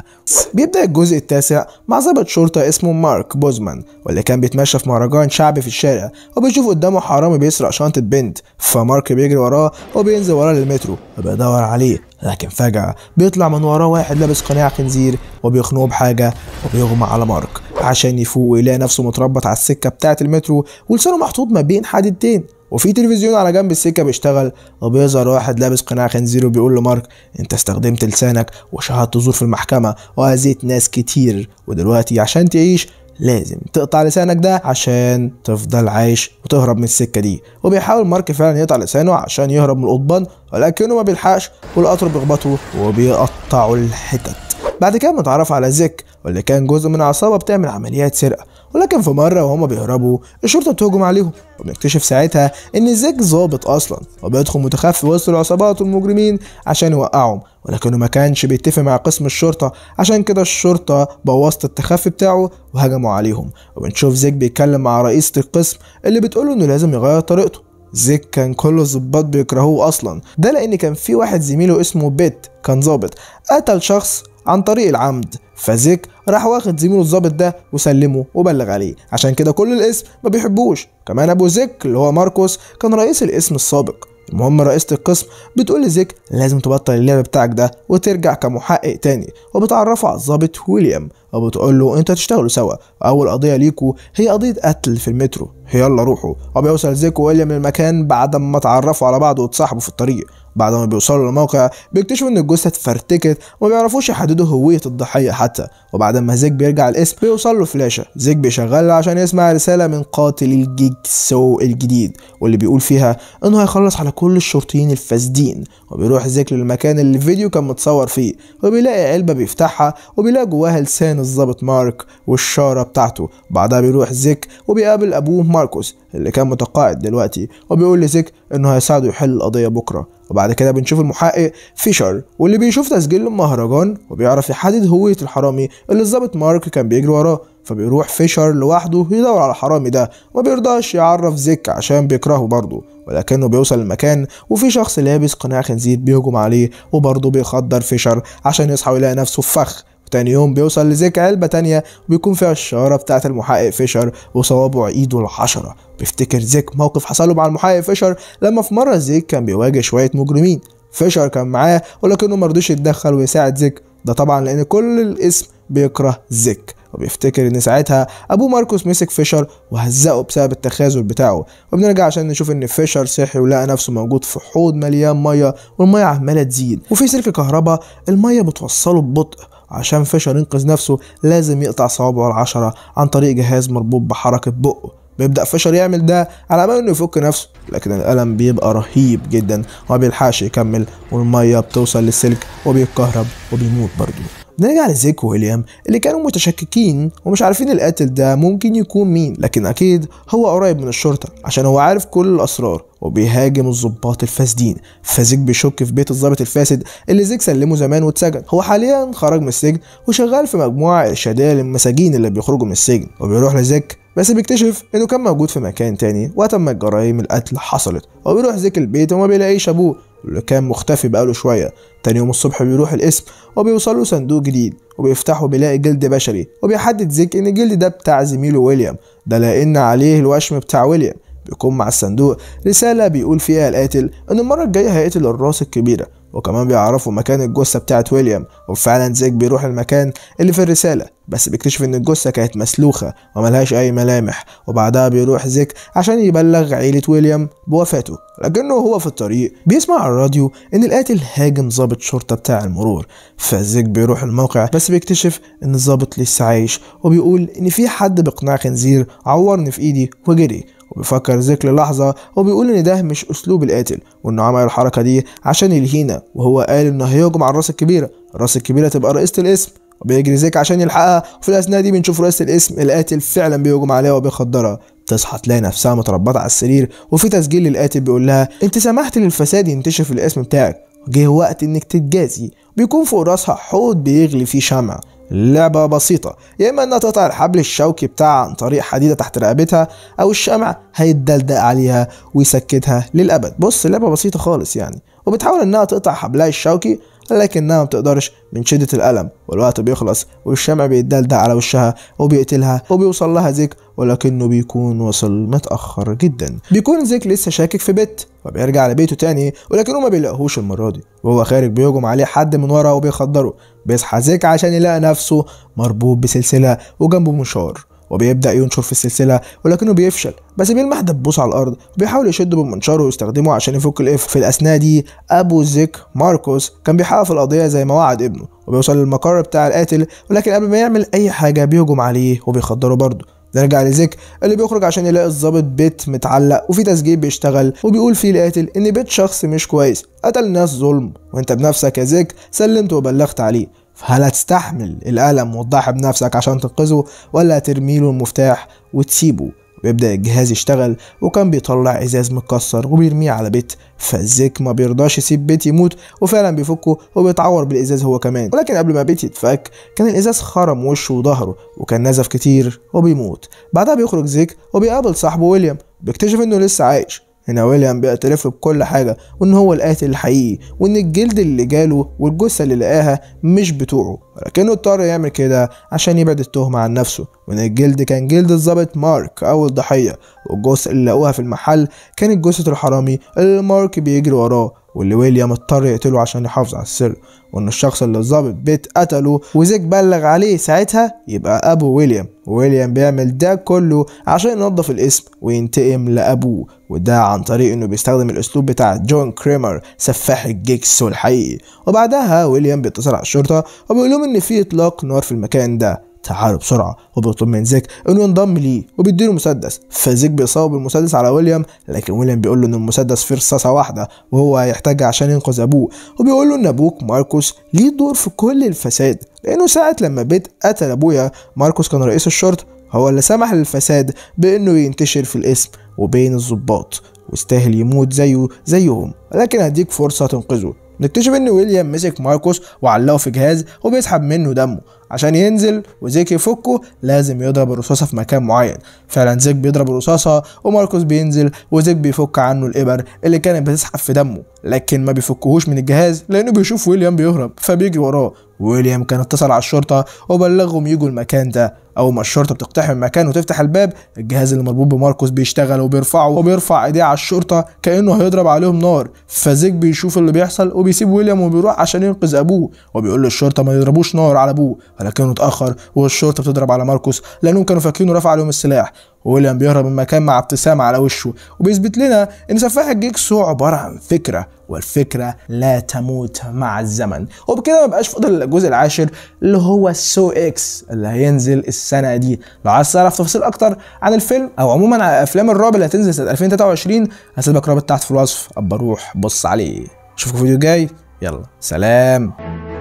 بيبدأ الجزء التاسع مع ضابط شرطة اسمه مارك بوزمان واللي كان بيتمشى في مهرجان شعبي في الشارع وبيشوف قدامه حرامي بيسرق شنطة بنت فمارك بيجري وراه وبينزل وراه للمترو وبيدور عليه لكن فجأة بيطلع من وراه واحد لابس قناع خنزير وبيخنقه بحاجة وبيغمى على مارك عشان يفوق ويلاقي نفسه متربط على السكة بتاعة المترو ولسانه محطوط ما بين حديدتين وفي تلفزيون على جنب السكه بيشتغل وبيظهر واحد لابس قناع خنزير وبيقول لمارك انت استخدمت لسانك وشهدت زور في المحكمه واذيت ناس كتير ودلوقتي عشان تعيش لازم تقطع لسانك ده عشان تفضل عايش وتهرب من السكه دي وبيحاول مارك فعلا يقطع لسانه عشان يهرب من القضبان ولكنه ما بيلحقش والقطر بيخبطه وبيقطعه الحتت بعد كده متعرف على زيك واللي كان جزء من عصابة بتعمل عمليات سرقة ولكن في مرة وهما بيهربوا الشرطة بتهجم عليهم وبنكتشف ساعتها إن زيك ظابط أصلا وبيدخل متخفي وسط العصابات والمجرمين عشان يوقعهم ولكنه ما كانش بيتفق مع قسم الشرطة عشان كده الشرطة بوظت التخفي بتاعه وهجموا عليهم وبنشوف زيك بيتكلم مع رئيسة القسم اللي بتقوله إنه لازم يغير طريقته زيك كان كل الظباط بيكرهوه اصلا ده لان كان في واحد زميله اسمه بيت كان ظابط قتل شخص عن طريق العمد فزيك راح واخد زميله الظابط ده وسلمه وبلغ عليه عشان كده كل الاسم ما بيحبوش كمان ابو زيك اللي هو ماركوس كان رئيس الاسم السابق المهم رئيسة القسم بتقول لزيك لازم تبطل اللعب بتاعك ده وترجع كمحقق تاني وبتعرفه على الظابط ويليام وبتقول له انت تشتغلوا سوا اول قضيه ليكوا هي قضيه قتل في المترو يلا روحوا وبيوصل زيكو وويليام للمكان بعد ما اتعرفوا على بعض واتصاحبوا في الطريق بعد ما بيوصلوا للموقع بيكتشفوا ان الجثه اتفرتكت وما بيعرفوش يحددوا هويه الضحيه حتى وبعد ما زيك بيرجع الاسم بيوصل له فلاشه زيك بيشغلها عشان يسمع رساله من قاتل الجيك سو الجديد واللي بيقول فيها انه هيخلص على كل الشرطيين الفاسدين وبيروح زيك للمكان اللي الفيديو كان متصور فيه وبيلاقي علبه بيفتحها وبيلاقي جواها لسانه الظابط مارك والشارة بتاعته بعدها بيروح زيك وبيقابل أبوه ماركوس اللي كان متقاعد دلوقتي وبيقول لزيك إنه هيساعده يحل القضية بكرة وبعد كده بنشوف المحقق فيشر واللي بيشوف تسجيل المهرجان وبيعرف يحدد هوية الحرامي اللي الظابط مارك كان بيجري وراه فبيروح فيشر لوحده يدور على الحرامي ده وما بيرضاش يعرف زيك عشان بيكرهه برضه ولكنه بيوصل المكان وفي شخص لابس قناع خنزير بيهجم عليه وبرضه بيخدر فيشر عشان يصحى ويلاقي نفسه فخ تاني يوم بيوصل لزيك علبة تانية وبيكون فيها الشارة بتاعة المحقق فيشر وصوابع ايده العشرة بيفتكر زيك موقف حصله مع المحقق فيشر لما في مرة زيك كان بيواجه شوية مجرمين فيشر كان معاه ولكنه مرضيش يتدخل ويساعد زيك ده طبعا لان كل الاسم بيكره زيك وبيفتكر ان ساعتها ابوه ماركوس مسك فيشر وهزقه بسبب التخاذل بتاعه وبنرجع عشان نشوف ان فيشر صحي ولقى نفسه موجود في حوض مليان ميه والميه عماله تزيد وفي سلك كهرباء الميه بتوصله ببطء عشان فشل ينقذ نفسه لازم يقطع صوابعه العشرة عن طريق جهاز مربوط بحركة بقه بيبدأ فشل يعمل ده على أمل إنه يفك نفسه لكن الألم بيبقى رهيب جدا وما بيلحقش يكمل والمية بتوصل للسلك وبيتكهرب وبيموت برضه بنرجع لزيك وويليام اللي كانوا متشككين ومش عارفين القاتل ده ممكن يكون مين لكن أكيد هو قريب من الشرطة عشان هو عارف كل الأسرار وبيهاجم الظباط الفاسدين فزيك بيشك في بيت الظابط الفاسد اللي زيك سلمه زمان واتسجن هو حاليا خرج من السجن وشغال في مجموعة إرشادية للمساجين اللي بيخرجوا من السجن وبيروح لزيك بس بيكتشف انه كان موجود في مكان تاني وقت ما الجرايم القتل حصلت وبيروح زيك البيت وما بيلاقيش ابوه اللي كان مختفي بقاله شوية تاني يوم الصبح بيروح القسم وبيوصل له صندوق جديد وبيفتحه بيلاقي جلد بشري وبيحدد زيك ان الجلد ده بتاع زميله ويليام ده لان عليه الوشم بتاع ويليام بيكون مع الصندوق رسالة بيقول فيها القاتل ان المرة الجاية هيقتل الراس الكبيرة وكمان بيعرفوا مكان الجثة بتاعت ويليام وفعلا زيك بيروح المكان اللي في الرسالة بس بيكتشف ان الجثة كانت مسلوخة وملهاش اي ملامح وبعدها بيروح زيك عشان يبلغ عيلة ويليام بوفاته لكنه هو في الطريق بيسمع على الراديو ان القاتل هاجم ضابط شرطة بتاع المرور فزيك بيروح الموقع بس بيكتشف ان الضابط لسه عايش وبيقول ان في حد بقناع خنزير عورني في ايدي وجري وبيفكر زيك للحظة وبيقول إن ده مش أسلوب القاتل وإنه عمل الحركة دي عشان يلهينا وهو قال إنه هيهجم على الراس الكبيرة الراس الكبيرة تبقى رئيسة الاسم وبيجري زيك عشان يلحقها وفي الاثناء دي بنشوف رئيسة الاسم القاتل فعلا بيهجم عليها وبيخدرها تصحى تلاقي نفسها متربطه على السرير وفي تسجيل للقاتل بيقول لها انت سمحت للفساد ينتشر في الاسم بتاعك جه وقت انك تتجازي بيكون فوق راسها حوض بيغلي فيه شمع لعبة بسيطة يا إما إنها تقطع الحبل الشوكي بتاعها عن طريق حديدة تحت رقبتها أو الشمع هيتدلدق عليها ويسكتها للأبد بص لعبة بسيطة خالص يعني وبتحاول إنها تقطع حبلها الشوكي لكنها ما بتقدرش من شدة الألم والوقت بيخلص والشمع بيتدلدع على وشها وبيقتلها وبيوصل لها زيك ولكنه بيكون وصل متأخر جدا بيكون زيك لسه شاكك في بيت وبيرجع لبيته تاني ولكنه ما بيلاقوهوش المرة دي وهو خارج بيهجم عليه حد من ورا وبيخدره بيصحى زيك عشان يلاقي نفسه مربوط بسلسلة وجنبه منشار وبيبدأ ينشر في السلسلة ولكنه بيفشل بس بيلمح دبوس على الأرض وبيحاول يشده بمنشاره ويستخدمه عشان يفك القفل في الأثناء دي أبو زيك ماركوس كان بيحقق في القضية زي ما وعد ابنه وبيوصل للمقر بتاع القاتل ولكن قبل ما يعمل أي حاجة بيهجم عليه وبيخدره برضه نرجع لزيك اللي بيخرج عشان يلاقي الظابط بيت متعلق وفي تسجيل بيشتغل وبيقول فيه القاتل ان بيت شخص مش كويس قتل ناس ظلم وانت بنفسك يا زيك سلمت وبلغت عليه فهل هتستحمل الألم وتضحي بنفسك عشان تنقذه ولا ترميله المفتاح وتسيبه ويبدأ الجهاز يشتغل وكان بيطلع إزاز متكسر وبيرميه على بيت فالزيك ما بيرضاش يسيب بيت يموت وفعلا بيفكه وبيتعور بالإزاز هو كمان ولكن قبل ما بيت يتفك كان الإزاز خرم وشه وظهره وكان نزف كتير وبيموت بعدها بيخرج زيك وبيقابل صاحبه ويليام بيكتشف إنه لسه عايش ان ويليام بيعترف بكل حاجه وان هو القاتل الحقيقي وان الجلد اللي جاله والجثه اللي لقاها مش بتوعه ولكنه اضطر يعمل كده عشان يبعد التهمه عن نفسه وان الجلد كان جلد الظابط مارك او الضحيه والجثه اللي لقوها في المحل كانت جثه الحرامي اللي مارك بيجري وراه واللي ويليام اضطر يقتله عشان يحافظ على السر وان الشخص اللي الظابط بيت قتله وزيك بلغ عليه ساعتها يبقى ابو ويليام وويليام بيعمل ده كله عشان ينظف الاسم وينتقم لابوه وده عن طريق انه بيستخدم الاسلوب بتاع جون كريمر سفاح الجيكسو الحقيقي وبعدها ويليام بيتصل على الشرطه وبيقول لهم ان في اطلاق نار في المكان ده تعالوا بسرعه وبيطلب من زيك انه ينضم ليه وبيديله مسدس فزيك بيصاب بالمسدس على ويليام لكن ويليام بيقول له ان المسدس فيه رصاصه واحده وهو هيحتاجها عشان ينقذ ابوه وبيقول له ان ابوك ماركوس ليه دور في كل الفساد لانه ساعه لما بيت قتل ابويا ماركوس كان رئيس الشرطه هو اللي سمح للفساد بانه ينتشر في الاسم وبين الظباط واستاهل يموت زيه زيهم لكن هديك فرصة تنقذه نكتشف ان ويليام مسك ماركوس وعلقه في جهاز وبيسحب منه دمه عشان ينزل وزيك يفكه لازم يضرب الرصاصة في مكان معين فعلا زيك بيضرب الرصاصة وماركوس بينزل وزيك بيفك عنه الإبر اللي كانت بتسحب في دمه لكن ما بيفكهوش من الجهاز لأنه بيشوف ويليام بيهرب فبيجي وراه ويليام كان اتصل على الشرطة وبلغهم يجوا المكان ده اول ما الشرطه بتقتحم المكان وتفتح الباب الجهاز اللي مربوط بماركوس بيشتغل وبيرفعه وبيرفع ايديه على الشرطه كانه هيضرب عليهم نار فزيك بيشوف اللي بيحصل وبيسيب ويليام وبيروح عشان ينقذ ابوه وبيقول للشرطه ما يضربوش نار على ابوه ولكنه اتاخر والشرطه بتضرب على ماركوس لانهم كانوا فاكرينه رفع عليهم السلاح ويليام بيهرب من مكان مع ابتسامة على وشه وبيثبت لنا إن سفاح الجيكسو عبارة عن فكرة والفكرة لا تموت مع الزمن وبكده ما بقاش فاضل الجزء العاشر اللي هو السو اكس اللي هينزل السنة دي لو عايز تعرف تفاصيل أكتر عن الفيلم أو عموما عن أفلام الرعب اللي هتنزل سنة 2023 هسيبك رابط تحت في الوصف أبقى روح بص عليه أشوفكم فيديو جاي يلا سلام